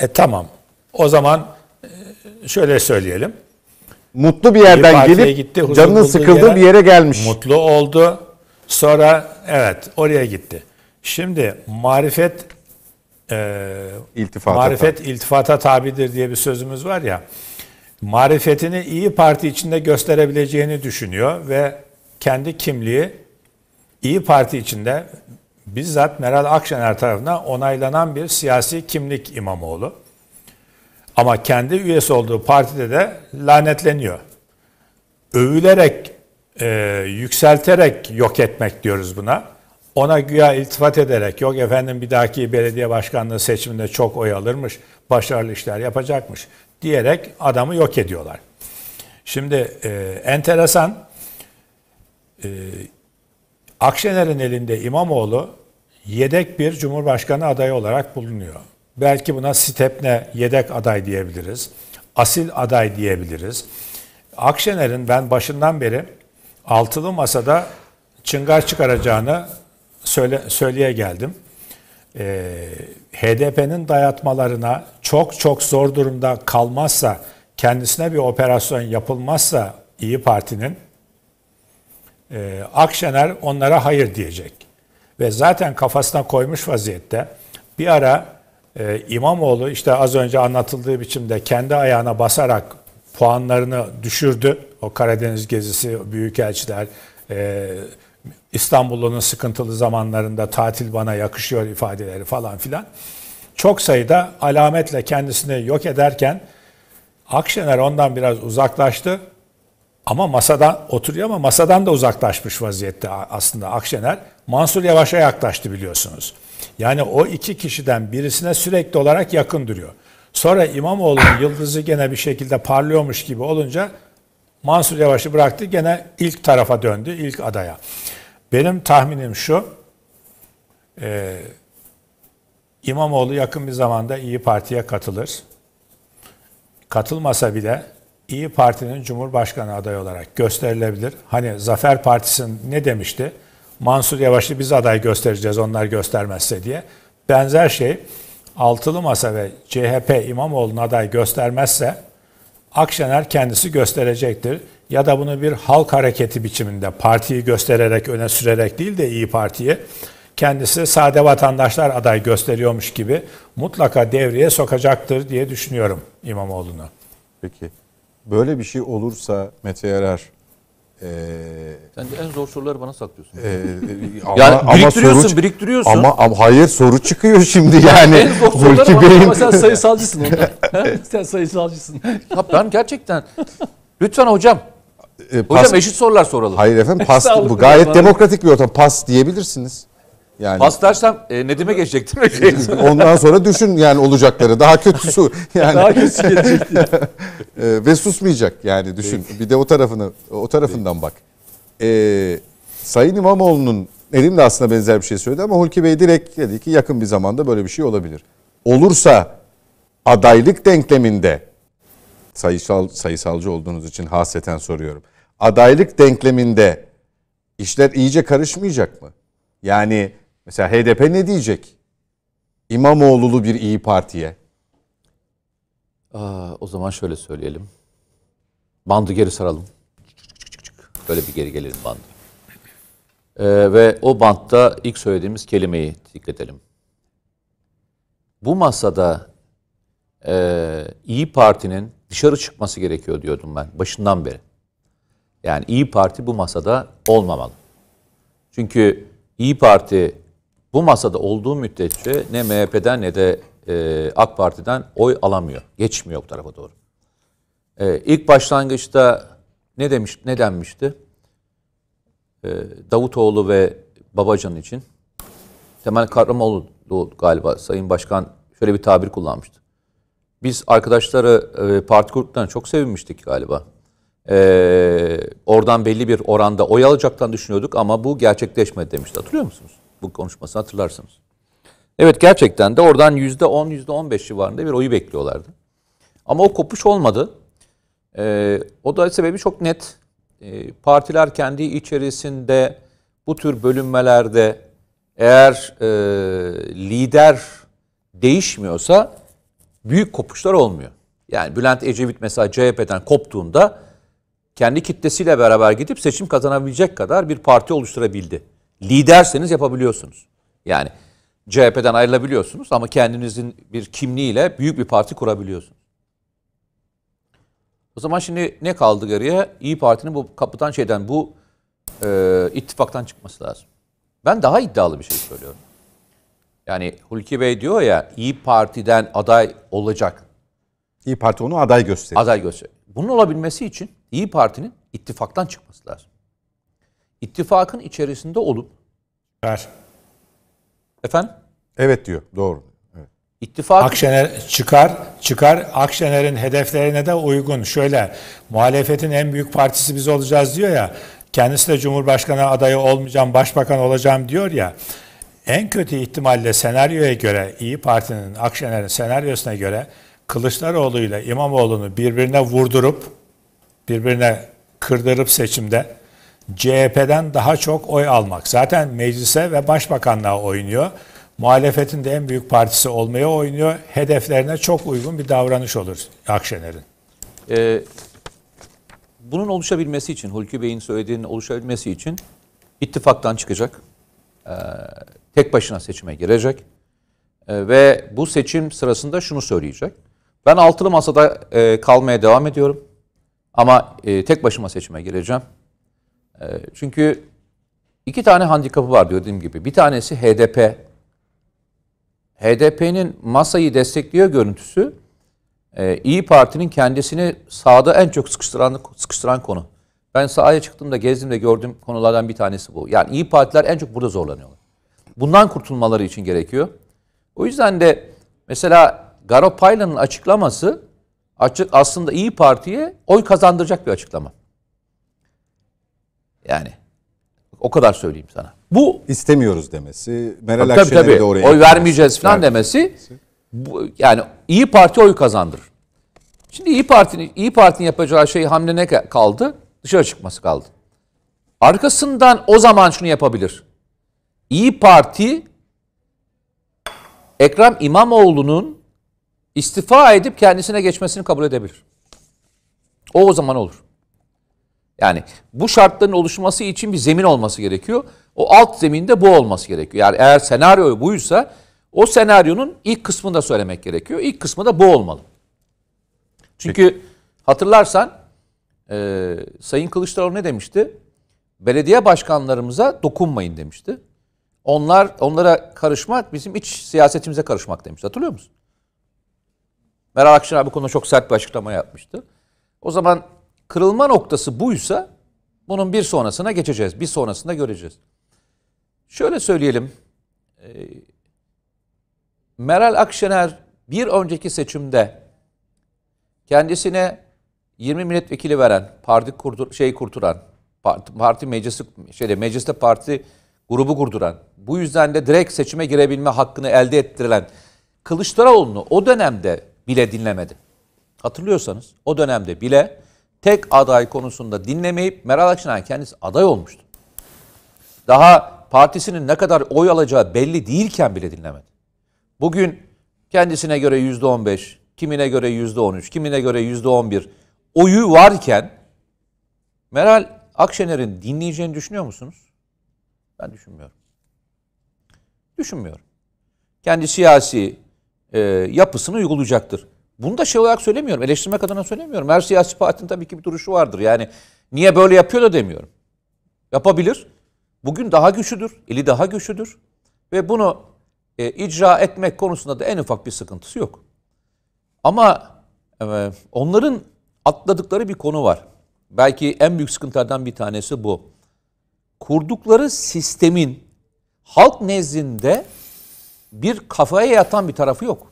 E tamam. O zaman e, şöyle söyleyelim mutlu bir yerden gelip gitti, huzur canının sıkıldığı yere, bir yere gelmiş. Mutlu oldu. Sonra evet oraya gitti. Şimdi marifet e, iltifata marifet tabi. iltifata tabidir diye bir sözümüz var ya. Marifetini iyi Parti içinde gösterebileceğini düşünüyor ve kendi kimliği iyi Parti içinde bizzat Meral Akşener tarafından onaylanan bir siyasi kimlik İmamoğlu. Ama kendi üyesi olduğu partide de lanetleniyor. Övülerek, e, yükselterek yok etmek diyoruz buna. Ona güya iltifat ederek, yok efendim bir dahaki belediye başkanlığı seçiminde çok oy alırmış, başarılı işler yapacakmış diyerek adamı yok ediyorlar. Şimdi e, enteresan, e, Akşener'in elinde İmamoğlu yedek bir cumhurbaşkanı adayı olarak bulunuyor. Belki buna Stepne yedek aday diyebiliriz. Asil aday diyebiliriz. Akşener'in ben başından beri altılı masada çıngar çıkaracağını söyle, söyleye geldim. Ee, HDP'nin dayatmalarına çok çok zor durumda kalmazsa, kendisine bir operasyon yapılmazsa İyi Parti'nin e, Akşener onlara hayır diyecek. Ve zaten kafasına koymuş vaziyette. Bir ara e, İmamoğlu işte az önce anlatıldığı biçimde kendi ayağına basarak puanlarını düşürdü. O Karadeniz gezisi, büyükelçiler, e, ee, İstanbul'un sıkıntılı zamanlarında tatil bana yakışıyor ifadeleri falan filan. Çok sayıda alametle kendisini yok ederken Akşener ondan biraz uzaklaştı. Ama masadan oturuyor ama masadan da uzaklaşmış vaziyette aslında Akşener. Mansur Yavaş'a yaklaştı biliyorsunuz. Yani o iki kişiden birisine sürekli olarak yakın duruyor. Sonra İmamoğlu'nun yıldızı gene bir şekilde parlıyormuş gibi olunca Mansur Yavaş'ı bıraktı gene ilk tarafa döndü, ilk adaya. Benim tahminim şu, e, İmamoğlu yakın bir zamanda İyi Parti'ye katılır. Katılmasa bile İyi Parti'nin Cumhurbaşkanı adayı olarak gösterilebilir. Hani Zafer Partisi'nin ne demişti? Mansur Yavaş'ı biz aday göstereceğiz onlar göstermezse diye. Benzer şey Altılı Masa ve CHP İmamoğlu'nu aday göstermezse Akşener kendisi gösterecektir. Ya da bunu bir halk hareketi biçiminde partiyi göstererek öne sürerek değil de iyi Parti'yi kendisi sade vatandaşlar aday gösteriyormuş gibi mutlaka devreye sokacaktır diye düşünüyorum İmamoğlu'nu. Peki böyle bir şey olursa Mete Yarar ee, sen de en zor soruları bana saklıyorsun. E, ama, yani biriktiriyorsun, ama soru, biriktiriyorsun. Ama, ama hayır soru çıkıyor şimdi yani. en zor soruları bana ama sen sayısalcısın ondan. sen sayısalcısın. ya ben gerçekten. Lütfen hocam. E, pas, hocam eşit sorular soralım. Hayır efendim pas, bu gayet demokratik bir ortam. Pas diyebilirsiniz. Yani Paslaşsam e, Nedim'e geçecektim. Şey- Ondan sonra düşün yani olacakları. Daha kötüsü yani. Daha kötüsü gelecekti. e, ve susmayacak yani düşün. Peki. Bir de o tarafını o tarafından Peki. bak. E, Sayın İmamoğlu'nun Nedim de aslında benzer bir şey söyledi ama Hulki Bey direkt dedi ki yakın bir zamanda böyle bir şey olabilir. Olursa adaylık denkleminde sayısal sayısalcı olduğunuz için hasreten soruyorum. Adaylık denkleminde işler iyice karışmayacak mı? Yani Mesela HDP ne diyecek? İmamoğlu'lu bir iyi Parti'ye. Aa, o zaman şöyle söyleyelim. Bandı geri saralım. Böyle bir geri gelelim bandı. Ee, ve o bantta ilk söylediğimiz kelimeyi dikkat edelim. Bu masada e, İyi Parti'nin dışarı çıkması gerekiyor diyordum ben başından beri. Yani İyi Parti bu masada olmamalı. Çünkü İyi Parti bu masada olduğu müddetçe ne MHP'den ne de e, AK Parti'den oy alamıyor. Geçmiyor bu tarafa doğru. E, ilk başlangıçta ne demiş ne denmişti? E, Davutoğlu ve Babacan için Temel Kahramoğlu galiba Sayın Başkan şöyle bir tabir kullanmıştı. Biz arkadaşları e, parti gruplarına çok sevinmiştik galiba. E, oradan belli bir oranda oy alacaktan düşünüyorduk ama bu gerçekleşmedi demişti. Hatırlıyor musunuz? bu konuşmasını hatırlarsınız. Evet gerçekten de oradan yüzde yüzde on, on beş civarında bir oyu bekliyorlardı. Ama o kopuş olmadı. Ee, o da sebebi çok net. Ee, partiler kendi içerisinde bu tür bölünmelerde eğer e, lider değişmiyorsa büyük kopuşlar olmuyor. Yani Bülent Ecevit mesela CHP'den koptuğunda kendi kitlesiyle beraber gidip seçim kazanabilecek kadar bir parti oluşturabildi liderseniz yapabiliyorsunuz. Yani CHP'den ayrılabiliyorsunuz ama kendinizin bir kimliğiyle büyük bir parti kurabiliyorsunuz. O zaman şimdi ne kaldı geriye? İyi Parti'nin bu kapıdan şeyden bu e, ittifaktan çıkması lazım. Ben daha iddialı bir şey söylüyorum. Yani Hulki Bey diyor ya İyi Parti'den aday olacak. İyi Parti onu aday gösteriyor. Aday gösteriyor. Bunun olabilmesi için İyi Parti'nin ittifaktan çıkması lazım ittifakın içerisinde olup Ver. Efendim? Evet diyor. Doğru. İttifak Akşener çıkar, çıkar. Akşener'in hedeflerine de uygun. Şöyle, muhalefetin en büyük partisi biz olacağız diyor ya. Kendisi de Cumhurbaşkanı adayı olmayacağım, başbakan olacağım diyor ya. En kötü ihtimalle senaryoya göre, İyi Parti'nin, Akşener'in senaryosuna göre Kılıçdaroğlu ile İmamoğlu'nu birbirine vurdurup, birbirine kırdırıp seçimde CHP'den daha çok oy almak. Zaten meclise ve başbakanlığa oynuyor. Muhalefetin de en büyük partisi olmaya oynuyor. Hedeflerine çok uygun bir davranış olur Akşener'in. Ee, bunun oluşabilmesi için, Hulki Bey'in söylediğinin oluşabilmesi için ittifaktan çıkacak. Ee, tek başına seçime girecek. Ee, ve bu seçim sırasında şunu söyleyecek. Ben altılı masada e, kalmaya devam ediyorum. Ama e, tek başıma seçime gireceğim. Ee, çünkü iki tane handikapı var dediğim gibi. Bir tanesi HDP. HDP'nin masayı destekliyor görüntüsü e, İyi Parti'nin kendisini sağda en çok sıkıştıran, sıkıştıran konu. Ben sahaya çıktığımda gezdiğimde gördüğüm konulardan bir tanesi bu. Yani iyi partiler en çok burada zorlanıyorlar. Bundan kurtulmaları için gerekiyor. O yüzden de mesela Garo Paylan'ın açıklaması açık aslında iyi Parti'ye oy kazandıracak bir açıklama. Yani o kadar söyleyeyim sana. Bu istemiyoruz demesi, Meral tabii, Akşener'i tabii, de oraya oy vermeyeceğiz falan demesi bu, yani iyi Parti oy kazandırır. Şimdi iyi Parti'nin iyi Parti'nin yapacağı şey hamle ne kaldı? Dışarı çıkması kaldı. Arkasından o zaman şunu yapabilir. İyi Parti Ekrem İmamoğlu'nun istifa edip kendisine geçmesini kabul edebilir. O o zaman olur. Yani bu şartların oluşması için bir zemin olması gerekiyor. O alt zeminde bu olması gerekiyor. Yani eğer senaryo buysa o senaryonun ilk kısmını da söylemek gerekiyor. İlk kısmı da bu olmalı. Çünkü Peki. hatırlarsan e, Sayın Kılıçdaroğlu ne demişti? Belediye başkanlarımıza dokunmayın demişti. Onlar onlara karışmak bizim iç siyasetimize karışmak demişti. Hatırlıyor musun? Meral Akşener bu konuda çok sert bir açıklama yapmıştı. O zaman kırılma noktası buysa bunun bir sonrasına geçeceğiz. Bir sonrasında göreceğiz. Şöyle söyleyelim. E, Meral Akşener bir önceki seçimde kendisine 20 milletvekili veren, parti kurdur, şey kurturan, parti, parti meclisi şeyde mecliste parti grubu kurduran, bu yüzden de direkt seçime girebilme hakkını elde ettirilen Kılıçdaroğlu'nu o dönemde bile dinlemedi. Hatırlıyorsanız o dönemde bile tek aday konusunda dinlemeyip Meral Akşener kendisi aday olmuştu. Daha partisinin ne kadar oy alacağı belli değilken bile dinlemedi. Bugün kendisine göre yüzde on beş, kimine göre yüzde on üç, kimine göre yüzde on bir oyu varken Meral Akşener'in dinleyeceğini düşünüyor musunuz? Ben düşünmüyorum. Düşünmüyorum. Kendi siyasi e, yapısını uygulayacaktır. Bunu da şey olarak söylemiyorum. Eleştirmek adına söylemiyorum. Her siyasi partinin tabii ki bir duruşu vardır. Yani niye böyle yapıyor da demiyorum. Yapabilir. Bugün daha güçlüdür. Eli daha güçlüdür. Ve bunu e, icra etmek konusunda da en ufak bir sıkıntısı yok. Ama e, onların atladıkları bir konu var. Belki en büyük sıkıntılardan bir tanesi bu. Kurdukları sistemin halk nezdinde bir kafaya yatan bir tarafı yok.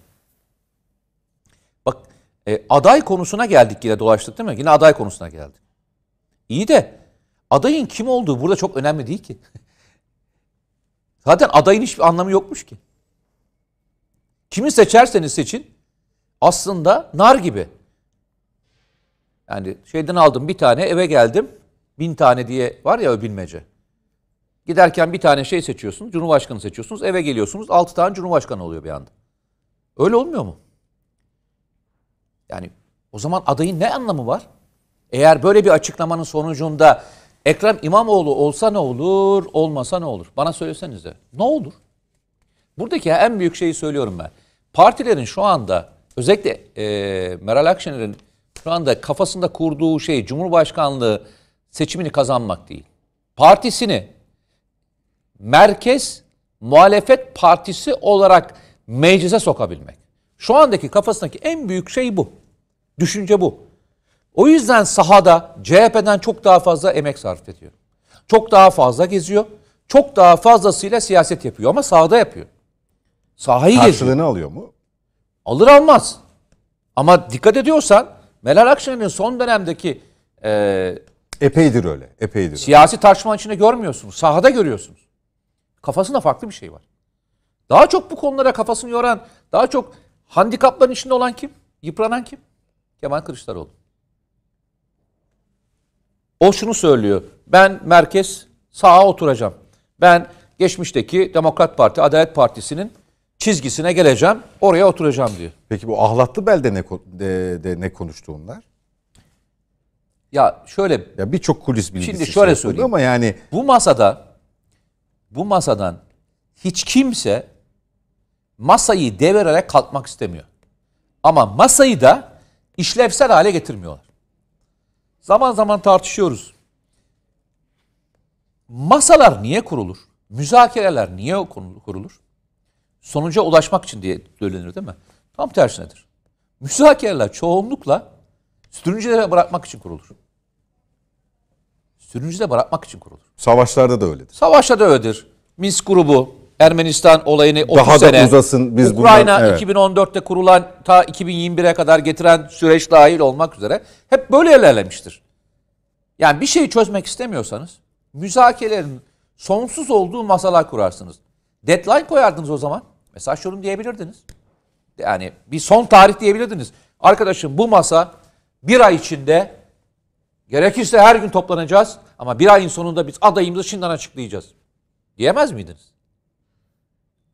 E, aday konusuna geldik yine dolaştık değil mi? Yine aday konusuna geldik. İyi de adayın kim olduğu burada çok önemli değil ki. Zaten adayın hiçbir anlamı yokmuş ki. Kimi seçerseniz seçin aslında nar gibi. Yani şeyden aldım bir tane eve geldim. Bin tane diye var ya o bilmece. Giderken bir tane şey seçiyorsunuz. Cumhurbaşkanı seçiyorsunuz. Eve geliyorsunuz. Altı tane Cumhurbaşkanı oluyor bir anda. Öyle olmuyor mu? Yani o zaman adayın ne anlamı var? Eğer böyle bir açıklamanın sonucunda Ekrem İmamoğlu olsa ne olur, olmasa ne olur? Bana söylesenize. Ne olur? Buradaki en büyük şeyi söylüyorum ben. Partilerin şu anda özellikle e, Meral Akşener'in şu anda kafasında kurduğu şey Cumhurbaşkanlığı seçimini kazanmak değil. Partisini merkez muhalefet partisi olarak meclise sokabilmek. Şu andaki kafasındaki en büyük şey bu. Düşünce bu. O yüzden sahada CHP'den çok daha fazla emek sarf ediyor. Çok daha fazla geziyor. Çok daha fazlasıyla siyaset yapıyor ama sahada yapıyor. Sahayı Karşılığını geziyor. Karşılığını alıyor mu? Alır almaz. Ama dikkat ediyorsan Meral Akşener'in son dönemdeki e, epeydir öyle. Epeydir. Siyasi öyle. tartışmanın içinde görmüyorsunuz. Sahada görüyorsunuz. Kafasında farklı bir şey var. Daha çok bu konulara kafasını yoran, daha çok handikapların içinde olan kim? Yıpranan kim? Kemal Kılıçdaroğlu. O şunu söylüyor. Ben merkez sağa oturacağım. Ben geçmişteki Demokrat Parti, Adalet Partisi'nin çizgisine geleceğim, oraya oturacağım diyor. Peki bu ahlatlı belde ne, de, de ne konuştuğunlar? Ya şöyle ya birçok kulis bilgisi. Şimdi şöyle şey söyleyeyim ama yani bu masada bu masadan hiç kimse masayı devirerek kalkmak istemiyor. Ama masayı da işlevsel hale getirmiyorlar. Zaman zaman tartışıyoruz. Masalar niye kurulur? Müzakereler niye kurulur? Sonuca ulaşmak için diye söylenir değil mi? Tam tersinedir. Müzakereler çoğunlukla sürüncülere bırakmak için kurulur. Sürüncüde bırakmak için kurulur. Savaşlarda da öyledir. Savaşlarda da öyledir. Minsk grubu Ermenistan olayını 30 Daha da uzasın biz Ukrayna bundan, evet. 2014'te kurulan ta 2021'e kadar getiren süreç dahil olmak üzere hep böyle ilerlemiştir. Yani bir şeyi çözmek istemiyorsanız müzakerelerin sonsuz olduğu masalar kurarsınız. Deadline koyardınız o zaman. Mesela şunu diyebilirdiniz. Yani bir son tarih diyebilirdiniz. Arkadaşım bu masa bir ay içinde gerekirse her gün toplanacağız ama bir ayın sonunda biz adayımızı şimdiden açıklayacağız. Diyemez miydiniz?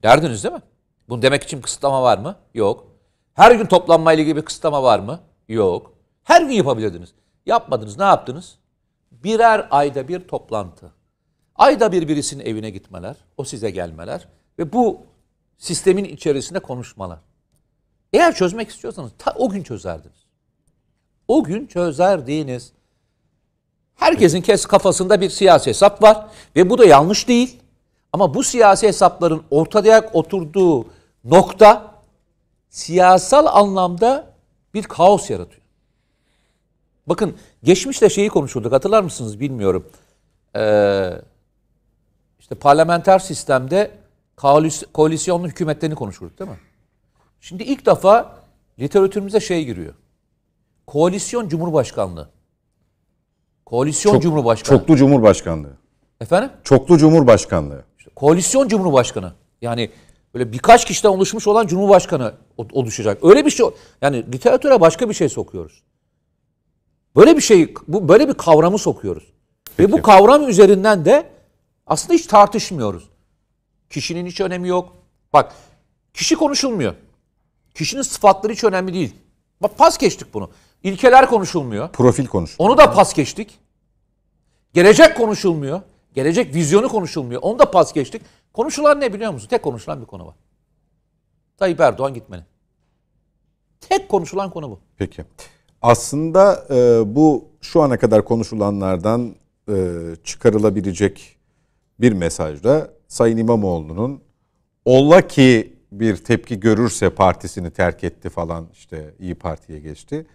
Derdiniz değil mi? Bunu demek için kısıtlama var mı? Yok. Her gün toplanmayla ilgili bir kısıtlama var mı? Yok. Her gün yapabilirdiniz. Yapmadınız. Ne yaptınız? Birer ayda bir toplantı. Ayda bir birisinin evine gitmeler, o size gelmeler ve bu sistemin içerisinde konuşmalar. Eğer çözmek istiyorsanız ta o gün çözerdiniz. O gün çözerdiniz. Herkesin kes kafasında bir siyasi hesap var ve bu da yanlış değil. Ama bu siyasi hesapların ortaya oturduğu nokta siyasal anlamda bir kaos yaratıyor. Bakın geçmişte şeyi konuşulduk hatırlar mısınız bilmiyorum. Ee, işte parlamenter sistemde koalisyonlu hükümetlerini konuşurduk değil mi? Şimdi ilk defa literatürümüze şey giriyor. Koalisyon Cumhurbaşkanlığı. Koalisyon Çok, Cumhurbaşkanlığı. Çoklu Cumhurbaşkanlığı. Efendim? Çoklu Cumhurbaşkanlığı koalisyon cumhurbaşkanı. Yani böyle birkaç kişiden oluşmuş olan cumhurbaşkanı oluşacak. Öyle bir şey yani literatüre başka bir şey sokuyoruz. Böyle bir şey bu böyle bir kavramı sokuyoruz. Peki. Ve bu kavram üzerinden de aslında hiç tartışmıyoruz. Kişinin hiç önemi yok. Bak kişi konuşulmuyor. Kişinin sıfatları hiç önemli değil. Bak pas geçtik bunu. İlkeler konuşulmuyor. Profil konuşulmuyor. Onu da pas geçtik. Gelecek konuşulmuyor. Gelecek vizyonu konuşulmuyor. Onu da pas geçtik. Konuşulan ne biliyor musun? Tek konuşulan bir konu var. Tayyip Erdoğan gitmeli. Tek konuşulan konu bu. Peki. Aslında e, bu şu ana kadar konuşulanlardan e, çıkarılabilecek bir mesajda Sayın İmamoğlu'nun ola ki bir tepki görürse partisini terk etti falan işte iyi Parti'ye geçti.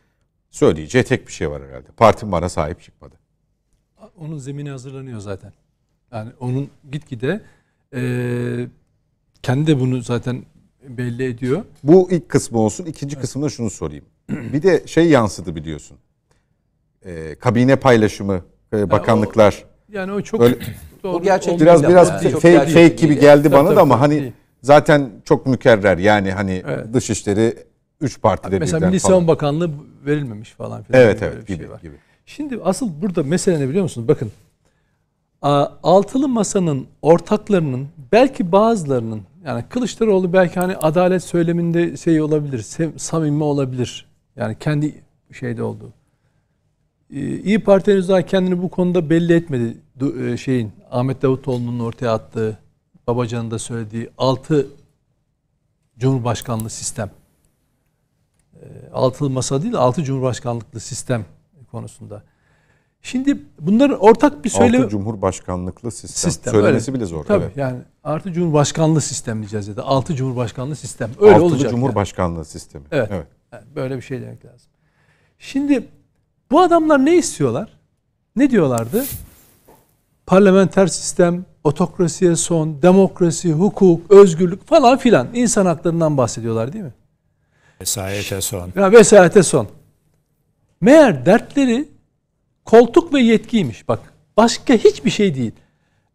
Söyleyeceği tek bir şey var herhalde. Partim bana sahip çıkmadı. Onun zemini hazırlanıyor zaten. Yani onun gitgide e, kendi de bunu zaten belli ediyor. Bu ilk kısmı olsun. İkinci evet. kısmında şunu sorayım. Bir de şey yansıdı biliyorsun. E, kabine paylaşımı, e, bakanlıklar. Yani o, yani o çok öyle, doğru. O gerçek biraz biraz yani. fake, fake değil. gibi geldi tabii, bana tabii, da ama hani değil. zaten çok mükerrer. Yani hani evet. dışişleri üç partide Mesela birden Mesela Milli Savunma Bakanlığı verilmemiş falan filan. Evet evet şey gibi, şey gibi. Şimdi asıl burada mesele ne biliyor musunuz? Bakın altılı masanın ortaklarının belki bazılarının yani Kılıçdaroğlu belki hani adalet söyleminde şey olabilir, samimi olabilir. Yani kendi şeyde oldu. Ee, İyi Parti henüz daha kendini bu konuda belli etmedi. E, şeyin Ahmet Davutoğlu'nun ortaya attığı, Babacan'ın da söylediği altı Cumhurbaşkanlığı sistem. Ee, altılı masa değil, altı Cumhurbaşkanlıklı sistem konusunda. Şimdi bunların ortak bir söyleme... Altı Cumhurbaşkanlıklı sistem. sistem Söylemesi öyle. bile zor. Tabii evet. yani artı Cumhurbaşkanlığı sistem diyeceğiz ya da altı Cumhurbaşkanlığı sistem. Öyle Altılı olacak. Cumhurbaşkanlığı yani. sistemi. Evet. evet. Yani böyle bir şey demek lazım. Şimdi bu adamlar ne istiyorlar? Ne diyorlardı? Parlamenter sistem, otokrasiye son, demokrasi, hukuk, özgürlük falan filan insan haklarından bahsediyorlar değil mi? Vesayete son. Ya vesayete son. Meğer dertleri koltuk ve yetkiymiş bak. Başka hiçbir şey değil.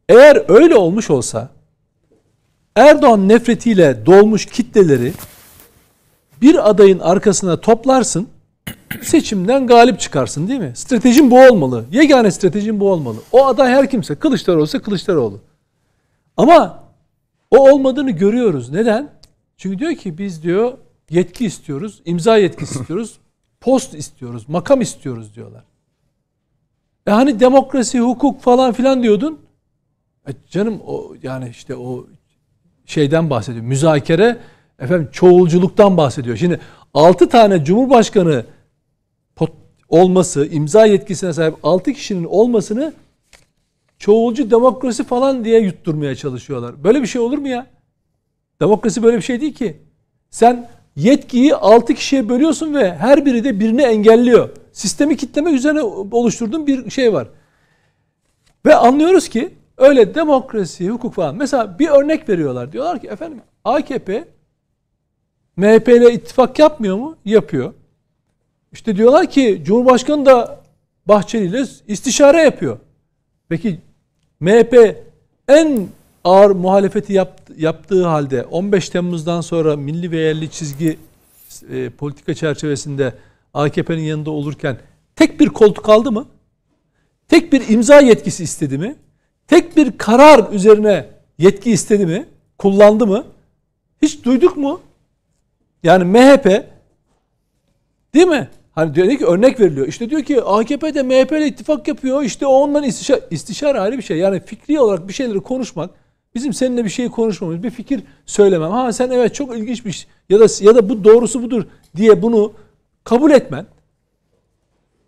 Eğer öyle olmuş olsa Erdoğan nefretiyle dolmuş kitleleri bir adayın arkasına toplarsın seçimden galip çıkarsın değil mi? Stratejin bu olmalı. Yegane stratejin bu olmalı. O aday her kimse. Kılıçdaroğlu ise Kılıçdaroğlu. Ama o olmadığını görüyoruz. Neden? Çünkü diyor ki biz diyor yetki istiyoruz, imza yetkisi istiyoruz, post istiyoruz, makam istiyoruz diyorlar. E hani demokrasi, hukuk falan filan diyordun. E canım o yani işte o şeyden bahsediyor. Müzakere efendim çoğulculuktan bahsediyor. Şimdi 6 tane cumhurbaşkanı olması, imza yetkisine sahip 6 kişinin olmasını çoğulcu demokrasi falan diye yutturmaya çalışıyorlar. Böyle bir şey olur mu ya? Demokrasi böyle bir şey değil ki. Sen yetkiyi 6 kişiye bölüyorsun ve her biri de birini engelliyor sistemi kitleme üzerine oluşturduğum bir şey var. Ve anlıyoruz ki öyle demokrasi, hukuk falan. Mesela bir örnek veriyorlar. Diyorlar ki efendim AKP MHP ile ittifak yapmıyor mu? Yapıyor. İşte diyorlar ki Cumhurbaşkanı da Bahçeli ile istişare yapıyor. Peki MHP en ağır muhalefeti yaptığı halde 15 Temmuz'dan sonra milli ve yerli çizgi e, politika çerçevesinde AKP'nin yanında olurken tek bir koltuk aldı mı? Tek bir imza yetkisi istedi mi? Tek bir karar üzerine yetki istedi mi? Kullandı mı? Hiç duyduk mu? Yani MHP değil mi? Hani diyor ki örnek veriliyor. İşte diyor ki AKP de MHP ile ittifak yapıyor. İşte ondan istişare, istişare ayrı bir şey. Yani fikri olarak bir şeyleri konuşmak bizim seninle bir şey konuşmamız, bir fikir söylemem. Ha sen evet çok ilginçmiş ya da ya da bu doğrusu budur diye bunu kabul etmen,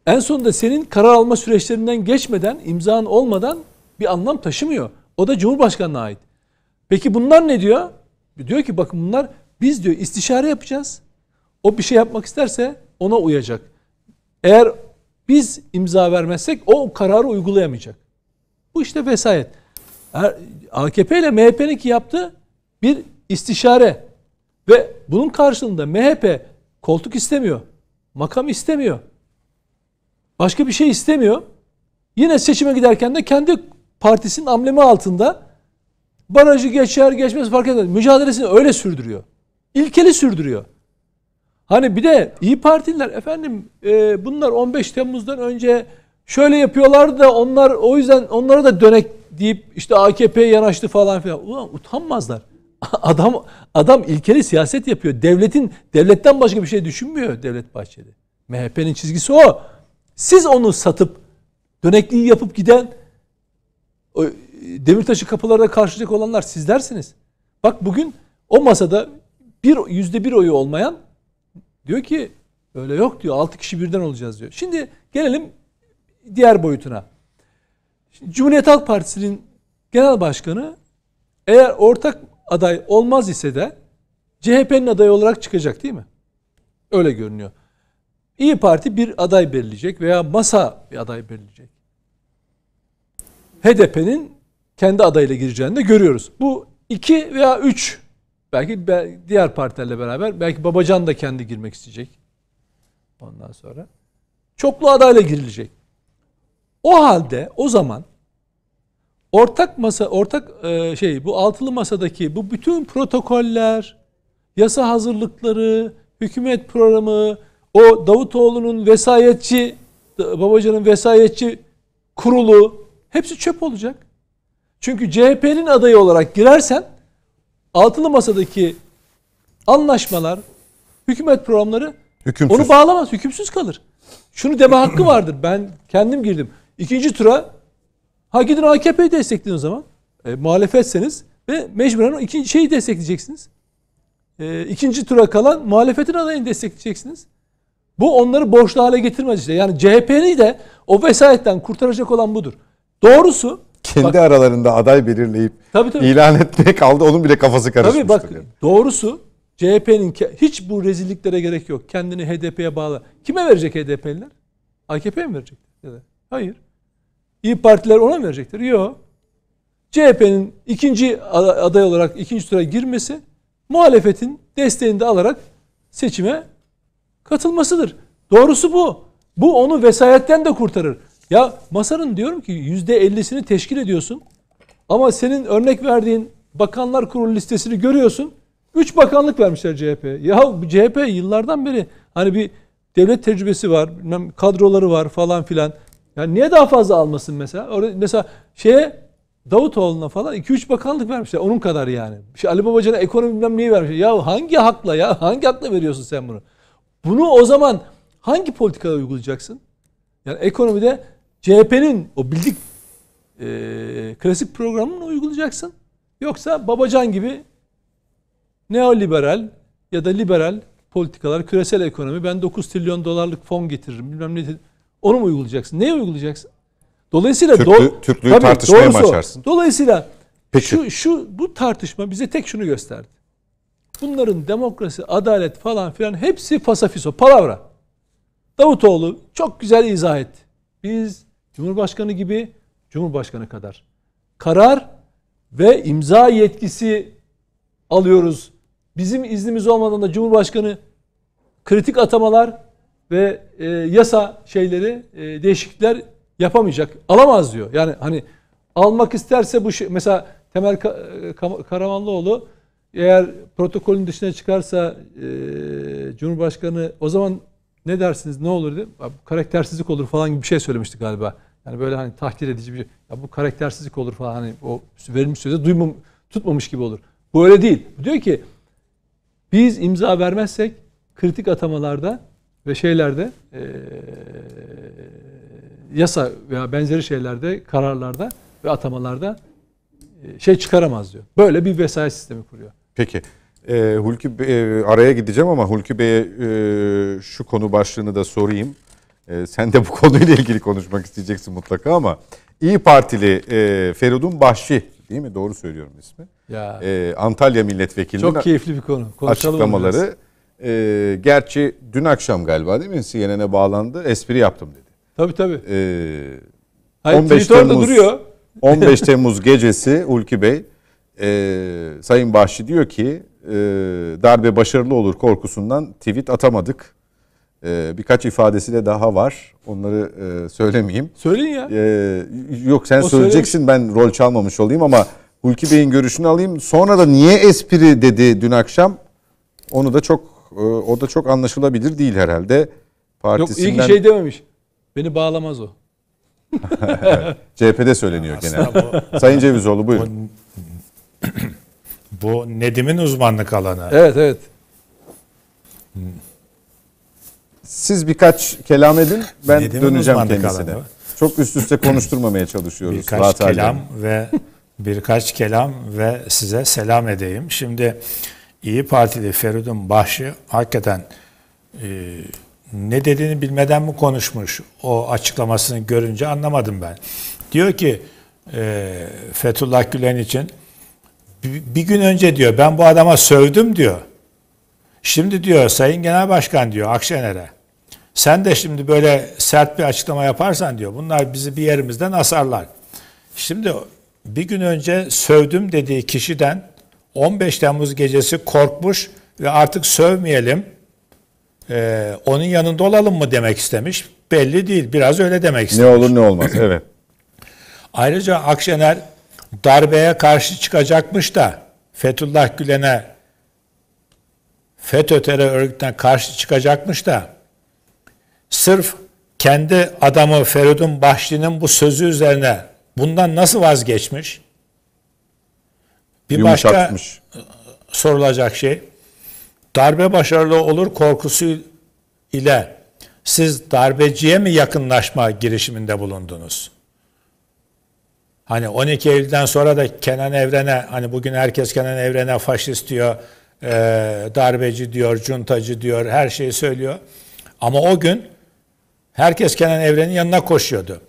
en sonunda senin karar alma süreçlerinden geçmeden, imzan olmadan bir anlam taşımıyor. O da Cumhurbaşkanı'na ait. Peki bunlar ne diyor? Diyor ki bakın bunlar biz diyor istişare yapacağız. O bir şey yapmak isterse ona uyacak. Eğer biz imza vermezsek o kararı uygulayamayacak. Bu işte vesayet. AKP ile MHP'nin ki yaptığı bir istişare ve bunun karşılığında MHP koltuk istemiyor. Makam istemiyor. Başka bir şey istemiyor. Yine seçime giderken de kendi partisinin amblemi altında barajı geçer geçmez fark etmez. Mücadelesini öyle sürdürüyor. İlkeli sürdürüyor. Hani bir de iyi Partililer efendim e, bunlar 15 Temmuz'dan önce şöyle yapıyorlar da onlar o yüzden onlara da dönek deyip işte AKP'ye yanaştı falan filan. Ulan utanmazlar. Adam adam ilkeli siyaset yapıyor. Devletin devletten başka bir şey düşünmüyor Devlet Bahçeli. MHP'nin çizgisi o. Siz onu satıp dönekliği yapıp giden o Demirtaş'ı kapılarda karşılayacak olanlar sizlersiniz. Bak bugün o masada bir yüzde bir oyu olmayan diyor ki öyle yok diyor. Altı kişi birden olacağız diyor. Şimdi gelelim diğer boyutuna. Şimdi Cumhuriyet Halk Partisi'nin genel başkanı eğer ortak aday olmaz ise de CHP'nin adayı olarak çıkacak değil mi? Öyle görünüyor. İyi Parti bir aday belirleyecek veya masa bir aday belirleyecek. HDP'nin kendi adayıyla gireceğini de görüyoruz. Bu iki veya üç belki diğer partilerle beraber belki Babacan da kendi girmek isteyecek. Ondan sonra çoklu adayla girilecek. O halde o zaman ortak masa ortak e, şey bu altılı masadaki bu bütün protokoller, yasa hazırlıkları, hükümet programı, o Davutoğlu'nun vesayetçi Babacan'ın vesayetçi kurulu hepsi çöp olacak. Çünkü CHP'nin adayı olarak girersen altılı masadaki anlaşmalar, hükümet programları hükümsüz. onu bağlamaz, hükümsüz kalır. Şunu deme hakkı vardır. Ben kendim girdim. İkinci tura Ha gidin AKP'yi destekleyin o zaman. E, muhalefetseniz ve mecburen o ikinci şeyi destekleyeceksiniz. E, ikinci tura kalan muhalefetin adayını destekleyeceksiniz. Bu onları borçlu hale getirmez işte. Yani CHP'yi de o vesayetten kurtaracak olan budur. Doğrusu kendi bak, aralarında aday belirleyip tabii, tabii. ilan etmek kaldı. Onun bile kafası karışmıştır. Tabii bak yani. doğrusu CHP'nin hiç bu rezilliklere gerek yok. Kendini HDP'ye bağla. Kime verecek HDP'liler? AKP'ye mi verecek? Hayır. İyi Partiler ona mı verecektir? Yok. CHP'nin ikinci aday olarak ikinci tura girmesi muhalefetin desteğini de alarak seçime katılmasıdır. Doğrusu bu. Bu onu vesayetten de kurtarır. Ya masanın diyorum ki yüzde ellisini teşkil ediyorsun. Ama senin örnek verdiğin bakanlar kurulu listesini görüyorsun. Üç bakanlık vermişler CHP. Ya CHP yıllardan beri hani bir devlet tecrübesi var, kadroları var falan filan. Yani niye daha fazla almasın mesela? Orada mesela şeye Davutoğlu'na falan 2-3 bakanlık vermişler. Onun kadar yani. Şey, Ali Babacan'a ekonomi bilmem neyi vermişler. Ya hangi hakla ya? Hangi hakla veriyorsun sen bunu? Bunu o zaman hangi politikada uygulayacaksın? Yani ekonomide CHP'nin o bildik e, klasik programını uygulayacaksın. Yoksa Babacan gibi neoliberal ya da liberal politikalar, küresel ekonomi, ben 9 trilyon dolarlık fon getiririm, bilmem ne onu mu uygulayacaksın? Neyi uygulayacaksın? Dolayısıyla Türklü, do Türklüğü tabii, tartışmaya doğrusu, başarsın. Dolayısıyla Peki. şu şu bu tartışma bize tek şunu gösterdi. Bunların demokrasi, adalet falan filan hepsi fasafiso, palavra. Davutoğlu çok güzel izah etti. Biz Cumhurbaşkanı gibi Cumhurbaşkanı kadar karar ve imza yetkisi alıyoruz. Bizim iznimiz olmadan da Cumhurbaşkanı kritik atamalar ve e, yasa şeyleri e, değişiklikler yapamayacak. Alamaz diyor. Yani hani almak isterse bu şey, mesela Temel e, Karamanlıoğlu eğer protokolün dışına çıkarsa e, Cumhurbaşkanı o zaman ne dersiniz ne olur dedim. Karaktersizlik olur falan gibi bir şey söylemişti galiba. Yani böyle hani tahkir edici bir şey. Ya bu karaktersizlik olur falan hani o verilmiş sözü duymam, tutmamış gibi olur. Bu öyle değil. Diyor ki biz imza vermezsek kritik atamalarda ve şeylerde e, yasa veya benzeri şeylerde kararlarda ve atamalarda e, şey çıkaramaz diyor. Böyle bir vesayet sistemi kuruyor. Peki. E, Hulki Bey, araya gideceğim ama Hulki Bey'e e, şu konu başlığını da sorayım. E, sen de bu konuyla ilgili konuşmak isteyeceksin mutlaka ama İyi Partili e, Feridun Bahşi değil mi? Doğru söylüyorum ismi. Ya. E, Antalya milletvekili. Çok keyifli bir konu. Konuşalım açıklamaları. Biraz. E, gerçi dün akşam galiba değil mi? CNN'e bağlandı. Espri yaptım dedi. Tabii tabii. E, Hayır, 15 Temmuz, duruyor. 15 Temmuz gecesi Ulki Bey e, Sayın Bahşi diyor ki e, darbe başarılı olur korkusundan tweet atamadık. E, birkaç ifadesi de daha var. Onları e, söylemeyeyim. Söyleyin ya. E, yok sen o söyleyeceksin söylemiş. ben rol çalmamış olayım ama Hulki Bey'in görüşünü alayım. Sonra da niye espri dedi dün akşam onu da çok ee, o da çok anlaşılabilir değil herhalde. Partisinden... Yok iyi şey dememiş. Beni bağlamaz o. CHP'de söyleniyor genelde. Sayın Cevizoğlu buyurun. Bu, bu Nedim'in uzmanlık alanı. Evet evet. Siz birkaç kelam edin. Ben Nedim'in döneceğim kendisine. Çok üst üste konuşturmamaya çalışıyoruz. Birkaç Rahat kelam ve birkaç kelam ve size selam edeyim. Şimdi İyi Partili Feridun Bahşi hakikaten e, ne dediğini bilmeden mi konuşmuş? O açıklamasını görünce anlamadım ben. Diyor ki e, Fethullah Gülen için bir, gün önce diyor ben bu adama sövdüm diyor. Şimdi diyor Sayın Genel Başkan diyor Akşener'e sen de şimdi böyle sert bir açıklama yaparsan diyor bunlar bizi bir yerimizden asarlar. Şimdi bir gün önce sövdüm dediği kişiden 15 Temmuz gecesi korkmuş ve artık sövmeyelim, e, onun yanında olalım mı demek istemiş. Belli değil, biraz öyle demek istemiş. Ne olur ne olmaz, evet. Ayrıca Akşener darbeye karşı çıkacakmış da Fethullah Gülen'e FETÖ terör örgütüne karşı çıkacakmış da sırf kendi adamı Feridun Bahçeli'nin bu sözü üzerine bundan nasıl vazgeçmiş? Bir başka sorulacak şey darbe başarılı olur korkusu ile siz darbeciye mi yakınlaşma girişiminde bulundunuz? Hani 12 Eylül'den sonra da Kenan Evren'e hani bugün herkes Kenan Evren'e faşist diyor, e, darbeci diyor, cuntacı diyor, her şeyi söylüyor. Ama o gün herkes Kenan Evren'in yanına koşuyordu.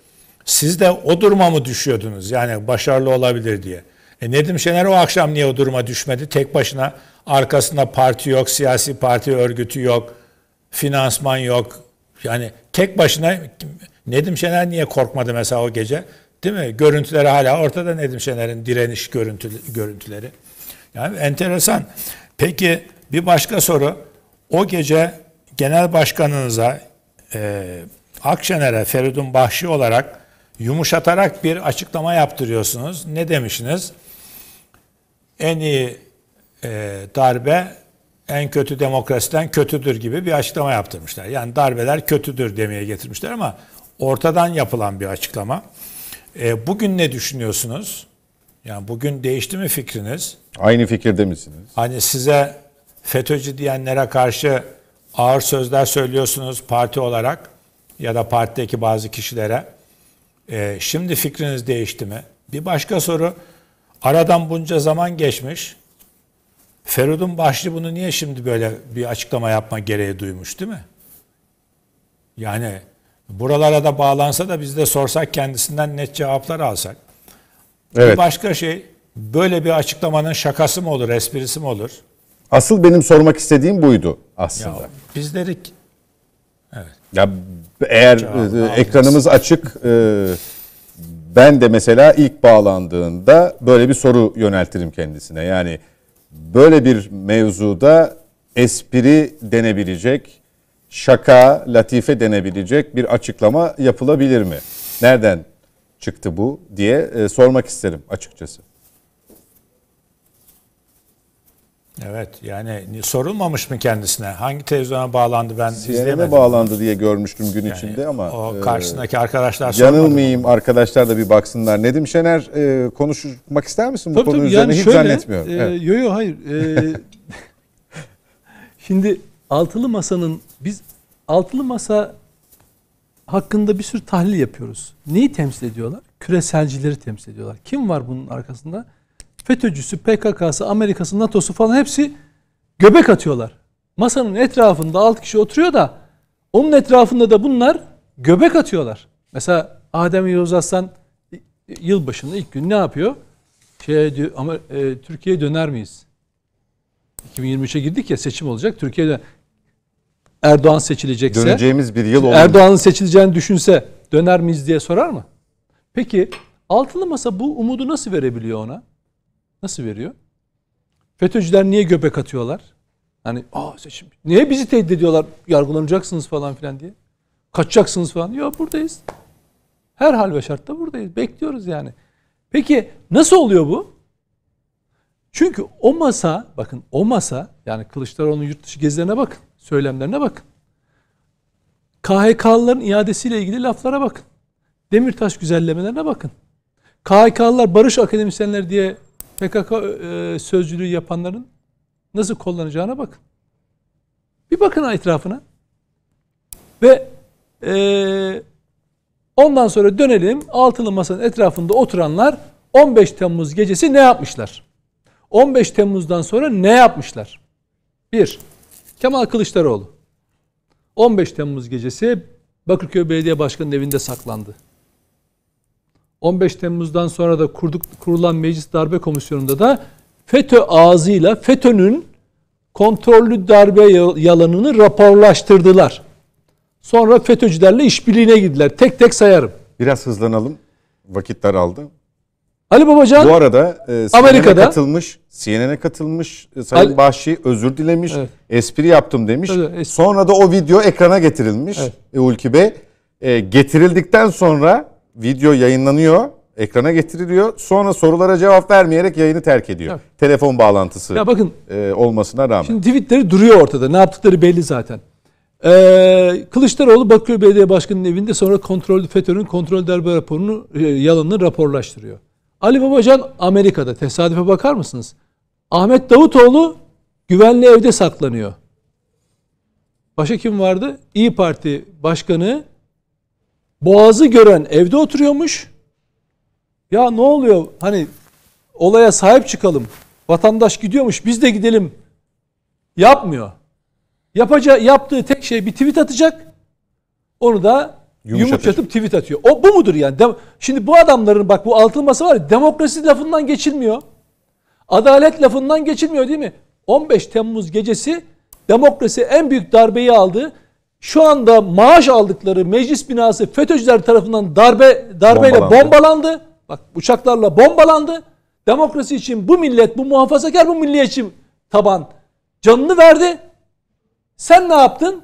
Siz de o duruma mı düşüyordunuz? Yani başarılı olabilir diye. E Nedim Şener o akşam niye o duruma düşmedi? Tek başına arkasında parti yok, siyasi parti örgütü yok, finansman yok. Yani tek başına Nedim Şener niye korkmadı mesela o gece? Değil mi? Görüntüleri hala ortada Nedim Şener'in direniş görüntüleri. Yani enteresan. Peki bir başka soru. O gece genel başkanınıza e, Akşener'e Feridun Bahşi olarak yumuşatarak bir açıklama yaptırıyorsunuz. Ne demişsiniz? en iyi e, darbe en kötü demokrasiden kötüdür gibi bir açıklama yaptırmışlar. Yani darbeler kötüdür demeye getirmişler ama ortadan yapılan bir açıklama. E, bugün ne düşünüyorsunuz? Yani bugün değişti mi fikriniz? Aynı fikirde misiniz? Hani size FETÖ'cü diyenlere karşı ağır sözler söylüyorsunuz parti olarak ya da partideki bazı kişilere. E, şimdi fikriniz değişti mi? Bir başka soru Aradan bunca zaman geçmiş. Ferudun başlı bunu niye şimdi böyle bir açıklama yapma gereği duymuş değil mi? Yani buralara da bağlansa da biz de sorsak kendisinden net cevaplar alsak. Evet. Bir başka şey böyle bir açıklamanın şakası mı olur, esprisi mi olur? Asıl benim sormak istediğim buydu aslında. Ya, dedik, Evet. Ya eğer e, ekranımız açık e, ben de mesela ilk bağlandığında böyle bir soru yöneltirim kendisine. Yani böyle bir mevzuda espri denebilecek, şaka, latife denebilecek bir açıklama yapılabilir mi? Nereden çıktı bu diye e, sormak isterim açıkçası. Evet yani sorulmamış mı kendisine? Hangi televizyona bağlandı ben CNN'e izleyemedim. bağlandı diye görmüştüm gün yani, içinde ama. O e, karşısındaki e, arkadaşlar Yanılmayayım sormadı. arkadaşlar da bir baksınlar. Nedim Şener e, konuşmak ister misin tabii, bu tabii, konu yani üzerine? Şöyle, Hiç zannetmiyorum. E, evet. Yo yo hayır. E, şimdi Altılı Masa'nın biz Altılı Masa hakkında bir sürü tahlil yapıyoruz. Neyi temsil ediyorlar? Küreselcileri temsil ediyorlar. Kim var bunun arkasında? FETÖ'cüsü, PKK'sı, Amerika'sı, NATO'su falan hepsi göbek atıyorlar. Masanın etrafında 6 kişi oturuyor da onun etrafında da bunlar göbek atıyorlar. Mesela Adem Yavuz Aslan yılbaşının ilk gün ne yapıyor? Şey diyor ama e, Türkiye'ye döner miyiz? 2023'e girdik ya seçim olacak. Türkiye'de Erdoğan seçilecekse döneceğimiz bir yıl olur. Erdoğan'ın seçileceğini düşünse döner miyiz diye sorar mı? Peki altılı masa bu umudu nasıl verebiliyor ona? Nasıl veriyor? FETÖ'cüler niye göbek atıyorlar? Hani aa seçim niye bizi tehdit ediyorlar? Yargılanacaksınız falan filan diye. Kaçacaksınız falan. Yok buradayız. Her hal ve şartta buradayız. Bekliyoruz yani. Peki nasıl oluyor bu? Çünkü o masa, bakın o masa, yani Kılıçdaroğlu'nun yurt dışı gezilerine bakın, söylemlerine bakın. KHK'lıların iadesiyle ilgili laflara bakın. Demirtaş güzellemelerine bakın. KHK'lılar barış akademisyenler diye PKK e, sözcülüğü yapanların nasıl kullanacağına bakın. Bir bakın etrafına. Ve e, ondan sonra dönelim altılı masanın etrafında oturanlar 15 Temmuz gecesi ne yapmışlar? 15 Temmuz'dan sonra ne yapmışlar? Bir Kemal Kılıçdaroğlu 15 Temmuz gecesi Bakırköy Belediye Başkanı'nın evinde saklandı. 15 Temmuz'dan sonra da kurduk, kurulan Meclis Darbe Komisyonu'nda da FETÖ ağzıyla FETÖ'nün kontrollü darbe yalanını raporlaştırdılar. Sonra FETÖ'cülerle işbirliğine girdiler. Tek tek sayarım. Biraz hızlanalım. Vakit daraldı. Ali Babacan Bu arada e, Amerika'da katılmış, CNN'e katılmış, e, Sayın Ali, Bahşi özür dilemiş, evet. espri yaptım demiş. Evet, espri. Sonra da o video ekrana getirilmiş evet. e, Ulki Bey. E, getirildikten sonra video yayınlanıyor, ekrana getiriliyor. Sonra sorulara cevap vermeyerek yayını terk ediyor. Evet. Telefon bağlantısı ya bakın, e, olmasına rağmen. Şimdi tweetleri duruyor ortada. Ne yaptıkları belli zaten. Ee, Kılıçdaroğlu Bakırköy Belediye Başkanı'nın evinde sonra kontrol FETÖ'nün kontrol darbe raporunu e, yalanını raporlaştırıyor. Ali Babacan Amerika'da. Tesadüfe bakar mısınız? Ahmet Davutoğlu güvenli evde saklanıyor. Başka kim vardı? İyi Parti Başkanı boğazı gören evde oturuyormuş. Ya ne oluyor hani olaya sahip çıkalım. Vatandaş gidiyormuş biz de gidelim. Yapmıyor. Yapaca yaptığı tek şey bir tweet atacak. Onu da yumuşatıp tweet atıyor. O bu mudur yani? De, şimdi bu adamların bak bu altın masa var ya, demokrasi lafından geçilmiyor. Adalet lafından geçilmiyor değil mi? 15 Temmuz gecesi demokrasi en büyük darbeyi aldı şu anda maaş aldıkları meclis binası FETÖ'cüler tarafından darbe darbeyle bombalandı. bombalandı. Bak uçaklarla bombalandı. Demokrasi için bu millet, bu muhafazakar, bu milliyetçi taban canını verdi. Sen ne yaptın?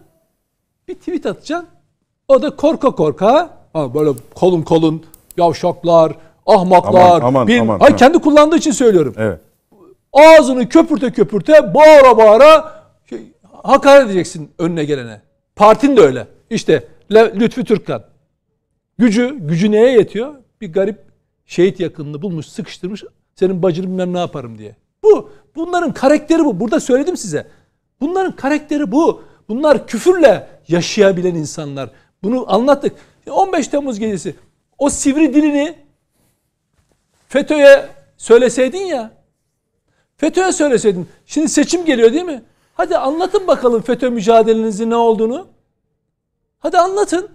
Bir tweet atacaksın. O da korka korka. Ha böyle kolun kolun yavşaklar, ahmaklar. Aman, aman, bin, aman, ay, kendi kullandığı için söylüyorum. Evet. Ağzını köpürte köpürte bağıra bağıra şey, hakaret edeceksin önüne gelene. Partin de öyle. İşte Lütfü Türkkan. Gücü, gücü neye yetiyor? Bir garip şehit yakınını bulmuş, sıkıştırmış. Senin bacını bilmem ne yaparım diye. Bu. Bunların karakteri bu. Burada söyledim size. Bunların karakteri bu. Bunlar küfürle yaşayabilen insanlar. Bunu anlattık. 15 e, Temmuz gecesi o sivri dilini FETÖ'ye söyleseydin ya. FETÖ'ye söyleseydin. Şimdi seçim geliyor değil mi? Hadi anlatın bakalım FETÖ mücadelenizin ne olduğunu. Hadi anlatın.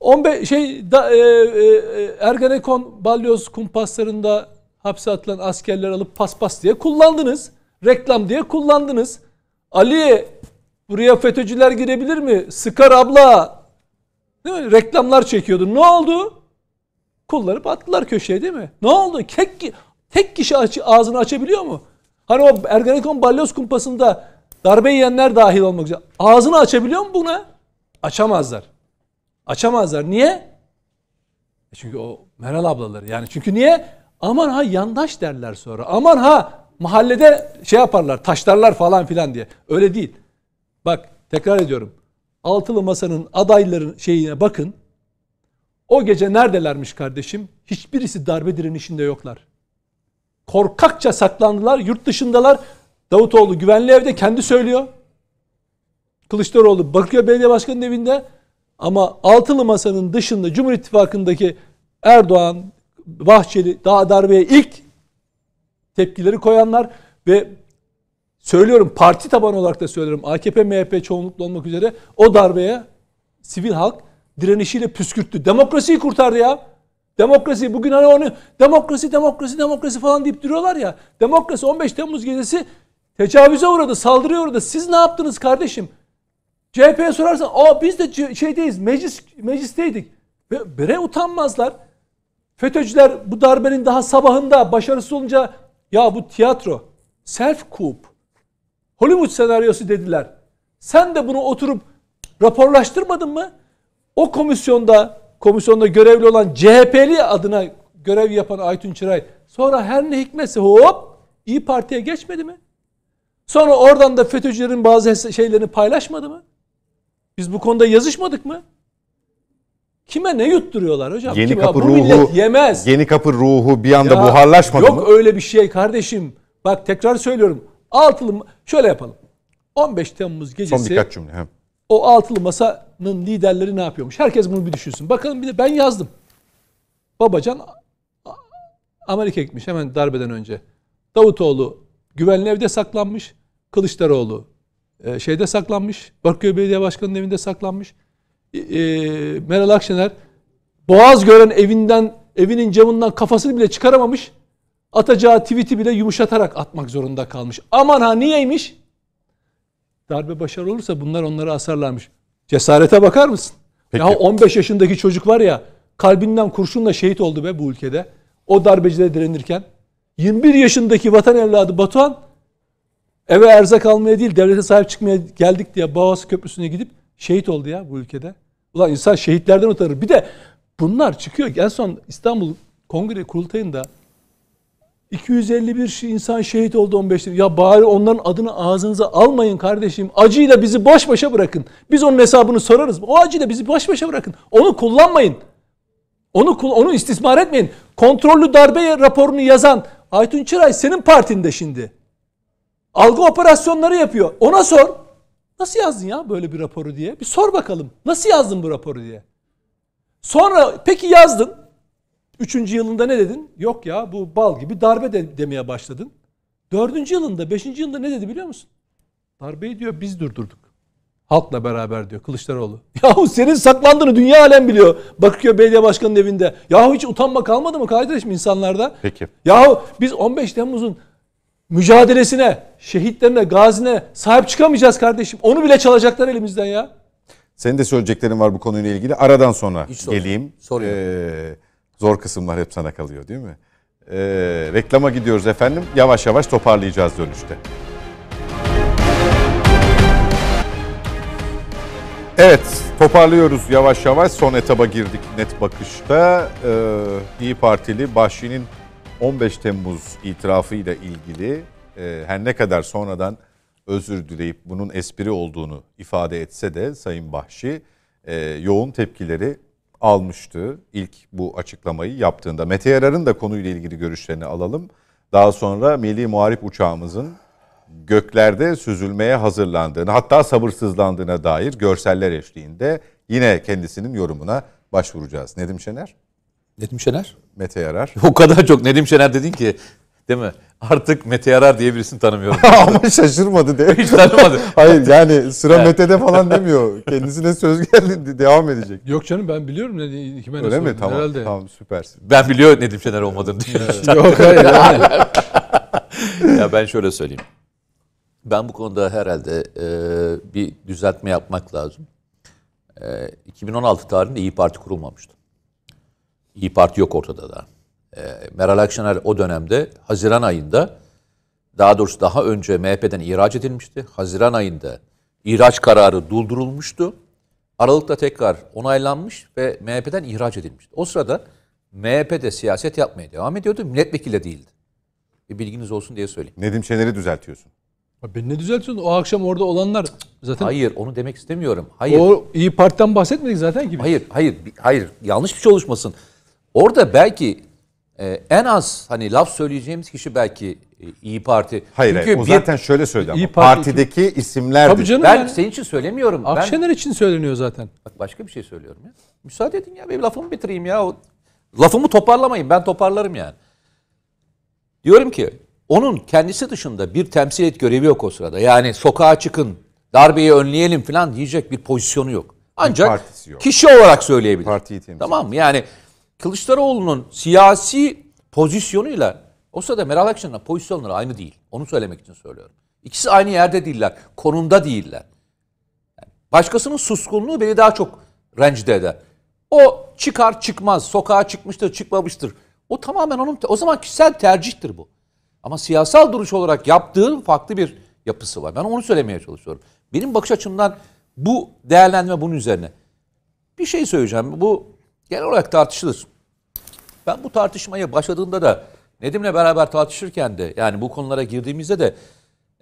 15 şey da, e, e, e, Ergenekon balyoz kumpaslarında hapse atılan askerleri alıp paspas diye kullandınız. Reklam diye kullandınız. Aliye buraya FETÖ'cüler girebilir mi? Sıkar abla. Değil mi? Reklamlar çekiyordu. Ne oldu? Kullanıp attılar köşeye değil mi? Ne oldu? Tek, tek kişi aç, ağzını açabiliyor mu? Hani o Ergenekon balyoz kumpasında Darbe yiyenler dahil olmak üzere. Ağzını açabiliyor mu buna? Açamazlar. Açamazlar. Niye? E çünkü o Meral ablaları yani. Çünkü niye? Aman ha yandaş derler sonra. Aman ha mahallede şey yaparlar taşlarlar falan filan diye. Öyle değil. Bak tekrar ediyorum. Altılı Masa'nın adayların şeyine bakın. O gece neredelermiş kardeşim? Hiçbirisi darbe direnişinde yoklar. Korkakça saklandılar, yurt dışındalar. Davutoğlu güvenli evde kendi söylüyor. Kılıçdaroğlu Bakırköy Belediye Başkanı'nın evinde ama altılı masanın dışında Cumhur İttifakı'ndaki Erdoğan, Bahçeli daha darbeye ilk tepkileri koyanlar ve söylüyorum parti tabanı olarak da söylüyorum AKP MHP çoğunlukla olmak üzere o darbeye sivil halk direnişiyle püskürttü. Demokrasiyi kurtardı ya. Demokrasi bugün hani onu demokrasi demokrasi demokrasi falan deyip duruyorlar ya. Demokrasi 15 Temmuz gecesi Tecavüze uğradı, saldırıya uğradı. Siz ne yaptınız kardeşim? CHP'ye sorarsan, "Aa biz de şeydeyiz, meclis meclisteydik." Ve bire utanmazlar. FETÖ'cüler bu darbenin daha sabahında başarısız olunca ya bu tiyatro, self coup, Hollywood senaryosu dediler. Sen de bunu oturup raporlaştırmadın mı? O komisyonda komisyonda görevli olan CHP'li adına görev yapan Aytun Çıray sonra her ne hikmetse hop İyi Parti'ye geçmedi mi? Sonra oradan da FETÖ'cülerin bazı şeylerini paylaşmadı mı? Biz bu konuda yazışmadık mı? Kime ne yutturuyorlar hocam? Yeni Kime, kapı ruhu yemez. Yeni kapı ruhu bir anda ya, buharlaşmadı yok mı? Yok öyle bir şey kardeşim. Bak tekrar söylüyorum. Altılı şöyle yapalım. 15 Temmuz gecesi. Son birkaç cümle. He. O altılı masanın liderleri ne yapıyormuş? Herkes bunu bir düşünsün. Bakalım bir de ben yazdım. Babacan Amerika gitmiş hemen darbeden önce. Davutoğlu güvenli evde saklanmış. Kılıçdaroğlu e, şeyde saklanmış. Bakköy Belediye Başkanı'nın evinde saklanmış. E, e, Meral Akşener Boğaz gören evinden evinin camından kafasını bile çıkaramamış. Atacağı tweet'i bile yumuşatarak atmak zorunda kalmış. Aman ha niyeymiş? Darbe başarılı olursa bunlar onları asarlarmış. Cesarete bakar mısın? Peki. Ya 15 yaşındaki çocuk var ya kalbinden kurşunla şehit oldu be bu ülkede. O darbecilere direnirken. 21 yaşındaki vatan evladı Batuhan Eve erzak almaya değil devlete sahip çıkmaya geldik diye Boğaz Köprüsü'ne gidip şehit oldu ya bu ülkede. Ulan insan şehitlerden utanır. Bir de bunlar çıkıyor. En son İstanbul Kongre Kurultayı'nda 251 insan şehit oldu 15 yıl. Ya bari onların adını ağzınıza almayın kardeşim. Acıyla bizi baş başa bırakın. Biz onun hesabını sorarız. O acıyla bizi baş başa bırakın. Onu kullanmayın. Onu onu istismar etmeyin. Kontrollü darbe raporunu yazan Aytun Çıray senin partinde şimdi. Algı operasyonları yapıyor. Ona sor. Nasıl yazdın ya böyle bir raporu diye? Bir sor bakalım. Nasıl yazdın bu raporu diye? Sonra peki yazdın. Üçüncü yılında ne dedin? Yok ya bu bal gibi darbe de, demeye başladın. Dördüncü yılında, beşinci yılında ne dedi biliyor musun? Darbeyi diyor biz durdurduk. Halkla beraber diyor Kılıçdaroğlu. Yahu senin saklandığını dünya alem biliyor. Bakıyor belediye başkanının evinde. Yahu hiç utanma kalmadı mı kardeşim insanlarda? Peki. Yahu biz 15 Temmuz'un mücadelesine, şehitlerine, gazine sahip çıkamayacağız kardeşim. Onu bile çalacaklar elimizden ya. Senin de söyleyeceklerin var bu konuyla ilgili. Aradan sonra Hiç geleyim. Ee, zor kısımlar hep sana kalıyor değil mi? Ee, reklama gidiyoruz efendim. Yavaş yavaş toparlayacağız dönüşte. Evet toparlıyoruz yavaş yavaş son etaba girdik net bakışta. Ee, İyi Partili Bahşi'nin 15 Temmuz itirafıyla ilgili e, her ne kadar sonradan özür dileyip bunun espri olduğunu ifade etse de Sayın Bahşi e, yoğun tepkileri almıştı ilk bu açıklamayı yaptığında. Mete Yarar'ın da konuyla ilgili görüşlerini alalım. Daha sonra Milli Muharip uçağımızın göklerde süzülmeye hazırlandığını hatta sabırsızlandığına dair görseller eşliğinde yine kendisinin yorumuna başvuracağız. Nedim Şener? Nedim Şener? Mete Yarar. O kadar çok Nedim Şener dedin ki değil mi? Artık Mete Yarar diye birisini tanımıyorum. Ama şaşırmadı değil mi? Hiç tanımadı. Hayır yani sıra yani. Mete'de falan demiyor. Kendisine söz geldi devam edecek. Yok canım ben biliyorum Nedim Şener ne Öyle mi? Tamam, herhalde. Tamam süpersin. Ben biliyor Nedim Şener olmadığını diyor. Yok hayır. Yani. ya ben şöyle söyleyeyim. Ben bu konuda herhalde e, bir düzeltme yapmak lazım. E, 2016 tarihinde İyi Parti kurulmamıştı. İyi Parti yok ortada da. E, Meral Akşener o dönemde Haziran ayında daha doğrusu daha önce MHP'den ihraç edilmişti. Haziran ayında ihraç kararı durdurulmuştu. Aralıkta tekrar onaylanmış ve MHP'den ihraç edilmişti. O sırada MHP'de siyaset yapmaya devam ediyordu. Milletvekili değildi. Bir bilginiz olsun diye söyleyeyim. Nedim Şener'i düzeltiyorsun. Ben ne düzeltiyorsun? O akşam orada olanlar zaten... Hayır onu demek istemiyorum. Hayır. O iyi Parti'den bahsetmedik zaten gibi. Hayır, hayır, hayır. Yanlış bir şey oluşmasın. Orada belki e, en az hani laf söyleyeceğimiz kişi belki e, İyi Parti. Hayır, Çünkü hayır o bir, zaten şöyle söyledi ama Parti- partideki isimler. Tabii canım ben yani. senin için söylemiyorum. Akşener için söyleniyor zaten. bak başka bir şey söylüyorum ya. Müsaade edin ya benim lafımı bitireyim ya. O- Lafımı toparlamayın ben toparlarım yani. Diyorum ki onun kendisi dışında bir temsil et görevi yok o sırada. Yani sokağa çıkın, darbeyi önleyelim falan diyecek bir pozisyonu yok. Ancak yok. kişi olarak söyleyebilir. Partiyi temsil Tamam mı? Yani Kılıçdaroğlu'nun siyasi pozisyonuyla o sırada Meral Akşener'in pozisyonları aynı değil. Onu söylemek için söylüyorum. İkisi aynı yerde değiller. Konumda değiller. başkasının suskunluğu beni daha çok rencide eder. O çıkar çıkmaz, sokağa çıkmıştır, çıkmamıştır. O tamamen onun o zaman kişisel tercihtir bu. Ama siyasal duruş olarak yaptığın farklı bir yapısı var. Ben onu söylemeye çalışıyorum. Benim bakış açımdan bu değerlendirme bunun üzerine. Bir şey söyleyeceğim. Bu genel olarak tartışılır. Ben bu tartışmaya başladığında da Nedim'le beraber tartışırken de yani bu konulara girdiğimizde de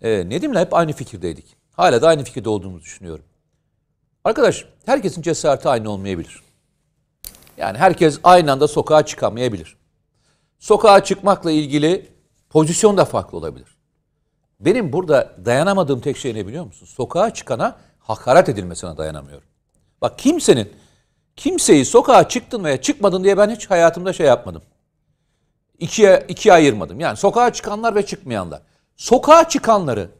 e, Nedim'le hep aynı fikirdeydik. Hala da aynı fikirde olduğumuzu düşünüyorum. Arkadaş herkesin cesareti aynı olmayabilir. Yani herkes aynı anda sokağa çıkamayabilir. Sokağa çıkmakla ilgili pozisyon da farklı olabilir. Benim burada dayanamadığım tek şey ne biliyor musun? Sokağa çıkana hakaret edilmesine dayanamıyorum. Bak kimsenin Kimseyi sokağa çıktın veya çıkmadın diye ben hiç hayatımda şey yapmadım. İkiye, ikiye ayırmadım. Yani sokağa çıkanlar ve çıkmayanlar. Sokağa çıkanları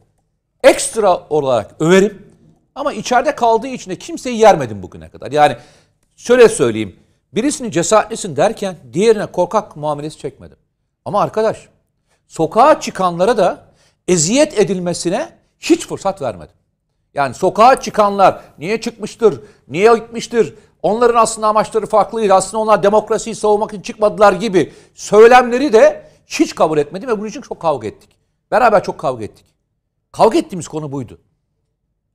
ekstra olarak överim. Ama içeride kaldığı için de kimseyi yermedim bugüne kadar. Yani şöyle söyleyeyim. Birisini cesaretlisin derken diğerine korkak muamelesi çekmedim. Ama arkadaş sokağa çıkanlara da eziyet edilmesine hiç fırsat vermedim. Yani sokağa çıkanlar niye çıkmıştır, niye gitmiştir, Onların aslında amaçları farklıydı. Aslında onlar demokrasiyi savunmak için çıkmadılar gibi söylemleri de hiç kabul etmedim ve bunun için çok kavga ettik. Beraber çok kavga ettik. Kavga ettiğimiz konu buydu.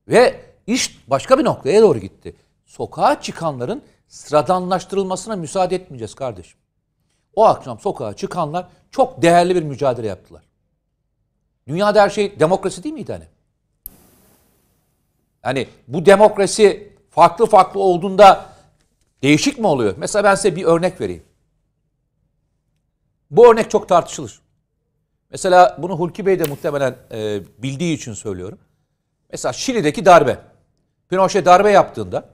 Ve iş başka bir noktaya doğru gitti. Sokağa çıkanların sıradanlaştırılmasına müsaade etmeyeceğiz kardeşim. O akşam sokağa çıkanlar çok değerli bir mücadele yaptılar. Dünyada her şey demokrasi değil miydi hani? Yani bu demokrasi farklı farklı olduğunda Değişik mi oluyor? Mesela ben size bir örnek vereyim. Bu örnek çok tartışılır. Mesela bunu Hulki Bey de muhtemelen e, bildiği için söylüyorum. Mesela Şili'deki darbe. Pinochet darbe yaptığında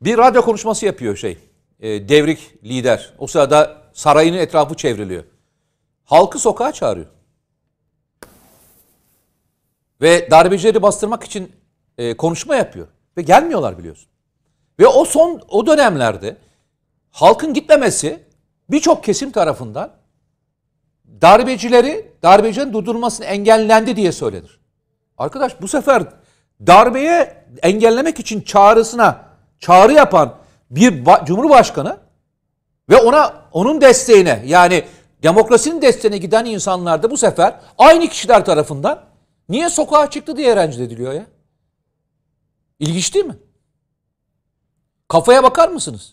bir radyo konuşması yapıyor şey. E, devrik lider. O sırada sarayının etrafı çevriliyor. Halkı sokağa çağırıyor. Ve darbecileri bastırmak için e, konuşma yapıyor. Ve gelmiyorlar biliyorsun. Ve o son o dönemlerde halkın gitmemesi birçok kesim tarafından darbecileri, darbecinin durdurulmasını engellendi diye söylenir. Arkadaş bu sefer darbeye engellemek için çağrısına çağrı yapan bir cumhurbaşkanı ve ona onun desteğine yani demokrasinin desteğine giden insanlar da bu sefer aynı kişiler tarafından niye sokağa çıktı diye rencide ediliyor ya. İlginç değil mi? Kafaya bakar mısınız?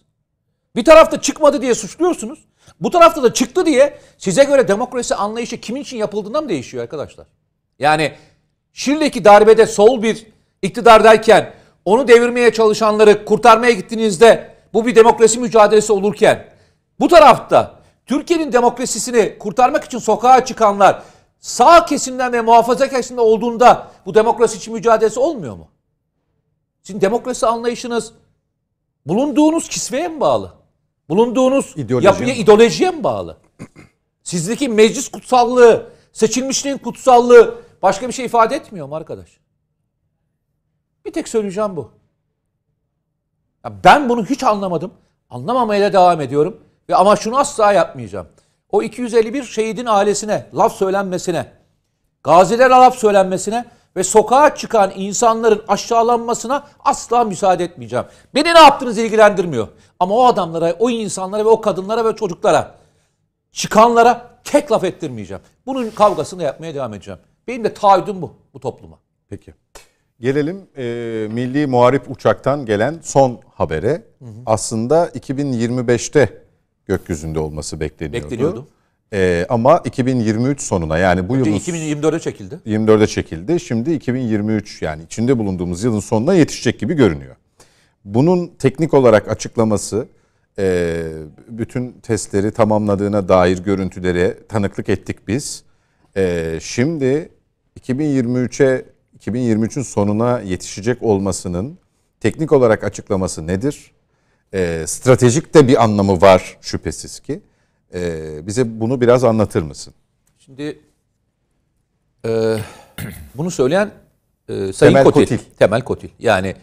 Bir tarafta çıkmadı diye suçluyorsunuz. Bu tarafta da çıktı diye size göre demokrasi anlayışı kimin için yapıldığından mı değişiyor arkadaşlar? Yani Şirle'deki darbede sol bir iktidardayken onu devirmeye çalışanları kurtarmaya gittiğinizde bu bir demokrasi mücadelesi olurken bu tarafta Türkiye'nin demokrasisini kurtarmak için sokağa çıkanlar sağ kesimden ve muhafaza kesimden olduğunda bu demokrasi için mücadelesi olmuyor mu? Sizin demokrasi anlayışınız bulunduğunuz kisveye mi bağlı? Bulunduğunuz İdeoloji yapıya, mi? ideolojiye mi bağlı? Sizdeki meclis kutsallığı, seçilmişliğin kutsallığı başka bir şey ifade etmiyor mu arkadaş? Bir tek söyleyeceğim bu. Ya ben bunu hiç anlamadım. Anlamamaya da devam ediyorum. Ve ama şunu asla yapmayacağım. O 251 şehidin ailesine laf söylenmesine, gazilere laf söylenmesine ve sokağa çıkan insanların aşağılanmasına asla müsaade etmeyeceğim. Beni ne yaptığınız ilgilendirmiyor. Ama o adamlara, o insanlara ve o kadınlara ve çocuklara, çıkanlara tek laf ettirmeyeceğim. Bunun kavgasını yapmaya devam edeceğim. Benim de taahhüdüm bu, bu topluma. Peki. Gelelim e, Milli Muharip Uçak'tan gelen son habere. Hı hı. Aslında 2025'te gökyüzünde olması bekleniyordu. Bekleniyordu. Ee, ama 2023 sonuna yani bu yıl 2024'e çekildi. 24'e çekildi. Şimdi 2023 yani içinde bulunduğumuz yılın sonuna yetişecek gibi görünüyor. Bunun teknik olarak açıklaması e, bütün testleri tamamladığına dair görüntülere tanıklık ettik biz. E, şimdi 2023'e 2023'ün sonuna yetişecek olmasının teknik olarak açıklaması nedir? E, stratejik de bir anlamı var şüphesiz ki. Ee, bize bunu biraz anlatır mısın? Şimdi e, bunu söyleyen e, Sayın Temel Kotil. Kotil. Temel Kotil. Yani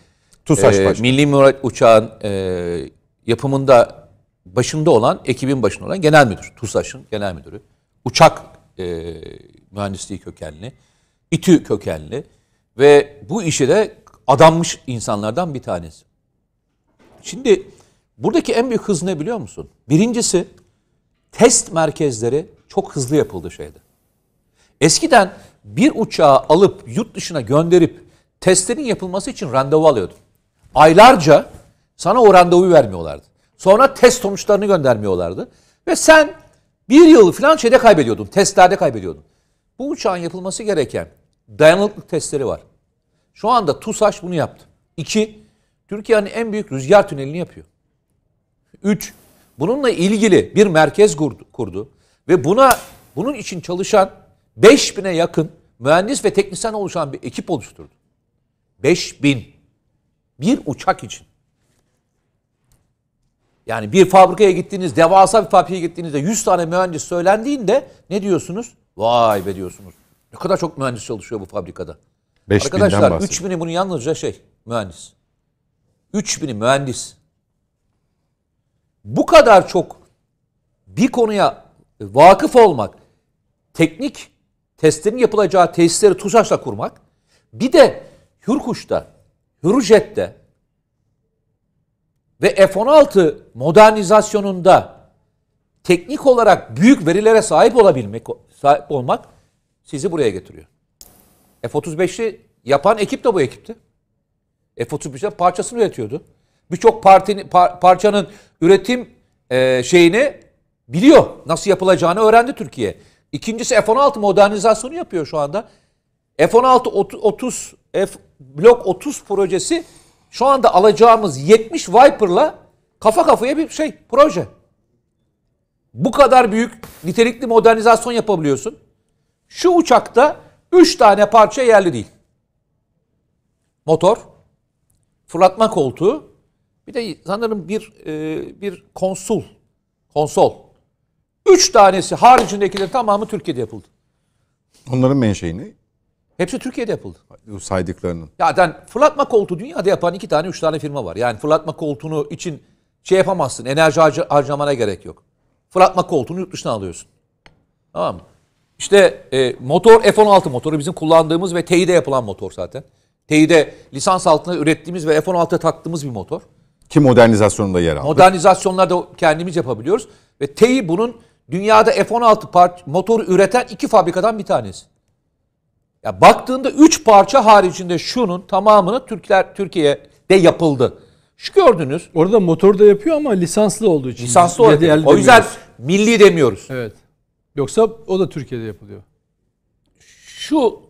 TUSAŞ e, Milli Murat Uçağ'ın e, yapımında başında olan, ekibin başında olan genel müdür. TUSAŞ'ın genel müdürü. Uçak e, mühendisliği kökenli. İTÜ kökenli. Ve bu işe de adanmış insanlardan bir tanesi. Şimdi buradaki en büyük hız ne biliyor musun? Birincisi test merkezleri çok hızlı yapıldı şeyde. Eskiden bir uçağı alıp yurt dışına gönderip testlerin yapılması için randevu alıyordun. Aylarca sana o randevu vermiyorlardı. Sonra test sonuçlarını göndermiyorlardı. Ve sen bir yıl falan şeyde kaybediyordun, testlerde kaybediyordun. Bu uçağın yapılması gereken dayanıklık testleri var. Şu anda TUSAŞ bunu yaptı. İki, Türkiye'nin en büyük rüzgar tünelini yapıyor. Üç, Bununla ilgili bir merkez kurdu, kurdu ve buna bunun için çalışan 5000'e yakın mühendis ve teknisyen oluşan bir ekip oluşturdu. 5000 bir uçak için. Yani bir fabrikaya gittiğiniz, devasa bir fabrikaya gittiğinizde 100 tane mühendis söylendiğinde ne diyorsunuz? Vay be diyorsunuz. Ne kadar çok mühendis çalışıyor bu fabrikada. 5 Arkadaşlar 3000'i bunu yalnızca şey mühendis. 3000'i mühendis bu kadar çok bir konuya e, vakıf olmak, teknik testlerin yapılacağı tesisleri TUSAŞ'la kurmak, bir de Hürkuş'ta, Hürjet'te ve F-16 modernizasyonunda teknik olarak büyük verilere sahip olabilmek, sahip olmak sizi buraya getiriyor. F-35'i yapan ekip de bu ekipti. F-35'ten parçasını üretiyordu birçok partinin par, parçanın üretim e, şeyini biliyor. Nasıl yapılacağını öğrendi Türkiye. İkincisi F-16 modernizasyonu yapıyor şu anda. F-16 30 F Blok 30 projesi şu anda alacağımız 70 Viper'la kafa kafaya bir şey proje. Bu kadar büyük nitelikli modernizasyon yapabiliyorsun. Şu uçakta 3 tane parça yerli değil. Motor, fırlatma koltuğu bir de sanırım bir e, bir konsul, konsol. Üç tanesi haricindekiler tamamı Türkiye'de yapıldı. Onların menşei ne? Hepsi Türkiye'de yapıldı. O saydıklarının. Yani fırlatma koltuğu dünyada yapan iki tane üç tane firma var. Yani fırlatma koltuğunu için şey yapamazsın. Enerji harca, harcamana gerek yok. Fırlatma koltuğunu yurt dışına alıyorsun. Tamam mı? İşte e, motor F-16 motoru bizim kullandığımız ve Tİ'de yapılan motor zaten. Tİ'de lisans altında ürettiğimiz ve F-16'ya taktığımız bir motor. Ki modernizasyonunda yer aldı. da kendimiz yapabiliyoruz. Ve TEİ bunun dünyada F-16 part, motoru üreten iki fabrikadan bir tanesi. Ya baktığında üç parça haricinde şunun tamamını Türkler Türkiye'de yapıldı. Şu gördünüz. Orada motor da yapıyor ama lisanslı olduğu için. Lisanslı olduğu için. O yüzden milli demiyoruz. Evet. Yoksa o da Türkiye'de yapılıyor. Şu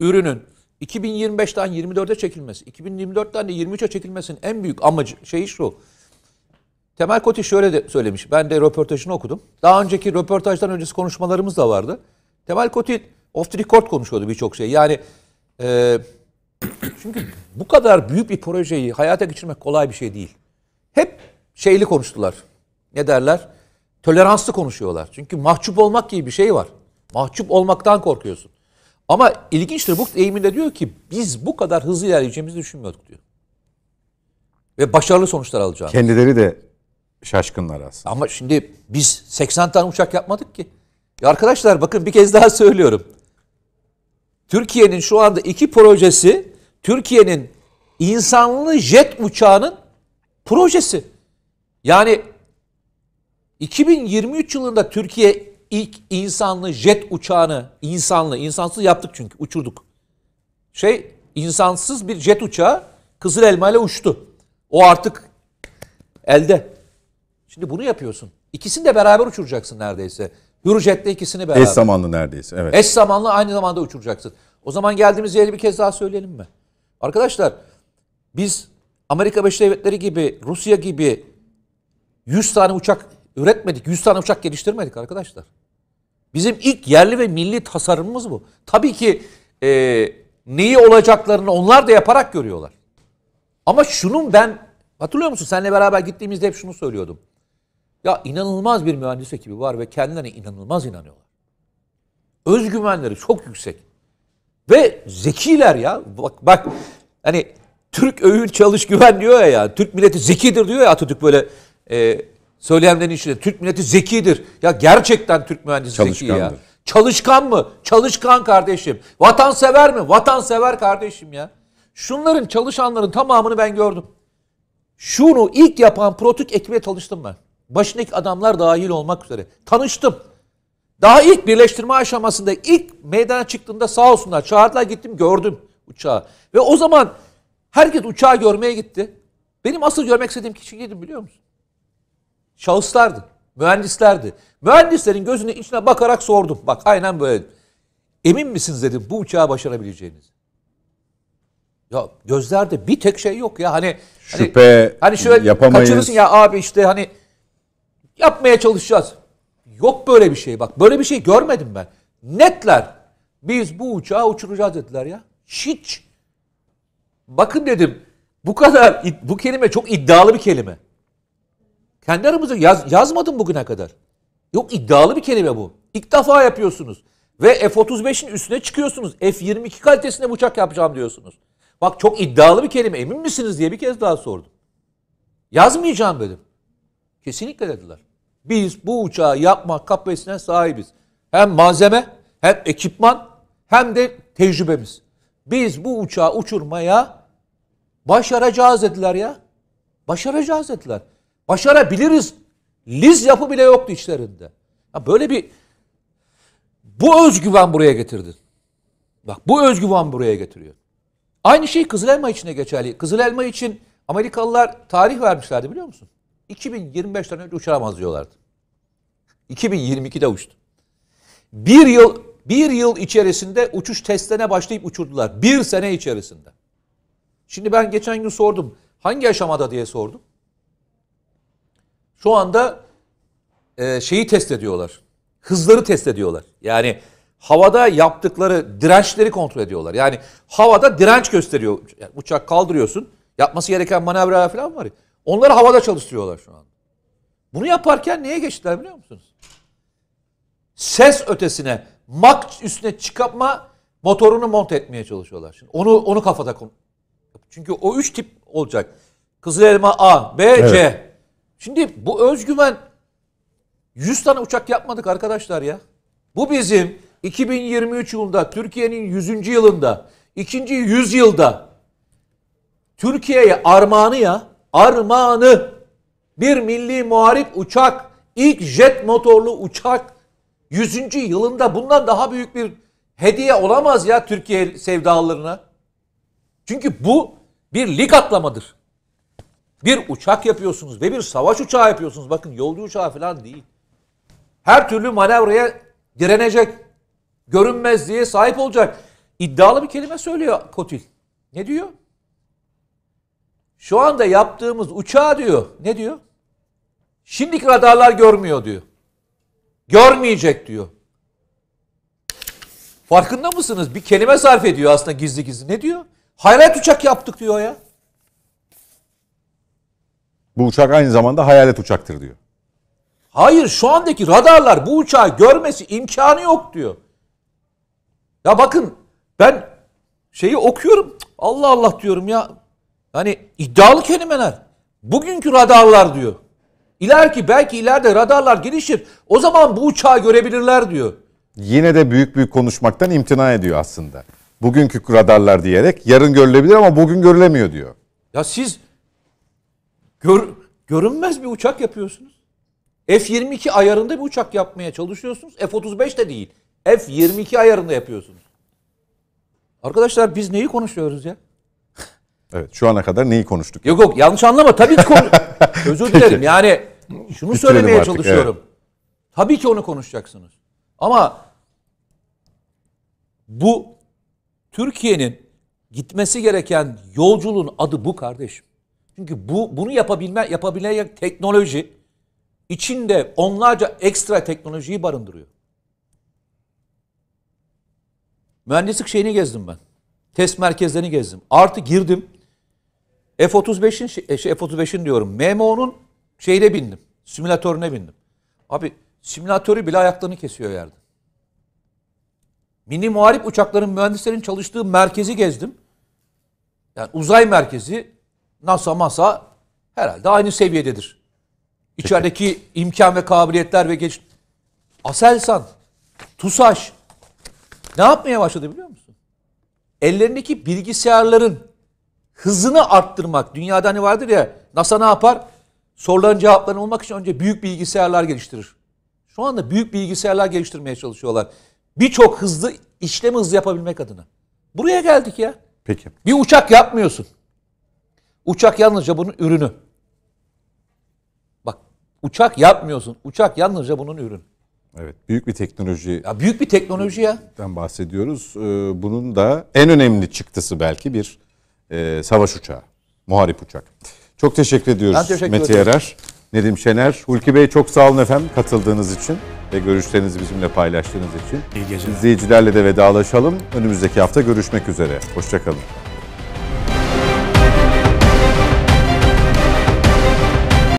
ürünün 2025'ten 24'e çekilmesi, 2024'ten de 23'e çekilmesinin en büyük amacı şey şu. Temel Koti şöyle de söylemiş. Ben de röportajını okudum. Daha önceki röportajdan öncesi konuşmalarımız da vardı. Temel Koti off the record konuşuyordu birçok şey. Yani e, çünkü bu kadar büyük bir projeyi hayata geçirmek kolay bir şey değil. Hep şeyli konuştular. Ne derler? Toleranslı konuşuyorlar. Çünkü mahcup olmak gibi bir şey var. Mahcup olmaktan korkuyorsun. Ama ilginçtir bu eğiminde diyor ki biz bu kadar hızlı ilerleyeceğimizi düşünmüyorduk diyor. Ve başarılı sonuçlar alacağız. Kendileri de şaşkınlar aslında. Ama şimdi biz 80 tane uçak yapmadık ki. Ya e arkadaşlar bakın bir kez daha söylüyorum. Türkiye'nin şu anda iki projesi Türkiye'nin insanlı jet uçağının projesi. Yani 2023 yılında Türkiye ilk insanlı jet uçağını insanlı, insansız yaptık çünkü uçurduk. Şey insansız bir jet uçağı Kızıl Elma ile uçtu. O artık elde. Şimdi bunu yapıyorsun. İkisini de beraber uçuracaksın neredeyse. Eurojet'le ikisini beraber. Eş zamanlı neredeyse evet. Eş zamanlı aynı zamanda uçuracaksın. O zaman geldiğimiz yeri bir kez daha söyleyelim mi? Arkadaşlar biz Amerika Birleşik Devletleri gibi, Rusya gibi 100 tane uçak Üretmedik. 100 tane uçak geliştirmedik arkadaşlar. Bizim ilk yerli ve milli tasarımımız bu. Tabii ki e, neyi olacaklarını onlar da yaparak görüyorlar. Ama şunun ben hatırlıyor musun? Seninle beraber gittiğimizde hep şunu söylüyordum. Ya inanılmaz bir mühendis ekibi var ve kendilerine inanılmaz inanıyorlar. Özgüvenleri çok yüksek. Ve zekiler ya. Bak bak hani Türk övün çalış güven diyor ya yani. Türk milleti zekidir diyor ya Atatürk böyle e, Söyleyenlerin içinde Türk milleti zekidir. Ya gerçekten Türk mühendisi zeki ya. Çalışkan mı? Çalışkan kardeşim. Vatansever mi? Vatansever kardeşim ya. Şunların çalışanların tamamını ben gördüm. Şunu ilk yapan Protük ekibe tanıştım ben. Başındaki adamlar dahil olmak üzere. Tanıştım. Daha ilk birleştirme aşamasında ilk meydana çıktığında sağ olsunlar çağırdılar gittim gördüm uçağı. Ve o zaman herkes uçağı görmeye gitti. Benim asıl görmek istediğim kişi yedim biliyor musun? şahıslardı, mühendislerdi. Mühendislerin gözünün içine bakarak sordum. Bak aynen böyle. Emin misiniz dedim bu uçağı başarabileceğiniz. Ya gözlerde bir tek şey yok ya hani, hani şüphe hani, hani şöyle yapamayız. kaçırırsın ya abi işte hani yapmaya çalışacağız. Yok böyle bir şey bak. Böyle bir şey görmedim ben. Netler. Biz bu uçağı uçuracağız dediler ya. Hiç. Bakın dedim. Bu kadar bu kelime çok iddialı bir kelime. Kendi aramızda yaz, yazmadım bugüne kadar. Yok iddialı bir kelime bu. İlk defa yapıyorsunuz. Ve F-35'in üstüne çıkıyorsunuz. F-22 kalitesinde uçak yapacağım diyorsunuz. Bak çok iddialı bir kelime emin misiniz diye bir kez daha sordum. Yazmayacağım dedim. Kesinlikle dediler. Biz bu uçağı yapma kapasitesine sahibiz. Hem malzeme hem ekipman hem de tecrübemiz. Biz bu uçağı uçurmaya başaracağız dediler ya. Başaracağız dediler. Başarabiliriz. Liz yapı bile yoktu içlerinde. Ya böyle bir bu özgüven buraya getirdi. Bak bu özgüven buraya getiriyor. Aynı şey Kızıl Elma için de geçerli. Kızıl Elma için Amerikalılar tarih vermişlerdi biliyor musun? 2025'ten önce uçuramaz diyorlardı. 2022'de uçtu. Bir yıl bir yıl içerisinde uçuş testlerine başlayıp uçurdular. Bir sene içerisinde. Şimdi ben geçen gün sordum. Hangi aşamada diye sordum. Şu anda e, şeyi test ediyorlar. Hızları test ediyorlar. Yani havada yaptıkları dirençleri kontrol ediyorlar. Yani havada direnç gösteriyor. Yani uçak kaldırıyorsun. Yapması gereken manevra falan var ya. Onları havada çalıştırıyorlar şu anda. Bunu yaparken neye geçtiler biliyor musunuz? Ses ötesine, mak üstüne çıkartma motorunu monte etmeye çalışıyorlar. Şimdi onu onu kafada kon. Çünkü o üç tip olacak. Kızıl elma A, B, evet. C. Şimdi bu özgüven 100 tane uçak yapmadık arkadaşlar ya. Bu bizim 2023 yılında Türkiye'nin 100. yılında, 2. yüzyılda Türkiye'ye armağanı ya, armağanı bir milli muharip uçak, ilk jet motorlu uçak 100. yılında bundan daha büyük bir hediye olamaz ya Türkiye sevdalarına. Çünkü bu bir lig atlamadır. Bir uçak yapıyorsunuz ve bir savaş uçağı yapıyorsunuz. Bakın yolcu uçağı falan değil. Her türlü manevraya direnecek. Görünmezliğe sahip olacak. İddialı bir kelime söylüyor Kotil. Ne diyor? Şu anda yaptığımız uçağı diyor. Ne diyor? Şimdiki radarlar görmüyor diyor. Görmeyecek diyor. Farkında mısınız? Bir kelime sarf ediyor aslında gizli gizli. Ne diyor? Hayret uçak yaptık diyor ya. Bu uçak aynı zamanda hayalet uçaktır diyor. Hayır şu andaki radarlar bu uçağı görmesi imkanı yok diyor. Ya bakın ben şeyi okuyorum. Allah Allah diyorum ya. Hani iddialı kelimeler. Bugünkü radarlar diyor. İleriki belki ileride radarlar gelişir. O zaman bu uçağı görebilirler diyor. Yine de büyük büyük konuşmaktan imtina ediyor aslında. Bugünkü radarlar diyerek yarın görülebilir ama bugün görülemiyor diyor. Ya siz Gör, görünmez bir uçak yapıyorsunuz. F-22 ayarında bir uçak yapmaya çalışıyorsunuz. F-35 de değil. F-22 ayarında yapıyorsunuz. Arkadaşlar biz neyi konuşuyoruz ya? Evet şu ana kadar neyi konuştuk? Yok yok yanlış anlama tabii ki konu... Özür dilerim yani şunu Bitirelim söylemeye artık, çalışıyorum. Evet. Tabii ki onu konuşacaksınız. Ama bu Türkiye'nin gitmesi gereken yolculuğun adı bu kardeşim. Çünkü bu bunu yapabilme yapabilecek teknoloji içinde onlarca ekstra teknolojiyi barındırıyor. Mühendislik şeyini gezdim ben. Test merkezlerini gezdim. Artı girdim. F-35'in şey, e, şey F-35'in diyorum. MMO'nun şeyine bindim. Simülatörüne bindim. Abi simülatörü bile ayaklarını kesiyor yerde. Mini muharip uçakların mühendislerin çalıştığı merkezi gezdim. Yani uzay merkezi NASA masa herhalde aynı seviyededir. İçerideki Peki. imkan ve kabiliyetler ve geç... Aselsan, TUSAŞ ne yapmaya başladı biliyor musun? Ellerindeki bilgisayarların hızını arttırmak. Dünyada hani vardır ya NASA ne yapar? Soruların cevaplarını bulmak için önce büyük bilgisayarlar geliştirir. Şu anda büyük bilgisayarlar geliştirmeye çalışıyorlar. Birçok hızlı işlem hızlı yapabilmek adına. Buraya geldik ya. Peki. Bir uçak yapmıyorsun. Uçak yalnızca bunun ürünü. Bak uçak yapmıyorsun. Uçak yalnızca bunun ürünü. Evet, büyük bir teknoloji. Ya büyük bir teknoloji ya. bahsediyoruz. Ee, bunun da en önemli çıktısı belki bir e, savaş uçağı, muharip uçak. Çok teşekkür ediyoruz ben teşekkür Mete Yarar, Nedim Şener. Hulki Bey çok sağ olun efendim katıldığınız için ve görüşlerinizi bizimle paylaştığınız için. İyi geceler. İzleyicilerle de vedalaşalım. Önümüzdeki hafta görüşmek üzere. Hoşçakalın.